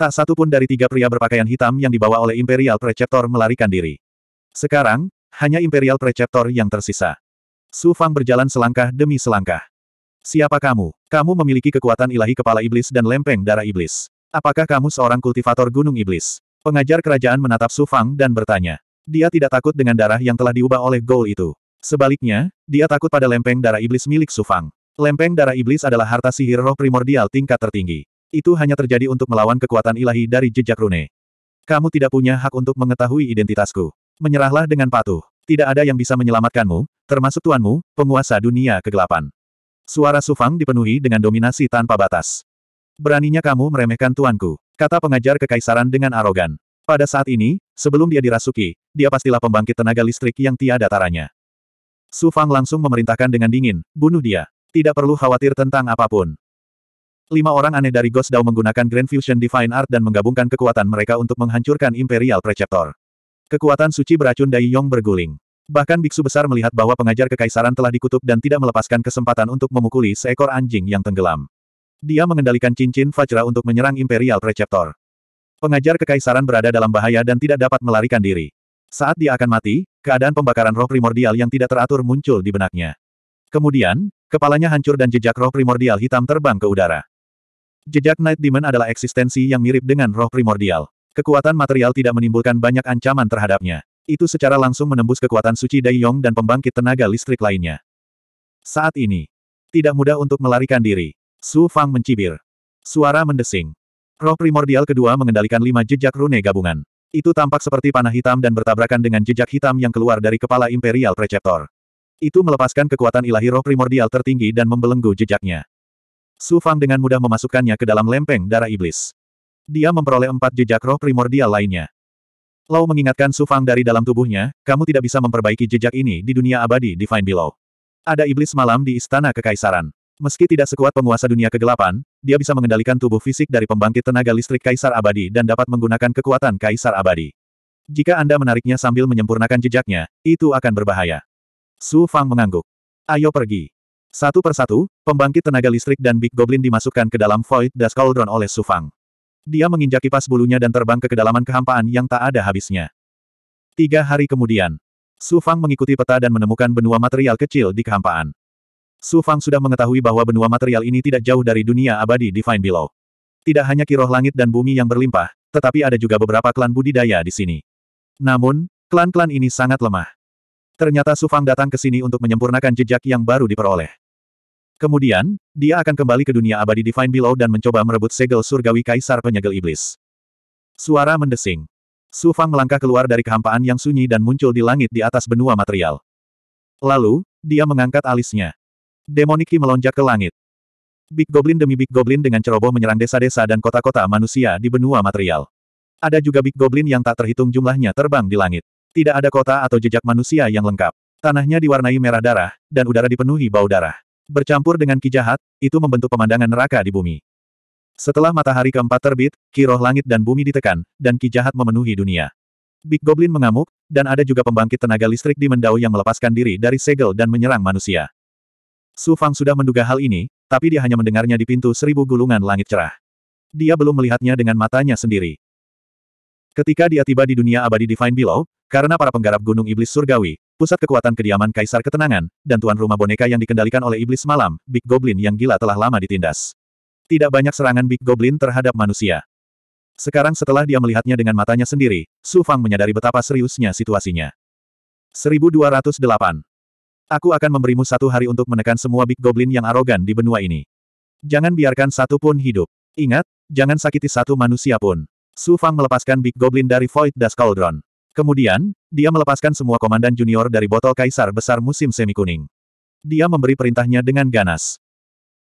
Tak satu pun dari tiga pria berpakaian hitam yang dibawa oleh Imperial Preceptor melarikan diri. Sekarang, hanya Imperial Preceptor yang tersisa. Su Fang berjalan selangkah demi selangkah. Siapa kamu? Kamu memiliki kekuatan ilahi kepala iblis dan lempeng darah iblis. Apakah kamu seorang kultivator gunung iblis? Pengajar kerajaan menatap Su Fang dan bertanya. Dia tidak takut dengan darah yang telah diubah oleh Gol itu. Sebaliknya, dia takut pada lempeng darah iblis milik Su Fang. Lempeng darah iblis adalah harta sihir roh primordial tingkat tertinggi. Itu hanya terjadi untuk melawan kekuatan ilahi dari jejak rune. Kamu tidak punya hak untuk mengetahui identitasku. Menyerahlah dengan patuh. Tidak ada yang bisa menyelamatkanmu, termasuk tuanmu, penguasa dunia kegelapan. Suara Sufang dipenuhi dengan dominasi tanpa batas. Beraninya kamu meremehkan tuanku, kata pengajar kekaisaran dengan arogan. Pada saat ini, sebelum dia dirasuki, dia pastilah pembangkit tenaga listrik yang tiada taranya. Sufang langsung memerintahkan dengan dingin, bunuh dia. Tidak perlu khawatir tentang apapun. Lima orang aneh dari Ghost Dao menggunakan Grand Fusion Divine Art dan menggabungkan kekuatan mereka untuk menghancurkan Imperial Preceptor. Kekuatan suci beracun Dai Yong berguling. Bahkan biksu besar melihat bahwa pengajar kekaisaran telah dikutuk dan tidak melepaskan kesempatan untuk memukuli seekor anjing yang tenggelam. Dia mengendalikan cincin Fajra untuk menyerang Imperial Preceptor. Pengajar kekaisaran berada dalam bahaya dan tidak dapat melarikan diri. Saat dia akan mati, keadaan pembakaran roh primordial yang tidak teratur muncul di benaknya. Kemudian, kepalanya hancur dan jejak roh primordial hitam terbang ke udara. Jejak Night Demon adalah eksistensi yang mirip dengan roh primordial. Kekuatan material tidak menimbulkan banyak ancaman terhadapnya. Itu secara langsung menembus kekuatan suci Yong dan pembangkit tenaga listrik lainnya. Saat ini, tidak mudah untuk melarikan diri. Su Fang mencibir. Suara mendesing. Roh primordial kedua mengendalikan lima jejak rune gabungan. Itu tampak seperti panah hitam dan bertabrakan dengan jejak hitam yang keluar dari kepala Imperial Preceptor. Itu melepaskan kekuatan ilahi roh primordial tertinggi dan membelenggu jejaknya. Su Fang dengan mudah memasukkannya ke dalam lempeng darah iblis. Dia memperoleh empat jejak roh primordial lainnya. Lau mengingatkan Su Fang dari dalam tubuhnya, kamu tidak bisa memperbaiki jejak ini di dunia abadi Divine Below. Ada iblis malam di istana kekaisaran. Meski tidak sekuat penguasa dunia kegelapan, dia bisa mengendalikan tubuh fisik dari pembangkit tenaga listrik kaisar abadi dan dapat menggunakan kekuatan kaisar abadi. Jika Anda menariknya sambil menyempurnakan jejaknya, itu akan berbahaya. Su Fang mengangguk. Ayo pergi. Satu persatu, pembangkit tenaga listrik dan Big Goblin dimasukkan ke dalam Void Dust Cauldron oleh Sufang. Dia menginjak kipas bulunya dan terbang ke kedalaman kehampaan yang tak ada habisnya. Tiga hari kemudian, Sufang mengikuti peta dan menemukan benua material kecil di kehampaan. Sufang sudah mengetahui bahwa benua material ini tidak jauh dari dunia abadi Divine Below. Tidak hanya kiroh langit dan bumi yang berlimpah, tetapi ada juga beberapa klan budidaya di sini. Namun, klan-klan ini sangat lemah. Ternyata Sufang datang ke sini untuk menyempurnakan jejak yang baru diperoleh. Kemudian, dia akan kembali ke dunia abadi Divine Below dan mencoba merebut segel surgawi Kaisar Penyegel Iblis. Suara mendesing. Su Fang melangkah keluar dari kehampaan yang sunyi dan muncul di langit di atas benua material. Lalu, dia mengangkat alisnya. Demoniki melonjak ke langit. Big Goblin demi Big Goblin dengan ceroboh menyerang desa-desa dan kota-kota manusia di benua material. Ada juga Big Goblin yang tak terhitung jumlahnya terbang di langit. Tidak ada kota atau jejak manusia yang lengkap. Tanahnya diwarnai merah darah, dan udara dipenuhi bau darah. Bercampur dengan ki jahat, itu membentuk pemandangan neraka di bumi. Setelah matahari keempat terbit, ki roh langit dan bumi ditekan, dan ki jahat memenuhi dunia. Big Goblin mengamuk, dan ada juga pembangkit tenaga listrik di mendau yang melepaskan diri dari segel dan menyerang manusia. Su Fang sudah menduga hal ini, tapi dia hanya mendengarnya di pintu seribu gulungan langit cerah. Dia belum melihatnya dengan matanya sendiri. Ketika dia tiba di dunia abadi Divine Below, karena para penggarap gunung iblis surgawi, Pusat kekuatan kediaman Kaisar Ketenangan, dan tuan rumah boneka yang dikendalikan oleh iblis malam, Big Goblin yang gila telah lama ditindas. Tidak banyak serangan Big Goblin terhadap manusia. Sekarang setelah dia melihatnya dengan matanya sendiri, Su Fang menyadari betapa seriusnya situasinya. 1208. Aku akan memberimu satu hari untuk menekan semua Big Goblin yang arogan di benua ini. Jangan biarkan satu pun hidup. Ingat, jangan sakiti satu manusia pun. Su Fang melepaskan Big Goblin dari Void Dust Cauldron. Kemudian, dia melepaskan semua komandan junior dari botol kaisar besar musim semi kuning. Dia memberi perintahnya dengan ganas.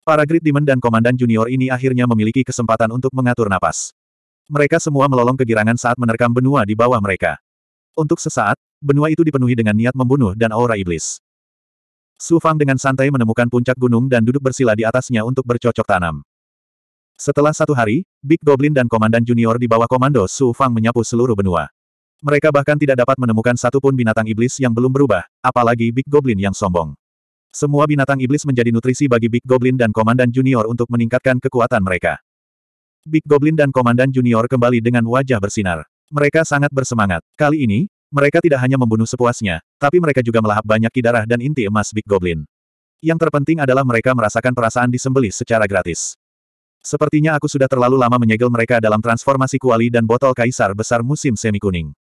Para grid Demon dan komandan junior ini akhirnya memiliki kesempatan untuk mengatur napas. Mereka semua melolong kegirangan saat menerkam benua di bawah mereka. Untuk sesaat, benua itu dipenuhi dengan niat membunuh dan aura iblis. Su Fang dengan santai menemukan puncak gunung dan duduk bersila di atasnya untuk bercocok tanam. Setelah satu hari, Big Goblin dan Komandan Junior di bawah komando Su Fang menyapu seluruh benua. Mereka bahkan tidak dapat menemukan satupun binatang iblis yang belum berubah, apalagi Big Goblin yang sombong. Semua binatang iblis menjadi nutrisi bagi Big Goblin dan Komandan Junior untuk meningkatkan kekuatan mereka. Big Goblin dan Komandan Junior kembali dengan wajah bersinar. Mereka sangat bersemangat. Kali ini, mereka tidak hanya membunuh sepuasnya, tapi mereka juga melahap banyak kidarah dan inti emas Big Goblin. Yang terpenting adalah mereka merasakan perasaan disembelih secara gratis. Sepertinya aku sudah terlalu lama menyegel mereka dalam transformasi kuali dan botol kaisar besar musim semi kuning.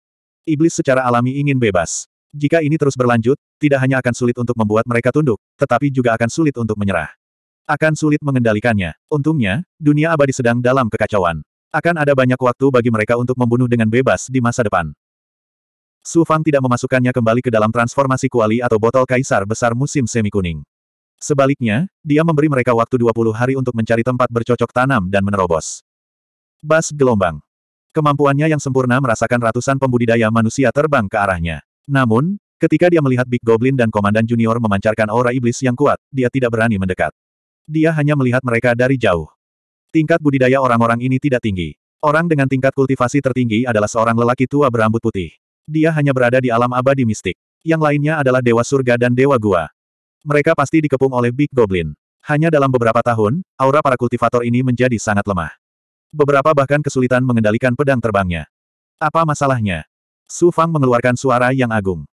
Iblis secara alami ingin bebas. Jika ini terus berlanjut, tidak hanya akan sulit untuk membuat mereka tunduk, tetapi juga akan sulit untuk menyerah. Akan sulit mengendalikannya. Untungnya, dunia abadi sedang dalam kekacauan. Akan ada banyak waktu bagi mereka untuk membunuh dengan bebas di masa depan. Su Fang tidak memasukkannya kembali ke dalam transformasi kuali atau botol kaisar besar musim semi kuning. Sebaliknya, dia memberi mereka waktu 20 hari untuk mencari tempat bercocok tanam dan menerobos. Bas gelombang. Kemampuannya yang sempurna merasakan ratusan pembudidaya manusia terbang ke arahnya. Namun, ketika dia melihat Big Goblin dan Komandan Junior memancarkan aura iblis yang kuat, dia tidak berani mendekat. Dia hanya melihat mereka dari jauh. Tingkat budidaya orang-orang ini tidak tinggi. Orang dengan tingkat kultivasi tertinggi adalah seorang lelaki tua berambut putih. Dia hanya berada di alam abadi mistik. Yang lainnya adalah dewa surga dan dewa gua. Mereka pasti dikepung oleh Big Goblin. Hanya dalam beberapa tahun, aura para kultivator ini menjadi sangat lemah. Beberapa bahkan kesulitan mengendalikan pedang terbangnya. Apa masalahnya? Su Fang mengeluarkan suara yang agung.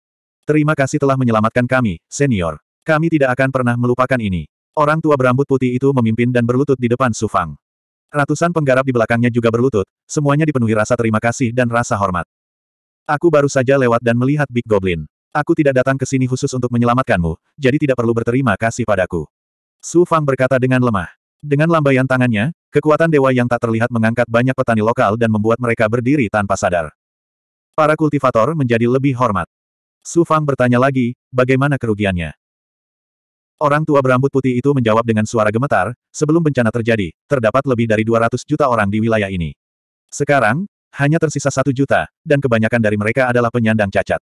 Terima kasih telah menyelamatkan kami, senior. Kami tidak akan pernah melupakan ini. Orang tua berambut putih itu memimpin dan berlutut di depan Su Fang. Ratusan penggarap di belakangnya juga berlutut, semuanya dipenuhi rasa terima kasih dan rasa hormat. Aku baru saja lewat dan melihat Big Goblin. Aku tidak datang ke sini khusus untuk menyelamatkanmu, jadi tidak perlu berterima kasih padaku. Su Fang berkata dengan lemah. Dengan lambaian tangannya, Kekuatan dewa yang tak terlihat mengangkat banyak petani lokal dan membuat mereka berdiri tanpa sadar. Para kultivator menjadi lebih hormat. Su Fang bertanya lagi, bagaimana kerugiannya? Orang tua berambut putih itu menjawab dengan suara gemetar, sebelum bencana terjadi, terdapat lebih dari 200 juta orang di wilayah ini. Sekarang, hanya tersisa satu juta, dan kebanyakan dari mereka adalah penyandang cacat.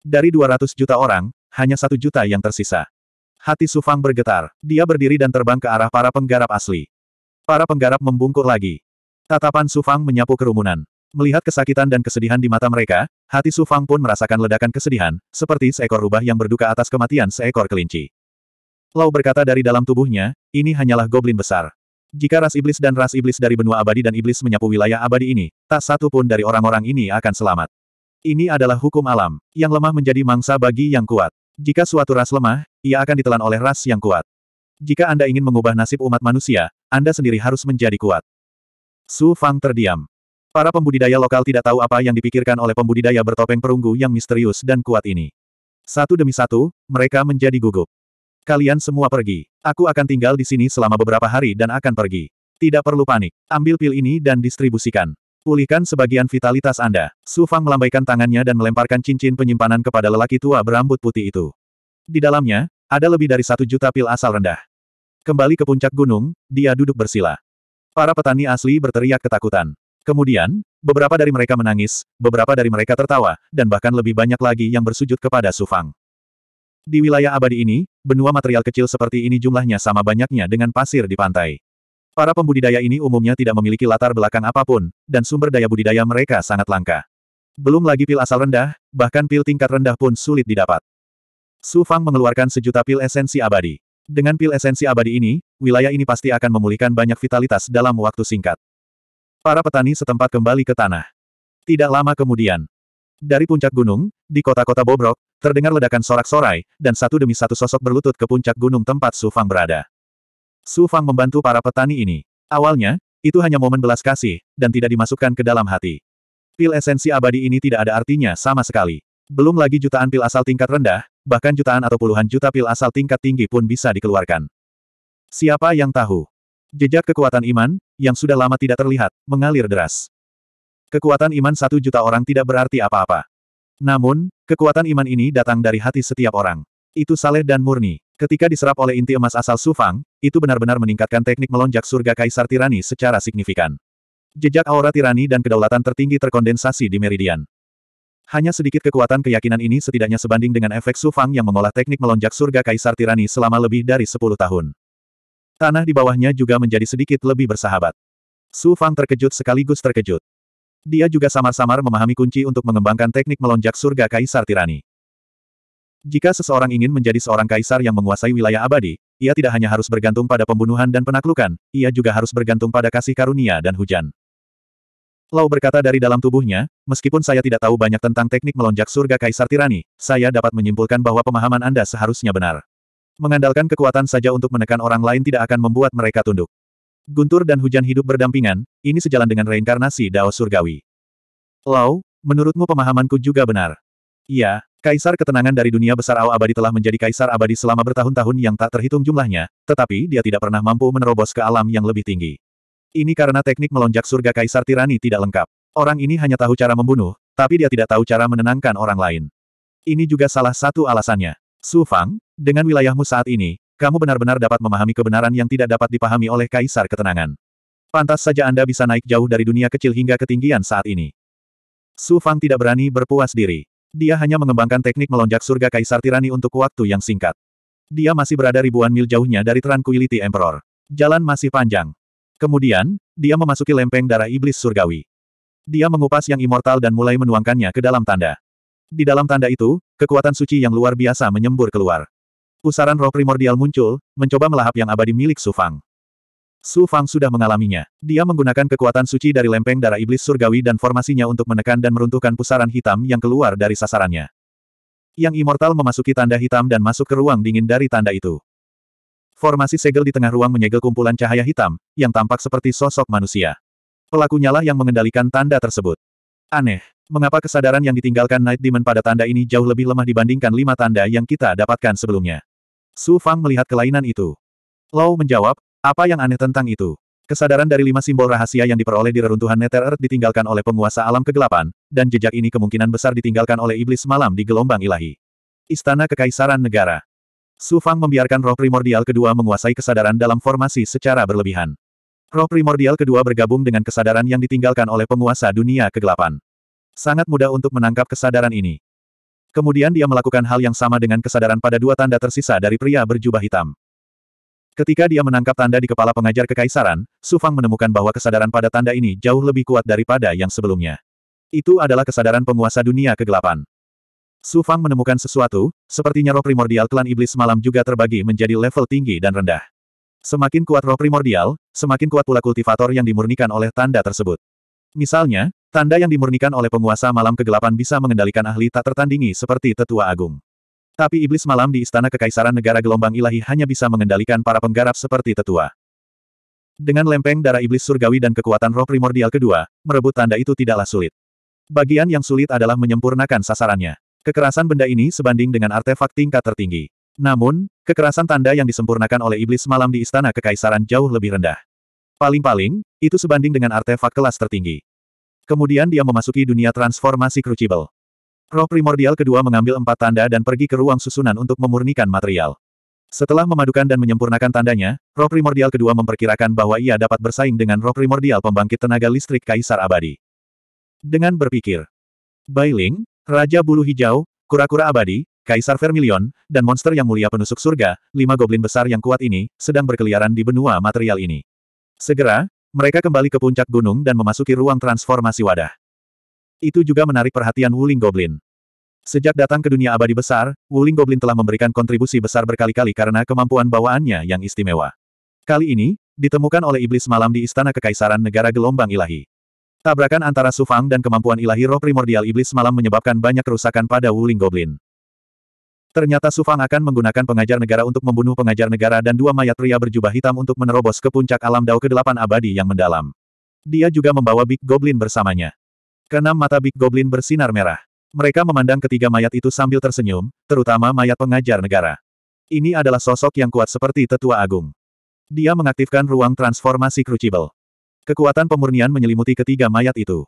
Dari 200 juta orang, hanya satu juta yang tersisa. Hati Su Fang bergetar, dia berdiri dan terbang ke arah para penggarap asli. Para penggarap membungkuk lagi. Tatapan Sufang menyapu kerumunan. Melihat kesakitan dan kesedihan di mata mereka, hati Sufang pun merasakan ledakan kesedihan, seperti seekor rubah yang berduka atas kematian seekor kelinci. Lau berkata dari dalam tubuhnya, ini hanyalah goblin besar. Jika ras iblis dan ras iblis dari benua abadi dan iblis menyapu wilayah abadi ini, tak satu pun dari orang-orang ini akan selamat. Ini adalah hukum alam, yang lemah menjadi mangsa bagi yang kuat. Jika suatu ras lemah, ia akan ditelan oleh ras yang kuat. Jika Anda ingin mengubah nasib umat manusia, Anda sendiri harus menjadi kuat. Su Fang terdiam. Para pembudidaya lokal tidak tahu apa yang dipikirkan oleh pembudidaya bertopeng perunggu yang misterius dan kuat ini. Satu demi satu, mereka menjadi gugup. Kalian semua pergi. Aku akan tinggal di sini selama beberapa hari dan akan pergi. Tidak perlu panik. Ambil pil ini dan distribusikan. Pulihkan sebagian vitalitas Anda. Su Fang melambaikan tangannya dan melemparkan cincin penyimpanan kepada lelaki tua berambut putih itu. Di dalamnya, ada lebih dari satu juta pil asal rendah. Kembali ke puncak gunung, dia duduk bersila. Para petani asli berteriak ketakutan. Kemudian, beberapa dari mereka menangis, beberapa dari mereka tertawa, dan bahkan lebih banyak lagi yang bersujud kepada Sufang. Di wilayah abadi ini, benua material kecil seperti ini jumlahnya sama banyaknya dengan pasir di pantai. Para pembudidaya ini umumnya tidak memiliki latar belakang apapun, dan sumber daya budidaya mereka sangat langka. Belum lagi pil asal rendah, bahkan pil tingkat rendah pun sulit didapat. Su Fang mengeluarkan sejuta pil esensi abadi. Dengan pil esensi abadi ini, wilayah ini pasti akan memulihkan banyak vitalitas dalam waktu singkat. Para petani setempat kembali ke tanah. Tidak lama kemudian, dari puncak gunung, di kota-kota bobrok, terdengar ledakan sorak-sorai, dan satu demi satu sosok berlutut ke puncak gunung tempat Su Fang berada. Su Fang membantu para petani ini. Awalnya, itu hanya momen belas kasih, dan tidak dimasukkan ke dalam hati. Pil esensi abadi ini tidak ada artinya sama sekali. Belum lagi jutaan pil asal tingkat rendah, bahkan jutaan atau puluhan juta pil asal tingkat tinggi pun bisa dikeluarkan. Siapa yang tahu? Jejak kekuatan iman, yang sudah lama tidak terlihat, mengalir deras. Kekuatan iman satu juta orang tidak berarti apa-apa. Namun, kekuatan iman ini datang dari hati setiap orang. Itu saleh dan murni. Ketika diserap oleh inti emas asal Sufang, itu benar-benar meningkatkan teknik melonjak surga Kaisar Tirani secara signifikan. Jejak aura tirani dan kedaulatan tertinggi terkondensasi di Meridian. Hanya sedikit kekuatan keyakinan ini setidaknya sebanding dengan efek Su Fang yang mengolah teknik melonjak surga Kaisar Tirani selama lebih dari 10 tahun. Tanah di bawahnya juga menjadi sedikit lebih bersahabat. Su Fang terkejut sekaligus terkejut. Dia juga samar-samar memahami kunci untuk mengembangkan teknik melonjak surga Kaisar Tirani. Jika seseorang ingin menjadi seorang kaisar yang menguasai wilayah abadi, ia tidak hanya harus bergantung pada pembunuhan dan penaklukan, ia juga harus bergantung pada kasih karunia dan hujan. Lau berkata dari dalam tubuhnya, meskipun saya tidak tahu banyak tentang teknik melonjak surga Kaisar Tirani, saya dapat menyimpulkan bahwa pemahaman Anda seharusnya benar. Mengandalkan kekuatan saja untuk menekan orang lain tidak akan membuat mereka tunduk. Guntur dan hujan hidup berdampingan, ini sejalan dengan reinkarnasi Dao Surgawi. Lau, menurutmu pemahamanku juga benar? Iya, Kaisar ketenangan dari dunia besar Ao Abadi telah menjadi Kaisar Abadi selama bertahun-tahun yang tak terhitung jumlahnya, tetapi dia tidak pernah mampu menerobos ke alam yang lebih tinggi. Ini karena teknik melonjak surga Kaisar Tirani tidak lengkap. Orang ini hanya tahu cara membunuh, tapi dia tidak tahu cara menenangkan orang lain. Ini juga salah satu alasannya. Su Fang, dengan wilayahmu saat ini, kamu benar-benar dapat memahami kebenaran yang tidak dapat dipahami oleh Kaisar Ketenangan. Pantas saja Anda bisa naik jauh dari dunia kecil hingga ketinggian saat ini. Su Fang tidak berani berpuas diri. Dia hanya mengembangkan teknik melonjak surga Kaisar Tirani untuk waktu yang singkat. Dia masih berada ribuan mil jauhnya dari Tranquility Emperor. Jalan masih panjang. Kemudian, dia memasuki lempeng darah iblis surgawi. Dia mengupas yang immortal dan mulai menuangkannya ke dalam tanda. Di dalam tanda itu, kekuatan suci yang luar biasa menyembur keluar. Pusaran roh primordial muncul, mencoba melahap yang abadi milik Su Fang. Su Fang sudah mengalaminya. Dia menggunakan kekuatan suci dari lempeng darah iblis surgawi dan formasinya untuk menekan dan meruntuhkan pusaran hitam yang keluar dari sasarannya. Yang immortal memasuki tanda hitam dan masuk ke ruang dingin dari tanda itu. Formasi segel di tengah ruang menyegel kumpulan cahaya hitam, yang tampak seperti sosok manusia. Pelakunya lah yang mengendalikan tanda tersebut. Aneh. Mengapa kesadaran yang ditinggalkan Night Demon pada tanda ini jauh lebih lemah dibandingkan lima tanda yang kita dapatkan sebelumnya? Su Fang melihat kelainan itu. Lau menjawab, apa yang aneh tentang itu? Kesadaran dari lima simbol rahasia yang diperoleh di reruntuhan Nether Earth ditinggalkan oleh penguasa alam kegelapan, dan jejak ini kemungkinan besar ditinggalkan oleh iblis malam di gelombang ilahi. Istana Kekaisaran Negara Su Fang membiarkan roh primordial kedua menguasai kesadaran dalam formasi secara berlebihan. Roh primordial kedua bergabung dengan kesadaran yang ditinggalkan oleh penguasa dunia kegelapan. Sangat mudah untuk menangkap kesadaran ini. Kemudian dia melakukan hal yang sama dengan kesadaran pada dua tanda tersisa dari pria berjubah hitam. Ketika dia menangkap tanda di kepala pengajar kekaisaran, Su Fang menemukan bahwa kesadaran pada tanda ini jauh lebih kuat daripada yang sebelumnya. Itu adalah kesadaran penguasa dunia kegelapan. Su Fang menemukan sesuatu, sepertinya roh primordial klan iblis malam juga terbagi menjadi level tinggi dan rendah. Semakin kuat roh primordial, semakin kuat pula kultivator yang dimurnikan oleh tanda tersebut. Misalnya, tanda yang dimurnikan oleh penguasa malam kegelapan bisa mengendalikan ahli tak tertandingi seperti tetua agung. Tapi iblis malam di istana kekaisaran negara gelombang ilahi hanya bisa mengendalikan para penggarap seperti tetua. Dengan lempeng darah iblis surgawi dan kekuatan roh primordial kedua, merebut tanda itu tidaklah sulit. Bagian yang sulit adalah menyempurnakan sasarannya. Kekerasan benda ini sebanding dengan artefak tingkat tertinggi. Namun, kekerasan tanda yang disempurnakan oleh iblis malam di istana kekaisaran jauh lebih rendah. Paling-paling, itu sebanding dengan artefak kelas tertinggi. Kemudian dia memasuki dunia transformasi Crucible. Roh primordial kedua mengambil empat tanda dan pergi ke ruang susunan untuk memurnikan material. Setelah memadukan dan menyempurnakan tandanya, roh primordial kedua memperkirakan bahwa ia dapat bersaing dengan roh primordial pembangkit tenaga listrik Kaisar Abadi. Dengan berpikir, Bailing, Raja Bulu Hijau, Kura-Kura Abadi, Kaisar Vermilion, dan monster yang mulia penusuk surga, lima goblin besar yang kuat ini, sedang berkeliaran di benua material ini. Segera, mereka kembali ke puncak gunung dan memasuki ruang transformasi wadah. Itu juga menarik perhatian Wuling Goblin. Sejak datang ke dunia abadi besar, Wuling Goblin telah memberikan kontribusi besar berkali-kali karena kemampuan bawaannya yang istimewa. Kali ini, ditemukan oleh iblis malam di istana kekaisaran negara gelombang ilahi. Tabrakan antara Sufang dan kemampuan ilahi roh primordial iblis malam menyebabkan banyak kerusakan pada Wuling Goblin. Ternyata Sufang akan menggunakan pengajar negara untuk membunuh pengajar negara dan dua mayat pria berjubah hitam untuk menerobos ke puncak alam dao ke-8 abadi yang mendalam. Dia juga membawa Big Goblin bersamanya. Kenam mata Big Goblin bersinar merah. Mereka memandang ketiga mayat itu sambil tersenyum, terutama mayat pengajar negara. Ini adalah sosok yang kuat seperti tetua agung. Dia mengaktifkan ruang transformasi Crucible. Kekuatan pemurnian menyelimuti ketiga mayat itu.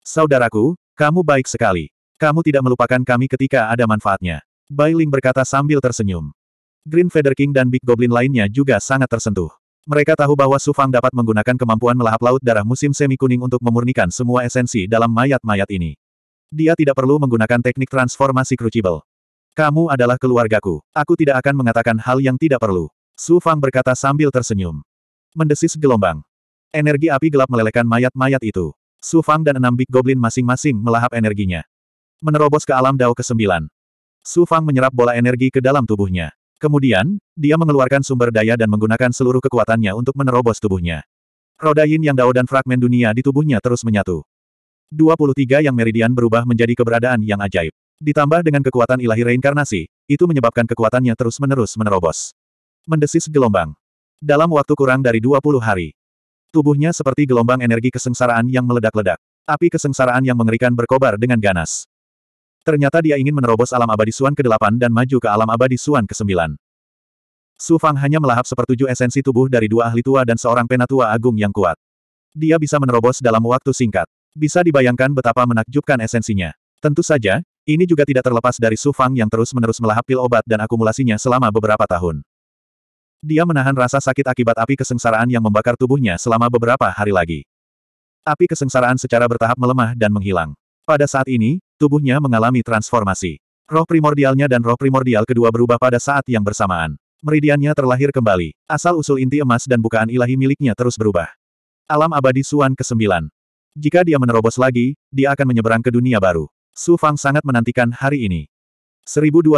Saudaraku, kamu baik sekali. Kamu tidak melupakan kami ketika ada manfaatnya. Bailing berkata sambil tersenyum. Green Feather King dan Big Goblin lainnya juga sangat tersentuh. Mereka tahu bahwa Sufang dapat menggunakan kemampuan melahap laut darah musim semi kuning untuk memurnikan semua esensi dalam mayat-mayat ini. Dia tidak perlu menggunakan teknik transformasi Crucible. Kamu adalah keluargaku. Aku tidak akan mengatakan hal yang tidak perlu. Su Fang berkata sambil tersenyum. Mendesis gelombang. Energi api gelap melelehkan mayat-mayat itu. Su Fang dan enam Big Goblin masing-masing melahap energinya. Menerobos ke alam Dao ke-9. Su Fang menyerap bola energi ke dalam tubuhnya. Kemudian, dia mengeluarkan sumber daya dan menggunakan seluruh kekuatannya untuk menerobos tubuhnya. Roda yin yang Dao dan fragmen dunia di tubuhnya terus menyatu. 23 yang meridian berubah menjadi keberadaan yang ajaib. Ditambah dengan kekuatan ilahi reinkarnasi, itu menyebabkan kekuatannya terus-menerus menerobos. Mendesis gelombang. Dalam waktu kurang dari 20 hari, Tubuhnya seperti gelombang energi kesengsaraan yang meledak-ledak. Api kesengsaraan yang mengerikan berkobar dengan ganas. Ternyata dia ingin menerobos alam abadi Suan ke-8 dan maju ke alam abadi Suan ke-9. Su Fang hanya melahap sepertujuh esensi tubuh dari dua ahli tua dan seorang penatua agung yang kuat. Dia bisa menerobos dalam waktu singkat. Bisa dibayangkan betapa menakjubkan esensinya. Tentu saja, ini juga tidak terlepas dari Su Fang yang terus-menerus melahap pil obat dan akumulasinya selama beberapa tahun. Dia menahan rasa sakit akibat api kesengsaraan yang membakar tubuhnya selama beberapa hari lagi. Api kesengsaraan secara bertahap melemah dan menghilang. Pada saat ini, tubuhnya mengalami transformasi. Roh primordialnya dan roh primordial kedua berubah pada saat yang bersamaan. Meridiannya terlahir kembali. Asal-usul inti emas dan bukaan ilahi miliknya terus berubah. Alam abadi Suan ke-9. Jika dia menerobos lagi, dia akan menyeberang ke dunia baru. Su Fang sangat menantikan hari ini. 1209.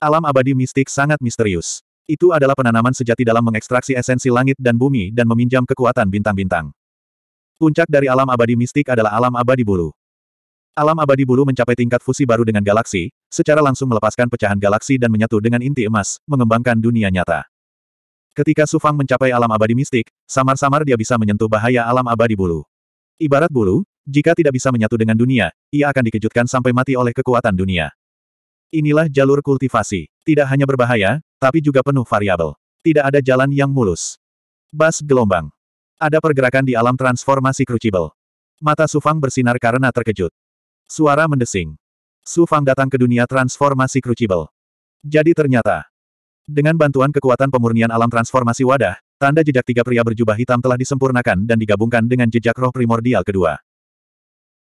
Alam abadi mistik sangat misterius. Itu adalah penanaman sejati dalam mengekstraksi esensi langit dan bumi dan meminjam kekuatan bintang-bintang. Puncak dari alam abadi mistik adalah alam abadi bulu. Alam abadi bulu mencapai tingkat fusi baru dengan galaksi, secara langsung melepaskan pecahan galaksi dan menyatu dengan inti emas, mengembangkan dunia nyata. Ketika Sufang mencapai alam abadi mistik, samar-samar dia bisa menyentuh bahaya alam abadi bulu. Ibarat bulu, jika tidak bisa menyatu dengan dunia, ia akan dikejutkan sampai mati oleh kekuatan dunia. Inilah jalur kultivasi. Tidak hanya berbahaya, tapi juga penuh variabel. Tidak ada jalan yang mulus. Bas gelombang. Ada pergerakan di alam transformasi Crucible. Mata Sufang bersinar karena terkejut. Suara mendesing. Sufang datang ke dunia transformasi Crucible. Jadi ternyata, dengan bantuan kekuatan pemurnian alam transformasi wadah, tanda jejak tiga pria berjubah hitam telah disempurnakan dan digabungkan dengan jejak roh primordial kedua.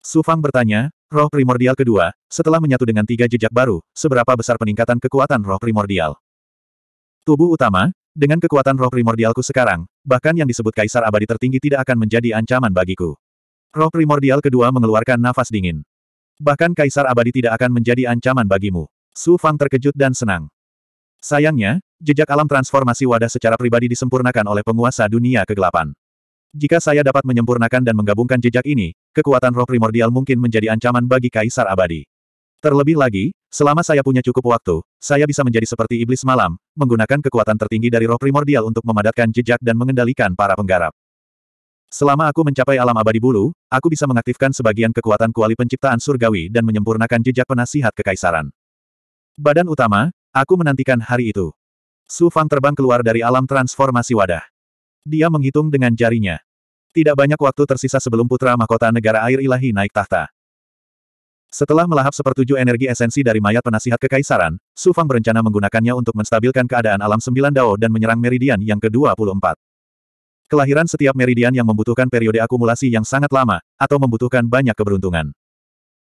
Sufang bertanya, roh primordial kedua, setelah menyatu dengan tiga jejak baru, seberapa besar peningkatan kekuatan roh primordial? Tubuh utama, dengan kekuatan roh primordialku sekarang, bahkan yang disebut kaisar abadi tertinggi tidak akan menjadi ancaman bagiku. Roh primordial kedua mengeluarkan nafas dingin. Bahkan kaisar abadi tidak akan menjadi ancaman bagimu. Su Fang terkejut dan senang. Sayangnya, jejak alam transformasi wadah secara pribadi disempurnakan oleh penguasa dunia kegelapan. Jika saya dapat menyempurnakan dan menggabungkan jejak ini, kekuatan roh primordial mungkin menjadi ancaman bagi kaisar abadi. Terlebih lagi, selama saya punya cukup waktu, saya bisa menjadi seperti iblis malam, menggunakan kekuatan tertinggi dari roh primordial untuk memadatkan jejak dan mengendalikan para penggarap. Selama aku mencapai alam abadi bulu, aku bisa mengaktifkan sebagian kekuatan kuali penciptaan surgawi dan menyempurnakan jejak penasihat kekaisaran. Badan utama, aku menantikan hari itu. Su Fang terbang keluar dari alam transformasi wadah. Dia menghitung dengan jarinya. Tidak banyak waktu tersisa sebelum putra mahkota negara air ilahi naik tahta. Setelah melahap sepertujuh energi esensi dari mayat penasihat kekaisaran, Su Fang berencana menggunakannya untuk menstabilkan keadaan alam sembilan dao dan menyerang meridian yang ke-24. Kelahiran setiap meridian yang membutuhkan periode akumulasi yang sangat lama, atau membutuhkan banyak keberuntungan.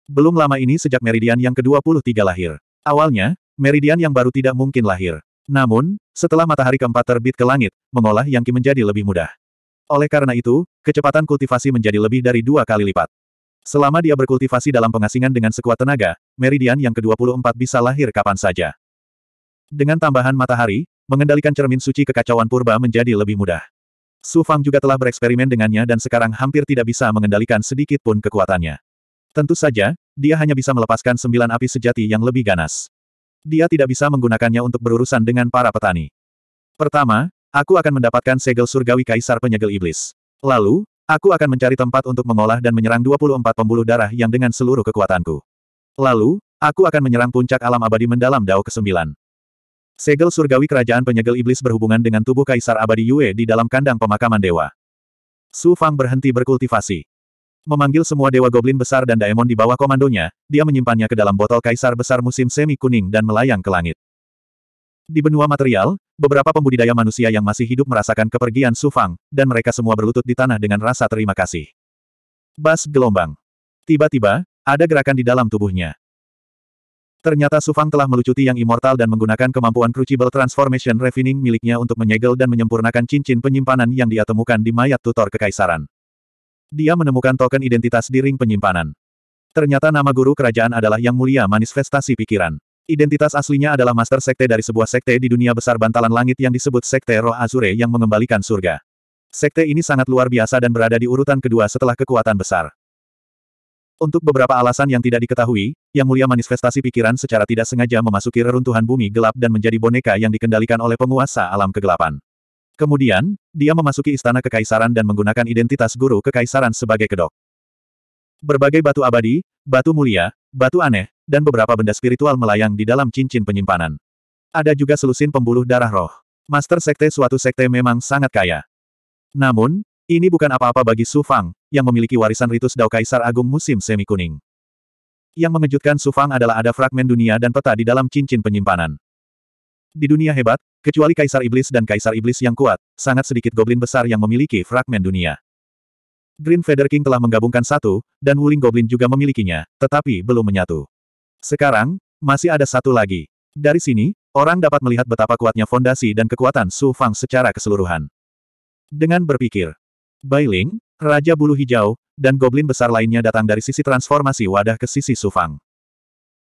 Belum lama ini sejak meridian yang ke-23 lahir. Awalnya, meridian yang baru tidak mungkin lahir. Namun, setelah matahari keempat terbit ke langit, mengolah yang ki menjadi lebih mudah. Oleh karena itu, kecepatan kultivasi menjadi lebih dari dua kali lipat. Selama dia berkultivasi dalam pengasingan dengan sekuat tenaga, meridian yang ke-24 bisa lahir kapan saja. Dengan tambahan matahari, mengendalikan cermin suci kekacauan purba menjadi lebih mudah. Su Fang juga telah bereksperimen dengannya dan sekarang hampir tidak bisa mengendalikan sedikit pun kekuatannya. Tentu saja, dia hanya bisa melepaskan sembilan api sejati yang lebih ganas. Dia tidak bisa menggunakannya untuk berurusan dengan para petani. Pertama, aku akan mendapatkan segel surgawi kaisar penyegel iblis. Lalu, Aku akan mencari tempat untuk mengolah dan menyerang 24 pembuluh darah yang dengan seluruh kekuatanku. Lalu, aku akan menyerang puncak alam abadi mendalam Dao ke-9. Segel surgawi kerajaan penyegel iblis berhubungan dengan tubuh Kaisar Abadi Yue di dalam kandang pemakaman dewa. Su Fang berhenti berkultivasi. Memanggil semua dewa goblin besar dan daemon di bawah komandonya, dia menyimpannya ke dalam botol kaisar besar musim semi kuning dan melayang ke langit. Di benua material, beberapa pembudidaya manusia yang masih hidup merasakan kepergian Su Fang, dan mereka semua berlutut di tanah dengan rasa terima kasih. Bas gelombang. Tiba-tiba, ada gerakan di dalam tubuhnya. Ternyata Su Fang telah melucuti yang immortal dan menggunakan kemampuan Crucible Transformation Refining miliknya untuk menyegel dan menyempurnakan cincin penyimpanan yang dia temukan di mayat tutor kekaisaran. Dia menemukan token identitas di ring penyimpanan. Ternyata nama guru kerajaan adalah Yang Mulia Manifestasi Pikiran. Identitas aslinya adalah master sekte dari sebuah sekte di dunia besar bantalan langit yang disebut Sekte Roh Azure yang mengembalikan surga. Sekte ini sangat luar biasa dan berada di urutan kedua setelah kekuatan besar. Untuk beberapa alasan yang tidak diketahui, yang mulia manifestasi pikiran secara tidak sengaja memasuki reruntuhan bumi gelap dan menjadi boneka yang dikendalikan oleh penguasa alam kegelapan. Kemudian, dia memasuki istana kekaisaran dan menggunakan identitas guru kekaisaran sebagai kedok. Berbagai batu abadi, batu mulia, batu aneh, dan beberapa benda spiritual melayang di dalam cincin penyimpanan. Ada juga selusin pembuluh darah roh. Master Sekte suatu sekte memang sangat kaya. Namun, ini bukan apa-apa bagi Su Fang, yang memiliki warisan ritus Dao Kaisar Agung musim semi kuning. Yang mengejutkan Su Fang adalah ada fragmen dunia dan peta di dalam cincin penyimpanan. Di dunia hebat, kecuali Kaisar Iblis dan Kaisar Iblis yang kuat, sangat sedikit goblin besar yang memiliki fragmen dunia. Green Feather King telah menggabungkan satu, dan Wuling Goblin juga memilikinya, tetapi belum menyatu. Sekarang, masih ada satu lagi. Dari sini, orang dapat melihat betapa kuatnya fondasi dan kekuatan Su Fang secara keseluruhan. Dengan berpikir, Bailing, Raja Bulu Hijau, dan Goblin besar lainnya datang dari sisi transformasi wadah ke sisi Su Fang.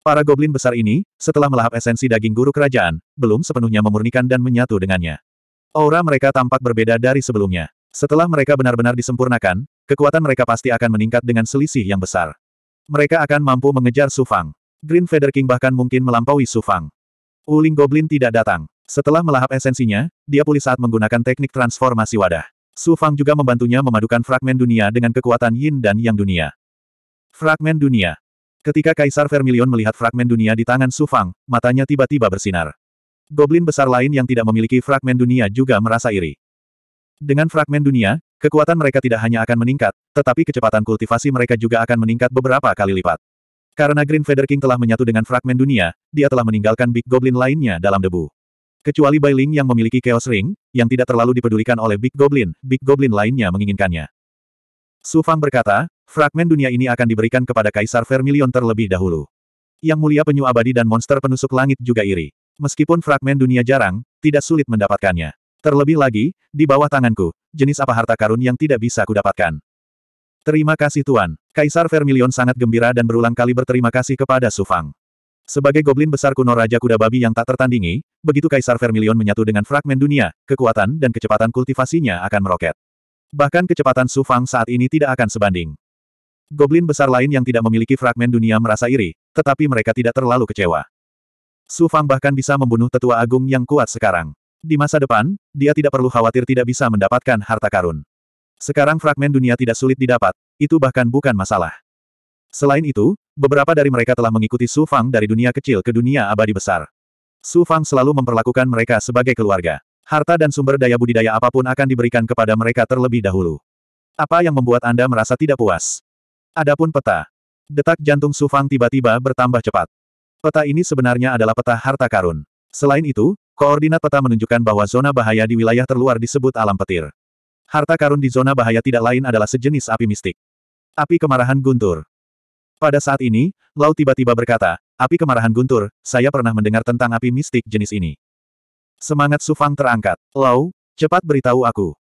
Para Goblin besar ini, setelah melahap esensi daging guru kerajaan, belum sepenuhnya memurnikan dan menyatu dengannya. Aura mereka tampak berbeda dari sebelumnya. Setelah mereka benar-benar disempurnakan, kekuatan mereka pasti akan meningkat dengan selisih yang besar. Mereka akan mampu mengejar Su Fang. Green Feather King bahkan mungkin melampaui Su Fang. Uling Goblin tidak datang. Setelah melahap esensinya, dia pulih saat menggunakan teknik transformasi wadah. Su Fang juga membantunya memadukan fragmen dunia dengan kekuatan yin dan yang dunia. Fragmen dunia. Ketika Kaisar Vermilion melihat fragmen dunia di tangan Su Fang, matanya tiba-tiba bersinar. Goblin besar lain yang tidak memiliki fragmen dunia juga merasa iri. Dengan fragmen dunia, kekuatan mereka tidak hanya akan meningkat, tetapi kecepatan kultivasi mereka juga akan meningkat beberapa kali lipat. Karena Green Feather King telah menyatu dengan fragmen dunia, dia telah meninggalkan Big Goblin lainnya dalam debu. Kecuali Ling yang memiliki Chaos Ring, yang tidak terlalu dipedulikan oleh Big Goblin, Big Goblin lainnya menginginkannya. Su Fang berkata, fragmen dunia ini akan diberikan kepada Kaisar Vermilion terlebih dahulu. Yang mulia penyu abadi dan monster penusuk langit juga iri. Meskipun fragmen dunia jarang, tidak sulit mendapatkannya. Terlebih lagi, di bawah tanganku, jenis apa harta karun yang tidak bisa kudapatkan. Terima kasih Tuan. Kaisar Vermilion sangat gembira dan berulang kali berterima kasih kepada Sufang. Sebagai goblin besar kuno Raja Kuda Babi yang tak tertandingi, begitu Kaisar Vermilion menyatu dengan fragmen dunia, kekuatan dan kecepatan kultivasinya akan meroket. Bahkan kecepatan Sufang saat ini tidak akan sebanding. Goblin besar lain yang tidak memiliki fragmen dunia merasa iri, tetapi mereka tidak terlalu kecewa. Sufang bahkan bisa membunuh tetua agung yang kuat sekarang. Di masa depan, dia tidak perlu khawatir tidak bisa mendapatkan harta karun. Sekarang fragmen dunia tidak sulit didapat, itu bahkan bukan masalah. Selain itu, beberapa dari mereka telah mengikuti Su Fang dari dunia kecil ke dunia abadi besar. Su Fang selalu memperlakukan mereka sebagai keluarga. Harta dan sumber daya budidaya apapun akan diberikan kepada mereka terlebih dahulu. Apa yang membuat Anda merasa tidak puas? Adapun peta. Detak jantung Su Fang tiba-tiba bertambah cepat. Peta ini sebenarnya adalah peta harta karun. Selain itu, koordinat peta menunjukkan bahwa zona bahaya di wilayah terluar disebut alam petir. Harta karun di zona bahaya tidak lain adalah sejenis api mistik. Api kemarahan guntur. Pada saat ini, Lau tiba-tiba berkata, api kemarahan guntur, saya pernah mendengar tentang api mistik jenis ini. Semangat Sufang terangkat. Lau, cepat beritahu aku.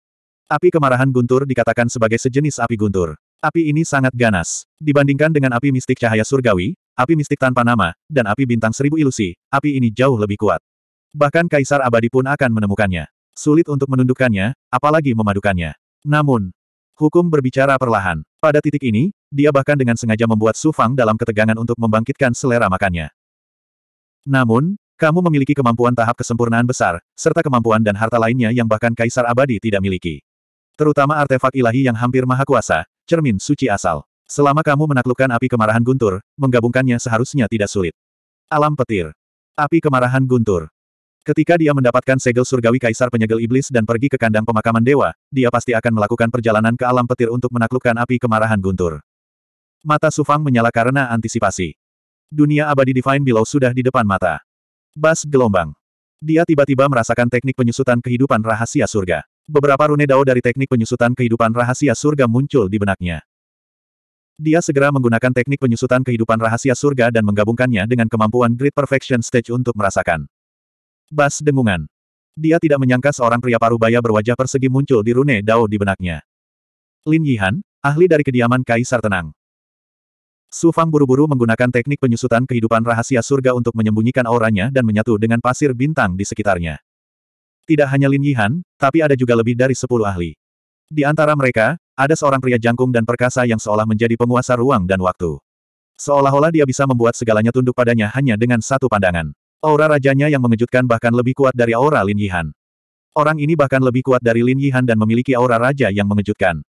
Api kemarahan guntur dikatakan sebagai sejenis api guntur. Api ini sangat ganas. Dibandingkan dengan api mistik cahaya surgawi, api mistik tanpa nama, dan api bintang seribu ilusi, api ini jauh lebih kuat. Bahkan Kaisar Abadi pun akan menemukannya. Sulit untuk menundukkannya, apalagi memadukannya. Namun, hukum berbicara perlahan. Pada titik ini, dia bahkan dengan sengaja membuat sufang dalam ketegangan untuk membangkitkan selera makannya. Namun, kamu memiliki kemampuan tahap kesempurnaan besar, serta kemampuan dan harta lainnya yang bahkan Kaisar Abadi tidak miliki. Terutama artefak ilahi yang hampir maha kuasa, cermin suci asal. Selama kamu menaklukkan api kemarahan guntur, menggabungkannya seharusnya tidak sulit. Alam petir. Api kemarahan guntur. Ketika dia mendapatkan segel surgawi kaisar penyegel iblis dan pergi ke kandang pemakaman dewa, dia pasti akan melakukan perjalanan ke alam petir untuk menaklukkan api kemarahan guntur. Mata Sufang menyala karena antisipasi. Dunia abadi Divine Below sudah di depan mata. Bas gelombang. Dia tiba-tiba merasakan teknik penyusutan kehidupan rahasia surga. Beberapa rune dao dari teknik penyusutan kehidupan rahasia surga muncul di benaknya. Dia segera menggunakan teknik penyusutan kehidupan rahasia surga dan menggabungkannya dengan kemampuan Great Perfection Stage untuk merasakan. Bas dengungan. Dia tidak menyangka seorang pria parubaya berwajah persegi muncul di rune dao di benaknya. Lin Yihan, ahli dari kediaman Kaisar Tenang. Su Fang buru-buru menggunakan teknik penyusutan kehidupan rahasia surga untuk menyembunyikan auranya dan menyatu dengan pasir bintang di sekitarnya. Tidak hanya Lin Yihan, tapi ada juga lebih dari sepuluh ahli. Di antara mereka, ada seorang pria jangkung dan perkasa yang seolah menjadi penguasa ruang dan waktu. Seolah-olah dia bisa membuat segalanya tunduk padanya hanya dengan satu pandangan. Aura rajanya yang mengejutkan bahkan lebih kuat dari aura Lin Yihan. Orang ini bahkan lebih kuat dari Lin Yihan dan memiliki aura raja yang mengejutkan.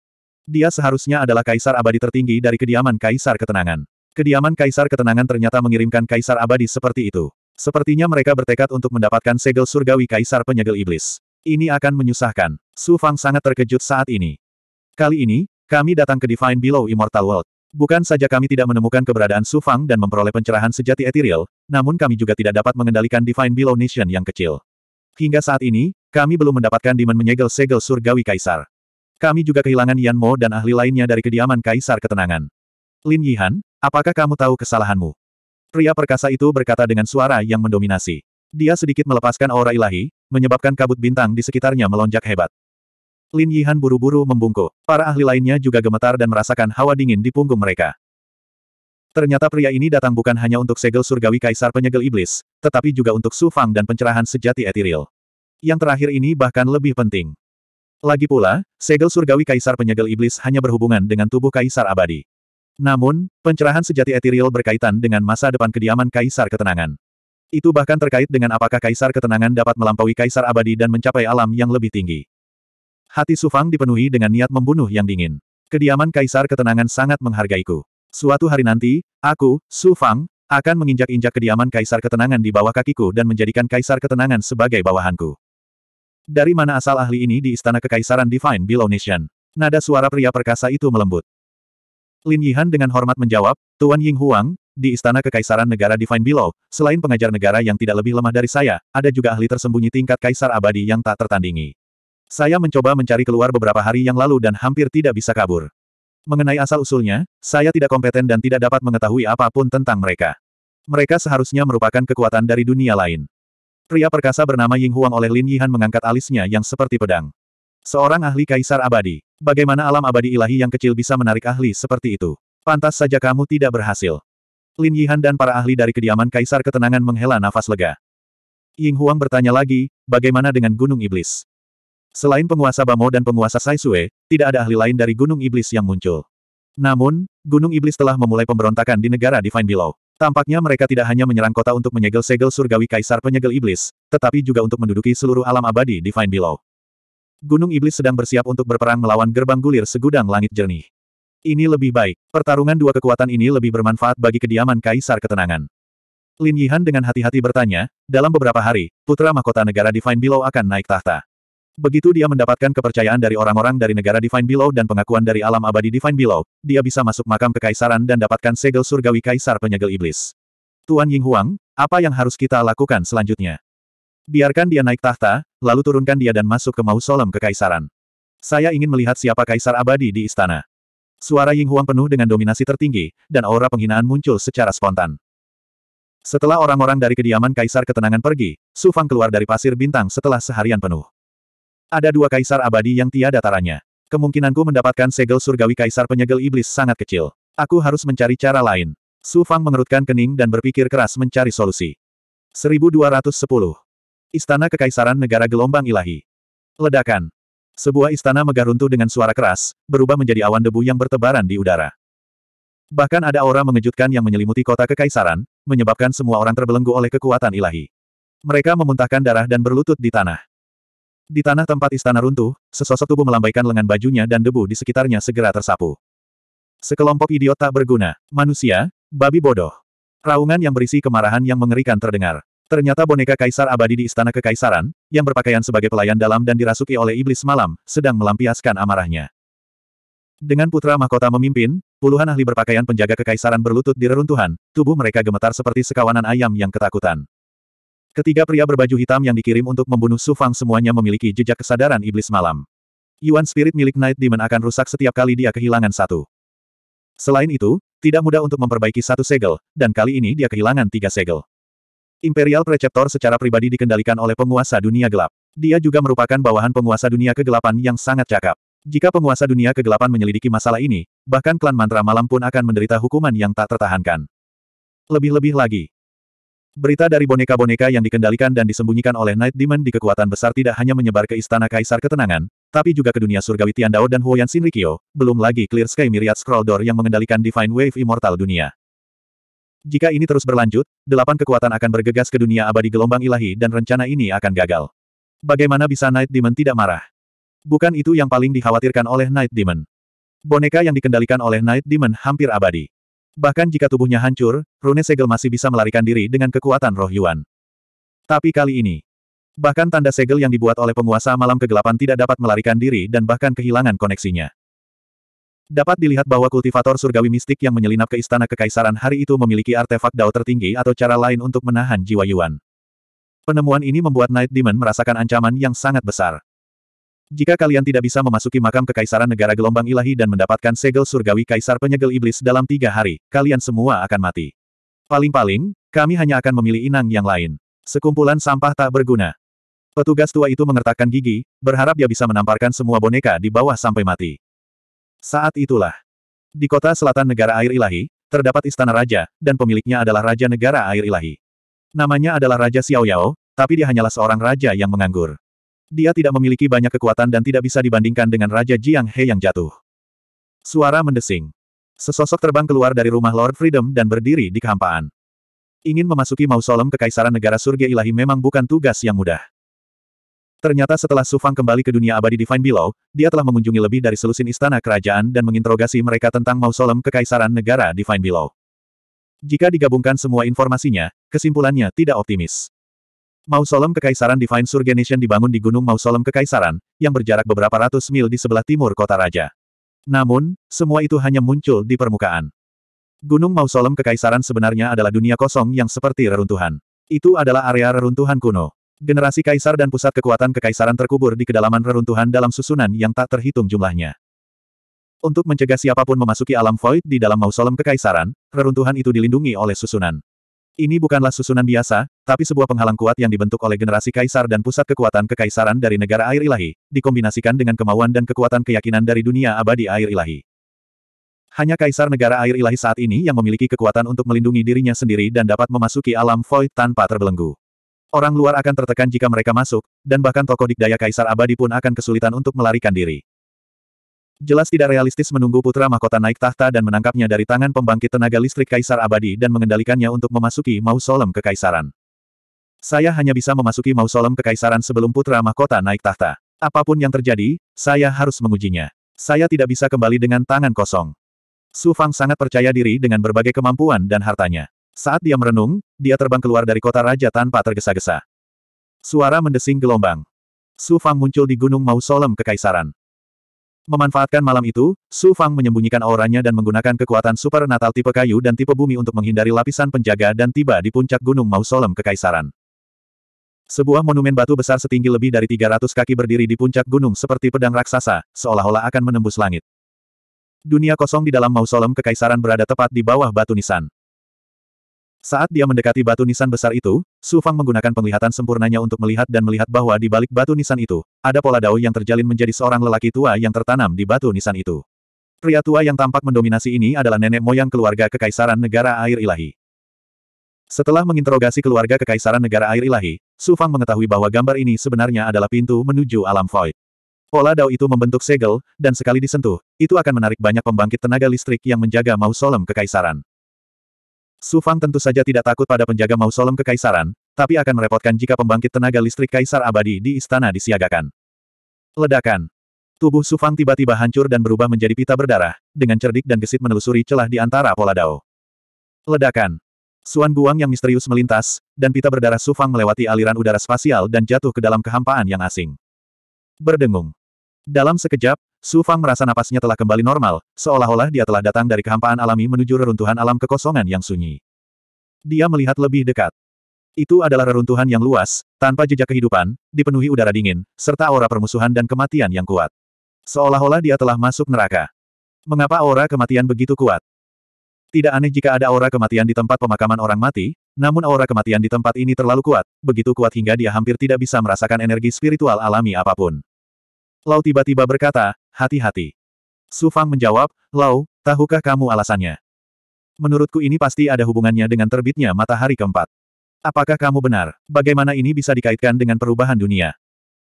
Dia seharusnya adalah kaisar abadi tertinggi dari kediaman kaisar ketenangan. Kediaman kaisar ketenangan ternyata mengirimkan kaisar abadi seperti itu. Sepertinya mereka bertekad untuk mendapatkan segel surgawi kaisar penyegel iblis. Ini akan menyusahkan. Su Fang sangat terkejut saat ini. Kali ini, kami datang ke Divine Below Immortal World. Bukan saja kami tidak menemukan keberadaan Sufang dan memperoleh pencerahan sejati etiril, namun kami juga tidak dapat mengendalikan Divine Below Nation yang kecil. Hingga saat ini, kami belum mendapatkan Demon menyegel segel surgawi kaisar. Kami juga kehilangan Yan Mo dan ahli lainnya dari kediaman kaisar ketenangan. Lin Yihan, apakah kamu tahu kesalahanmu? Pria perkasa itu berkata dengan suara yang mendominasi. Dia sedikit melepaskan aura ilahi, menyebabkan kabut bintang di sekitarnya melonjak hebat. Lin Yihan buru-buru membungkuk. Para ahli lainnya juga gemetar dan merasakan hawa dingin di punggung mereka. Ternyata pria ini datang bukan hanya untuk segel surgawi kaisar penyegel iblis, tetapi juga untuk sufang dan pencerahan sejati etiril. Yang terakhir ini bahkan lebih penting. Lagi pula, segel surgawi kaisar penyegel iblis hanya berhubungan dengan tubuh kaisar abadi. Namun, pencerahan sejati etiril berkaitan dengan masa depan kediaman kaisar ketenangan. Itu bahkan terkait dengan apakah kaisar ketenangan dapat melampaui kaisar abadi dan mencapai alam yang lebih tinggi. Hati Sufang dipenuhi dengan niat membunuh yang dingin. Kediaman Kaisar Ketenangan sangat menghargaiku. Suatu hari nanti, aku, Sufang, akan menginjak-injak kediaman Kaisar Ketenangan di bawah kakiku dan menjadikan Kaisar Ketenangan sebagai bawahanku. Dari mana asal ahli ini di Istana Kekaisaran Divine Below Nation? Nada suara pria perkasa itu melembut. Lin Yihan dengan hormat menjawab, Tuan Ying Huang, di Istana Kekaisaran Negara Divine Below, selain pengajar negara yang tidak lebih lemah dari saya, ada juga ahli tersembunyi tingkat Kaisar Abadi yang tak tertandingi. Saya mencoba mencari keluar beberapa hari yang lalu dan hampir tidak bisa kabur. Mengenai asal-usulnya, saya tidak kompeten dan tidak dapat mengetahui apapun tentang mereka. Mereka seharusnya merupakan kekuatan dari dunia lain. Pria perkasa bernama Ying Huang oleh Lin Yihan mengangkat alisnya yang seperti pedang. Seorang ahli kaisar abadi. Bagaimana alam abadi ilahi yang kecil bisa menarik ahli seperti itu? Pantas saja kamu tidak berhasil. Lin Yihan dan para ahli dari kediaman kaisar ketenangan menghela nafas lega. Ying Huang bertanya lagi, bagaimana dengan Gunung Iblis? Selain penguasa Bamo dan penguasa Saisue, tidak ada ahli lain dari Gunung Iblis yang muncul. Namun, Gunung Iblis telah memulai pemberontakan di negara Divine Below. Tampaknya mereka tidak hanya menyerang kota untuk menyegel-segel surgawi kaisar penyegel iblis, tetapi juga untuk menduduki seluruh alam abadi Divine Below. Gunung Iblis sedang bersiap untuk berperang melawan gerbang gulir segudang langit jernih. Ini lebih baik. Pertarungan dua kekuatan ini lebih bermanfaat bagi kediaman kaisar ketenangan. Lin Yihan dengan hati-hati bertanya, dalam beberapa hari, putra mahkota negara Divine Below akan naik tahta. Begitu dia mendapatkan kepercayaan dari orang-orang dari negara Divine Below dan pengakuan dari alam abadi Divine Below, dia bisa masuk makam kekaisaran dan dapatkan segel surgawi kaisar penyegel iblis. Tuan Ying Huang, apa yang harus kita lakukan selanjutnya? Biarkan dia naik tahta, lalu turunkan dia dan masuk ke mausoleum kekaisaran. Saya ingin melihat siapa kaisar abadi di istana. Suara Ying Huang penuh dengan dominasi tertinggi, dan aura penghinaan muncul secara spontan. Setelah orang-orang dari kediaman kaisar ketenangan pergi, Su Fang keluar dari pasir bintang setelah seharian penuh. Ada dua kaisar abadi yang tiada taranya. Kemungkinanku mendapatkan segel surgawi kaisar penyegel iblis sangat kecil. Aku harus mencari cara lain. Su Fang mengerutkan kening dan berpikir keras mencari solusi. 1210. Istana Kekaisaran Negara Gelombang Ilahi. Ledakan. Sebuah istana megah runtuh dengan suara keras, berubah menjadi awan debu yang bertebaran di udara. Bahkan ada aura mengejutkan yang menyelimuti kota kekaisaran, menyebabkan semua orang terbelenggu oleh kekuatan ilahi. Mereka memuntahkan darah dan berlutut di tanah. Di tanah tempat istana runtuh, sesosok tubuh melambaikan lengan bajunya dan debu di sekitarnya segera tersapu. Sekelompok idiot tak berguna. Manusia, babi bodoh. Raungan yang berisi kemarahan yang mengerikan terdengar. Ternyata boneka kaisar abadi di istana kekaisaran, yang berpakaian sebagai pelayan dalam dan dirasuki oleh iblis malam, sedang melampiaskan amarahnya. Dengan putra mahkota memimpin, puluhan ahli berpakaian penjaga kekaisaran berlutut di reruntuhan, tubuh mereka gemetar seperti sekawanan ayam yang ketakutan. Ketiga pria berbaju hitam yang dikirim untuk membunuh Su Fang semuanya memiliki jejak kesadaran iblis malam. Yuan spirit milik Night Demon akan rusak setiap kali dia kehilangan satu. Selain itu, tidak mudah untuk memperbaiki satu segel, dan kali ini dia kehilangan tiga segel. Imperial Preceptor secara pribadi dikendalikan oleh penguasa dunia gelap. Dia juga merupakan bawahan penguasa dunia kegelapan yang sangat cakap. Jika penguasa dunia kegelapan menyelidiki masalah ini, bahkan klan mantra malam pun akan menderita hukuman yang tak tertahankan. Lebih-lebih lagi, Berita dari boneka-boneka yang dikendalikan dan disembunyikan oleh Night Demon di kekuatan besar tidak hanya menyebar ke istana kaisar ketenangan, tapi juga ke dunia surgawi Tian Dao dan Huoyan Shinrikyo, belum lagi Clear Sky Myriad Scroll Door yang mengendalikan Divine Wave Immortal dunia. Jika ini terus berlanjut, delapan kekuatan akan bergegas ke dunia abadi gelombang ilahi dan rencana ini akan gagal. Bagaimana bisa Night Demon tidak marah? Bukan itu yang paling dikhawatirkan oleh Night Demon. Boneka yang dikendalikan oleh Night Demon hampir abadi. Bahkan jika tubuhnya hancur, Rune Segel masih bisa melarikan diri dengan kekuatan roh Yuan. Tapi kali ini, bahkan tanda segel yang dibuat oleh penguasa malam kegelapan tidak dapat melarikan diri dan bahkan kehilangan koneksinya. Dapat dilihat bahwa kultivator surgawi mistik yang menyelinap ke istana kekaisaran hari itu memiliki artefak dao tertinggi atau cara lain untuk menahan jiwa Yuan. Penemuan ini membuat Night Demon merasakan ancaman yang sangat besar. Jika kalian tidak bisa memasuki makam kekaisaran negara gelombang ilahi dan mendapatkan segel surgawi kaisar penyegel iblis dalam tiga hari, kalian semua akan mati. Paling-paling, kami hanya akan memilih inang yang lain. Sekumpulan sampah tak berguna. Petugas tua itu mengertakkan gigi, berharap dia bisa menamparkan semua boneka di bawah sampai mati. Saat itulah. Di kota selatan negara air ilahi, terdapat istana raja, dan pemiliknya adalah raja negara air ilahi. Namanya adalah Raja Xiao Yao, tapi dia hanyalah seorang raja yang menganggur. Dia tidak memiliki banyak kekuatan dan tidak bisa dibandingkan dengan Raja Jiang He yang jatuh. Suara mendesing. Sesosok terbang keluar dari rumah Lord Freedom dan berdiri di kehampaan. Ingin memasuki mausolem kekaisaran negara surga ilahi memang bukan tugas yang mudah. Ternyata setelah Sufang kembali ke dunia abadi Divine Below, dia telah mengunjungi lebih dari selusin istana kerajaan dan menginterogasi mereka tentang mausolem kekaisaran negara Divine Below. Jika digabungkan semua informasinya, kesimpulannya tidak optimis. Mausoleum Kekaisaran Divine Surgenation dibangun di Gunung Mausoleum Kekaisaran, yang berjarak beberapa ratus mil di sebelah timur kota raja. Namun, semua itu hanya muncul di permukaan. Gunung Mausoleum Kekaisaran sebenarnya adalah dunia kosong yang seperti reruntuhan. Itu adalah area reruntuhan kuno. Generasi kaisar dan pusat kekuatan kekaisaran terkubur di kedalaman reruntuhan dalam susunan yang tak terhitung jumlahnya. Untuk mencegah siapapun memasuki alam void di dalam mausoleum kekaisaran, reruntuhan itu dilindungi oleh susunan. Ini bukanlah susunan biasa, tapi sebuah penghalang kuat yang dibentuk oleh generasi kaisar dan pusat kekuatan kekaisaran dari negara air ilahi, dikombinasikan dengan kemauan dan kekuatan keyakinan dari dunia abadi air ilahi. Hanya kaisar negara air ilahi saat ini yang memiliki kekuatan untuk melindungi dirinya sendiri dan dapat memasuki alam void tanpa terbelenggu. Orang luar akan tertekan jika mereka masuk, dan bahkan tokoh dikdaya kaisar abadi pun akan kesulitan untuk melarikan diri. Jelas tidak realistis menunggu putra mahkota naik tahta dan menangkapnya dari tangan pembangkit tenaga listrik Kaisar Abadi dan mengendalikannya untuk memasuki mausolem kekaisaran. Saya hanya bisa memasuki mausolem kekaisaran sebelum putra mahkota naik tahta. Apapun yang terjadi, saya harus mengujinya. Saya tidak bisa kembali dengan tangan kosong. Su Fang sangat percaya diri dengan berbagai kemampuan dan hartanya. Saat dia merenung, dia terbang keluar dari kota raja tanpa tergesa-gesa. Suara mendesing gelombang. Su Fang muncul di gunung mausolem kekaisaran. Memanfaatkan malam itu, Su Fang menyembunyikan auranya dan menggunakan kekuatan super natal tipe kayu dan tipe bumi untuk menghindari lapisan penjaga dan tiba di puncak gunung mausolem kekaisaran. Sebuah monumen batu besar setinggi lebih dari 300 kaki berdiri di puncak gunung seperti pedang raksasa, seolah-olah akan menembus langit. Dunia kosong di dalam mausolem kekaisaran berada tepat di bawah batu nisan. Saat dia mendekati batu nisan besar itu, Su Fang menggunakan penglihatan sempurnanya untuk melihat dan melihat bahwa di balik batu nisan itu, ada pola dao yang terjalin menjadi seorang lelaki tua yang tertanam di batu nisan itu. Pria tua yang tampak mendominasi ini adalah nenek moyang keluarga Kekaisaran Negara Air Ilahi. Setelah menginterogasi keluarga Kekaisaran Negara Air Ilahi, Su Fang mengetahui bahwa gambar ini sebenarnya adalah pintu menuju alam void. Pola dao itu membentuk segel, dan sekali disentuh, itu akan menarik banyak pembangkit tenaga listrik yang menjaga mausolem Kekaisaran. Su Fang tentu saja tidak takut pada penjaga mausolem kekaisaran, tapi akan merepotkan jika pembangkit tenaga listrik kaisar abadi di istana disiagakan. Ledakan. Tubuh Su Fang tiba-tiba hancur dan berubah menjadi pita berdarah, dengan cerdik dan gesit menelusuri celah di antara pola dao. Ledakan. Suan Guang yang misterius melintas, dan pita berdarah Su Fang melewati aliran udara spasial dan jatuh ke dalam kehampaan yang asing. Berdengung. Dalam sekejap, Su Fang merasa napasnya telah kembali normal, seolah-olah dia telah datang dari kehampaan alami menuju reruntuhan alam kekosongan yang sunyi. Dia melihat lebih dekat. Itu adalah reruntuhan yang luas, tanpa jejak kehidupan, dipenuhi udara dingin, serta aura permusuhan dan kematian yang kuat. Seolah-olah dia telah masuk neraka. Mengapa aura kematian begitu kuat? Tidak aneh jika ada aura kematian di tempat pemakaman orang mati, namun aura kematian di tempat ini terlalu kuat, begitu kuat hingga dia hampir tidak bisa merasakan energi spiritual alami apapun. Lau tiba-tiba berkata, hati-hati. Su Fang menjawab, Lau, tahukah kamu alasannya? Menurutku ini pasti ada hubungannya dengan terbitnya matahari keempat. Apakah kamu benar? Bagaimana ini bisa dikaitkan dengan perubahan dunia?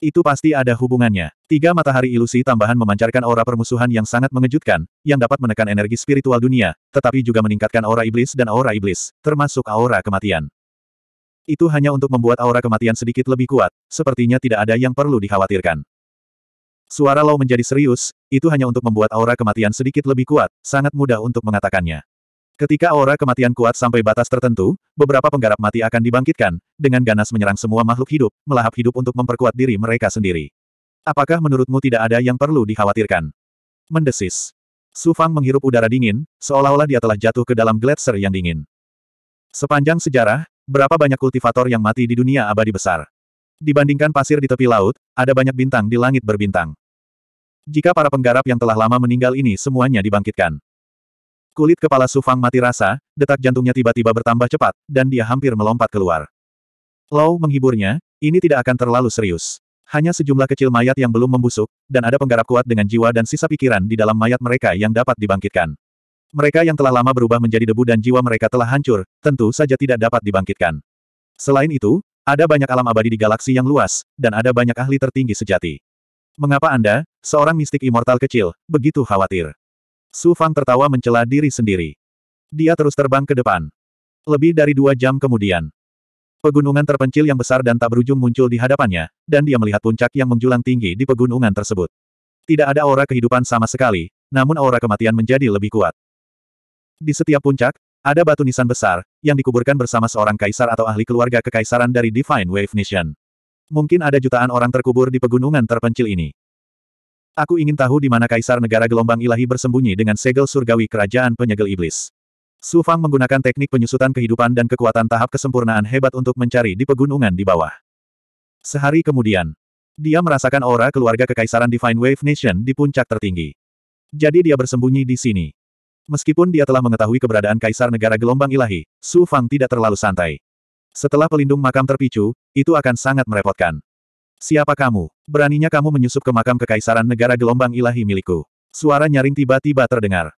Itu pasti ada hubungannya. Tiga matahari ilusi tambahan memancarkan aura permusuhan yang sangat mengejutkan, yang dapat menekan energi spiritual dunia, tetapi juga meningkatkan aura iblis dan aura iblis, termasuk aura kematian. Itu hanya untuk membuat aura kematian sedikit lebih kuat, sepertinya tidak ada yang perlu dikhawatirkan. Suara Lau menjadi serius, itu hanya untuk membuat aura kematian sedikit lebih kuat, sangat mudah untuk mengatakannya. Ketika aura kematian kuat sampai batas tertentu, beberapa penggarap mati akan dibangkitkan, dengan ganas menyerang semua makhluk hidup, melahap hidup untuk memperkuat diri mereka sendiri. Apakah menurutmu tidak ada yang perlu dikhawatirkan? Mendesis. Su Fang menghirup udara dingin, seolah-olah dia telah jatuh ke dalam gletser yang dingin. Sepanjang sejarah, berapa banyak kultivator yang mati di dunia abadi besar? Dibandingkan pasir di tepi laut, ada banyak bintang di langit berbintang. Jika para penggarap yang telah lama meninggal ini semuanya dibangkitkan. Kulit kepala Sufang mati rasa, detak jantungnya tiba-tiba bertambah cepat, dan dia hampir melompat keluar. Lau menghiburnya, ini tidak akan terlalu serius. Hanya sejumlah kecil mayat yang belum membusuk, dan ada penggarap kuat dengan jiwa dan sisa pikiran di dalam mayat mereka yang dapat dibangkitkan. Mereka yang telah lama berubah menjadi debu dan jiwa mereka telah hancur, tentu saja tidak dapat dibangkitkan. Selain itu, ada banyak alam abadi di galaksi yang luas, dan ada banyak ahli tertinggi sejati. Mengapa Anda, seorang mistik immortal kecil, begitu khawatir? Su Fang tertawa mencela diri sendiri. Dia terus terbang ke depan. Lebih dari dua jam kemudian. Pegunungan terpencil yang besar dan tak berujung muncul di hadapannya, dan dia melihat puncak yang menjulang tinggi di pegunungan tersebut. Tidak ada aura kehidupan sama sekali, namun aura kematian menjadi lebih kuat. Di setiap puncak, ada batu nisan besar, yang dikuburkan bersama seorang kaisar atau ahli keluarga kekaisaran dari Divine Wave Nation. Mungkin ada jutaan orang terkubur di pegunungan terpencil ini. Aku ingin tahu di mana kaisar negara gelombang ilahi bersembunyi dengan segel surgawi kerajaan penyegel iblis. Su Fang menggunakan teknik penyusutan kehidupan dan kekuatan tahap kesempurnaan hebat untuk mencari di pegunungan di bawah. Sehari kemudian, dia merasakan aura keluarga kekaisaran Divine Wave Nation di puncak tertinggi. Jadi dia bersembunyi di sini. Meskipun dia telah mengetahui keberadaan Kaisar Negara Gelombang Ilahi, Su Fang tidak terlalu santai. Setelah pelindung makam terpicu, itu akan sangat merepotkan. Siapa kamu? Beraninya kamu menyusup ke makam Kekaisaran Negara Gelombang Ilahi milikku. Suara nyaring tiba-tiba terdengar.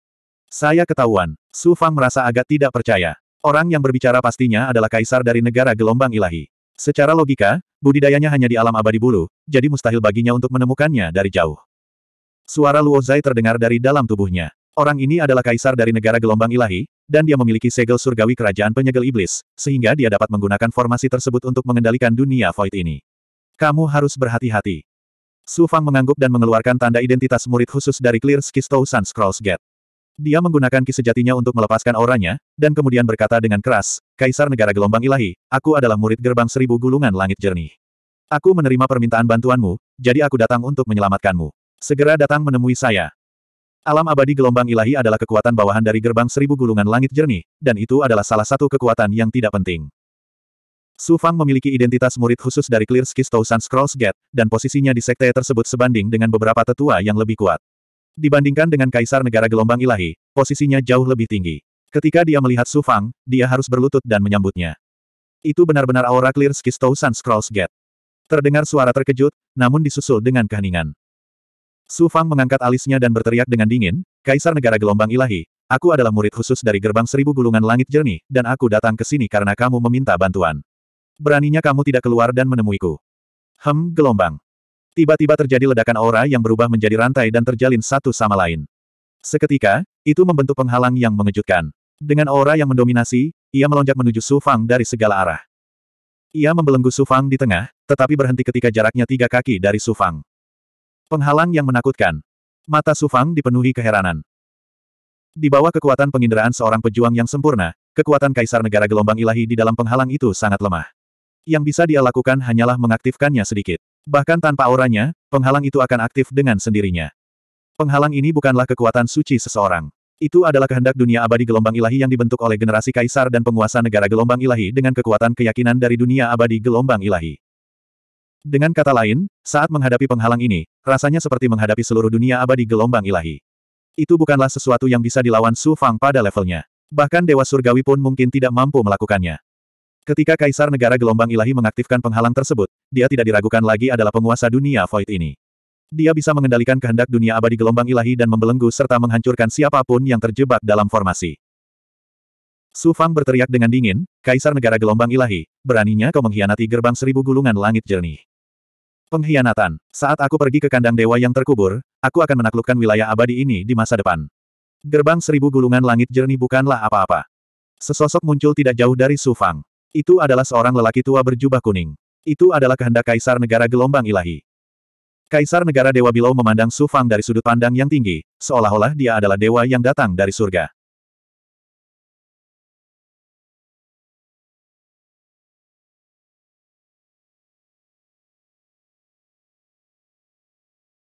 Saya ketahuan. Su Fang merasa agak tidak percaya. Orang yang berbicara pastinya adalah kaisar dari negara gelombang ilahi. Secara logika, budidayanya hanya di alam abadi bulu, jadi mustahil baginya untuk menemukannya dari jauh. Suara Luo Zai terdengar dari dalam tubuhnya. Orang ini adalah kaisar dari negara gelombang ilahi, dan dia memiliki segel surgawi kerajaan penyegel iblis, sehingga dia dapat menggunakan formasi tersebut untuk mengendalikan dunia void ini. Kamu harus berhati-hati. Su Fang mengangguk dan mengeluarkan tanda identitas murid khusus dari Clear Skistow Sun Scrolls Gate. Dia menggunakan ki sejatinya untuk melepaskan auranya, dan kemudian berkata dengan keras, Kaisar Negara Gelombang Ilahi, aku adalah murid gerbang seribu gulungan langit jernih. Aku menerima permintaan bantuanmu, jadi aku datang untuk menyelamatkanmu. Segera datang menemui saya. Alam abadi gelombang ilahi adalah kekuatan bawahan dari gerbang seribu gulungan langit jernih, dan itu adalah salah satu kekuatan yang tidak penting. Su Fang memiliki identitas murid khusus dari Clear Skies Thousand Scrolls Gate, dan posisinya di sekte tersebut sebanding dengan beberapa tetua yang lebih kuat. Dibandingkan dengan Kaisar Negara Gelombang Ilahi, posisinya jauh lebih tinggi. Ketika dia melihat Su Fang, dia harus berlutut dan menyambutnya. Itu benar-benar aura Clear Skies Thousand Scrolls Gate. Terdengar suara terkejut, namun disusul dengan keheningan. Su Fang mengangkat alisnya dan berteriak dengan dingin, Kaisar Negara Gelombang Ilahi, aku adalah murid khusus dari gerbang seribu gulungan langit jernih, dan aku datang ke sini karena kamu meminta bantuan. Beraninya kamu tidak keluar dan menemuiku. Hem, gelombang. Tiba-tiba terjadi ledakan aura yang berubah menjadi rantai dan terjalin satu sama lain. Seketika, itu membentuk penghalang yang mengejutkan. Dengan aura yang mendominasi, ia melonjak menuju Su Fang dari segala arah. Ia membelenggu Su Fang di tengah, tetapi berhenti ketika jaraknya tiga kaki dari Su Fang. Penghalang yang menakutkan. Mata Sufang dipenuhi keheranan. Di bawah kekuatan penginderaan seorang pejuang yang sempurna, kekuatan kaisar negara gelombang ilahi di dalam penghalang itu sangat lemah. Yang bisa dia lakukan hanyalah mengaktifkannya sedikit. Bahkan tanpa auranya, penghalang itu akan aktif dengan sendirinya. Penghalang ini bukanlah kekuatan suci seseorang. Itu adalah kehendak dunia abadi gelombang ilahi yang dibentuk oleh generasi kaisar dan penguasa negara gelombang ilahi dengan kekuatan keyakinan dari dunia abadi gelombang ilahi. Dengan kata lain, saat menghadapi penghalang ini, rasanya seperti menghadapi seluruh dunia abadi gelombang ilahi. Itu bukanlah sesuatu yang bisa dilawan Su Fang pada levelnya. Bahkan Dewa Surgawi pun mungkin tidak mampu melakukannya. Ketika Kaisar Negara Gelombang Ilahi mengaktifkan penghalang tersebut, dia tidak diragukan lagi adalah penguasa dunia Void ini. Dia bisa mengendalikan kehendak dunia abadi gelombang ilahi dan membelenggu serta menghancurkan siapapun yang terjebak dalam formasi. Su Fang berteriak dengan dingin, Kaisar Negara Gelombang Ilahi, beraninya kau mengkhianati gerbang seribu gulungan langit jernih. Pengkhianatan. Saat aku pergi ke kandang dewa yang terkubur, aku akan menaklukkan wilayah abadi ini di masa depan. Gerbang seribu gulungan langit jernih bukanlah apa-apa. Sesosok muncul tidak jauh dari Su Fang. Itu adalah seorang lelaki tua berjubah kuning. Itu adalah kehendak Kaisar Negara Gelombang Ilahi. Kaisar Negara Dewa Bilau memandang Su Fang dari sudut pandang yang tinggi, seolah-olah dia adalah dewa yang datang dari surga.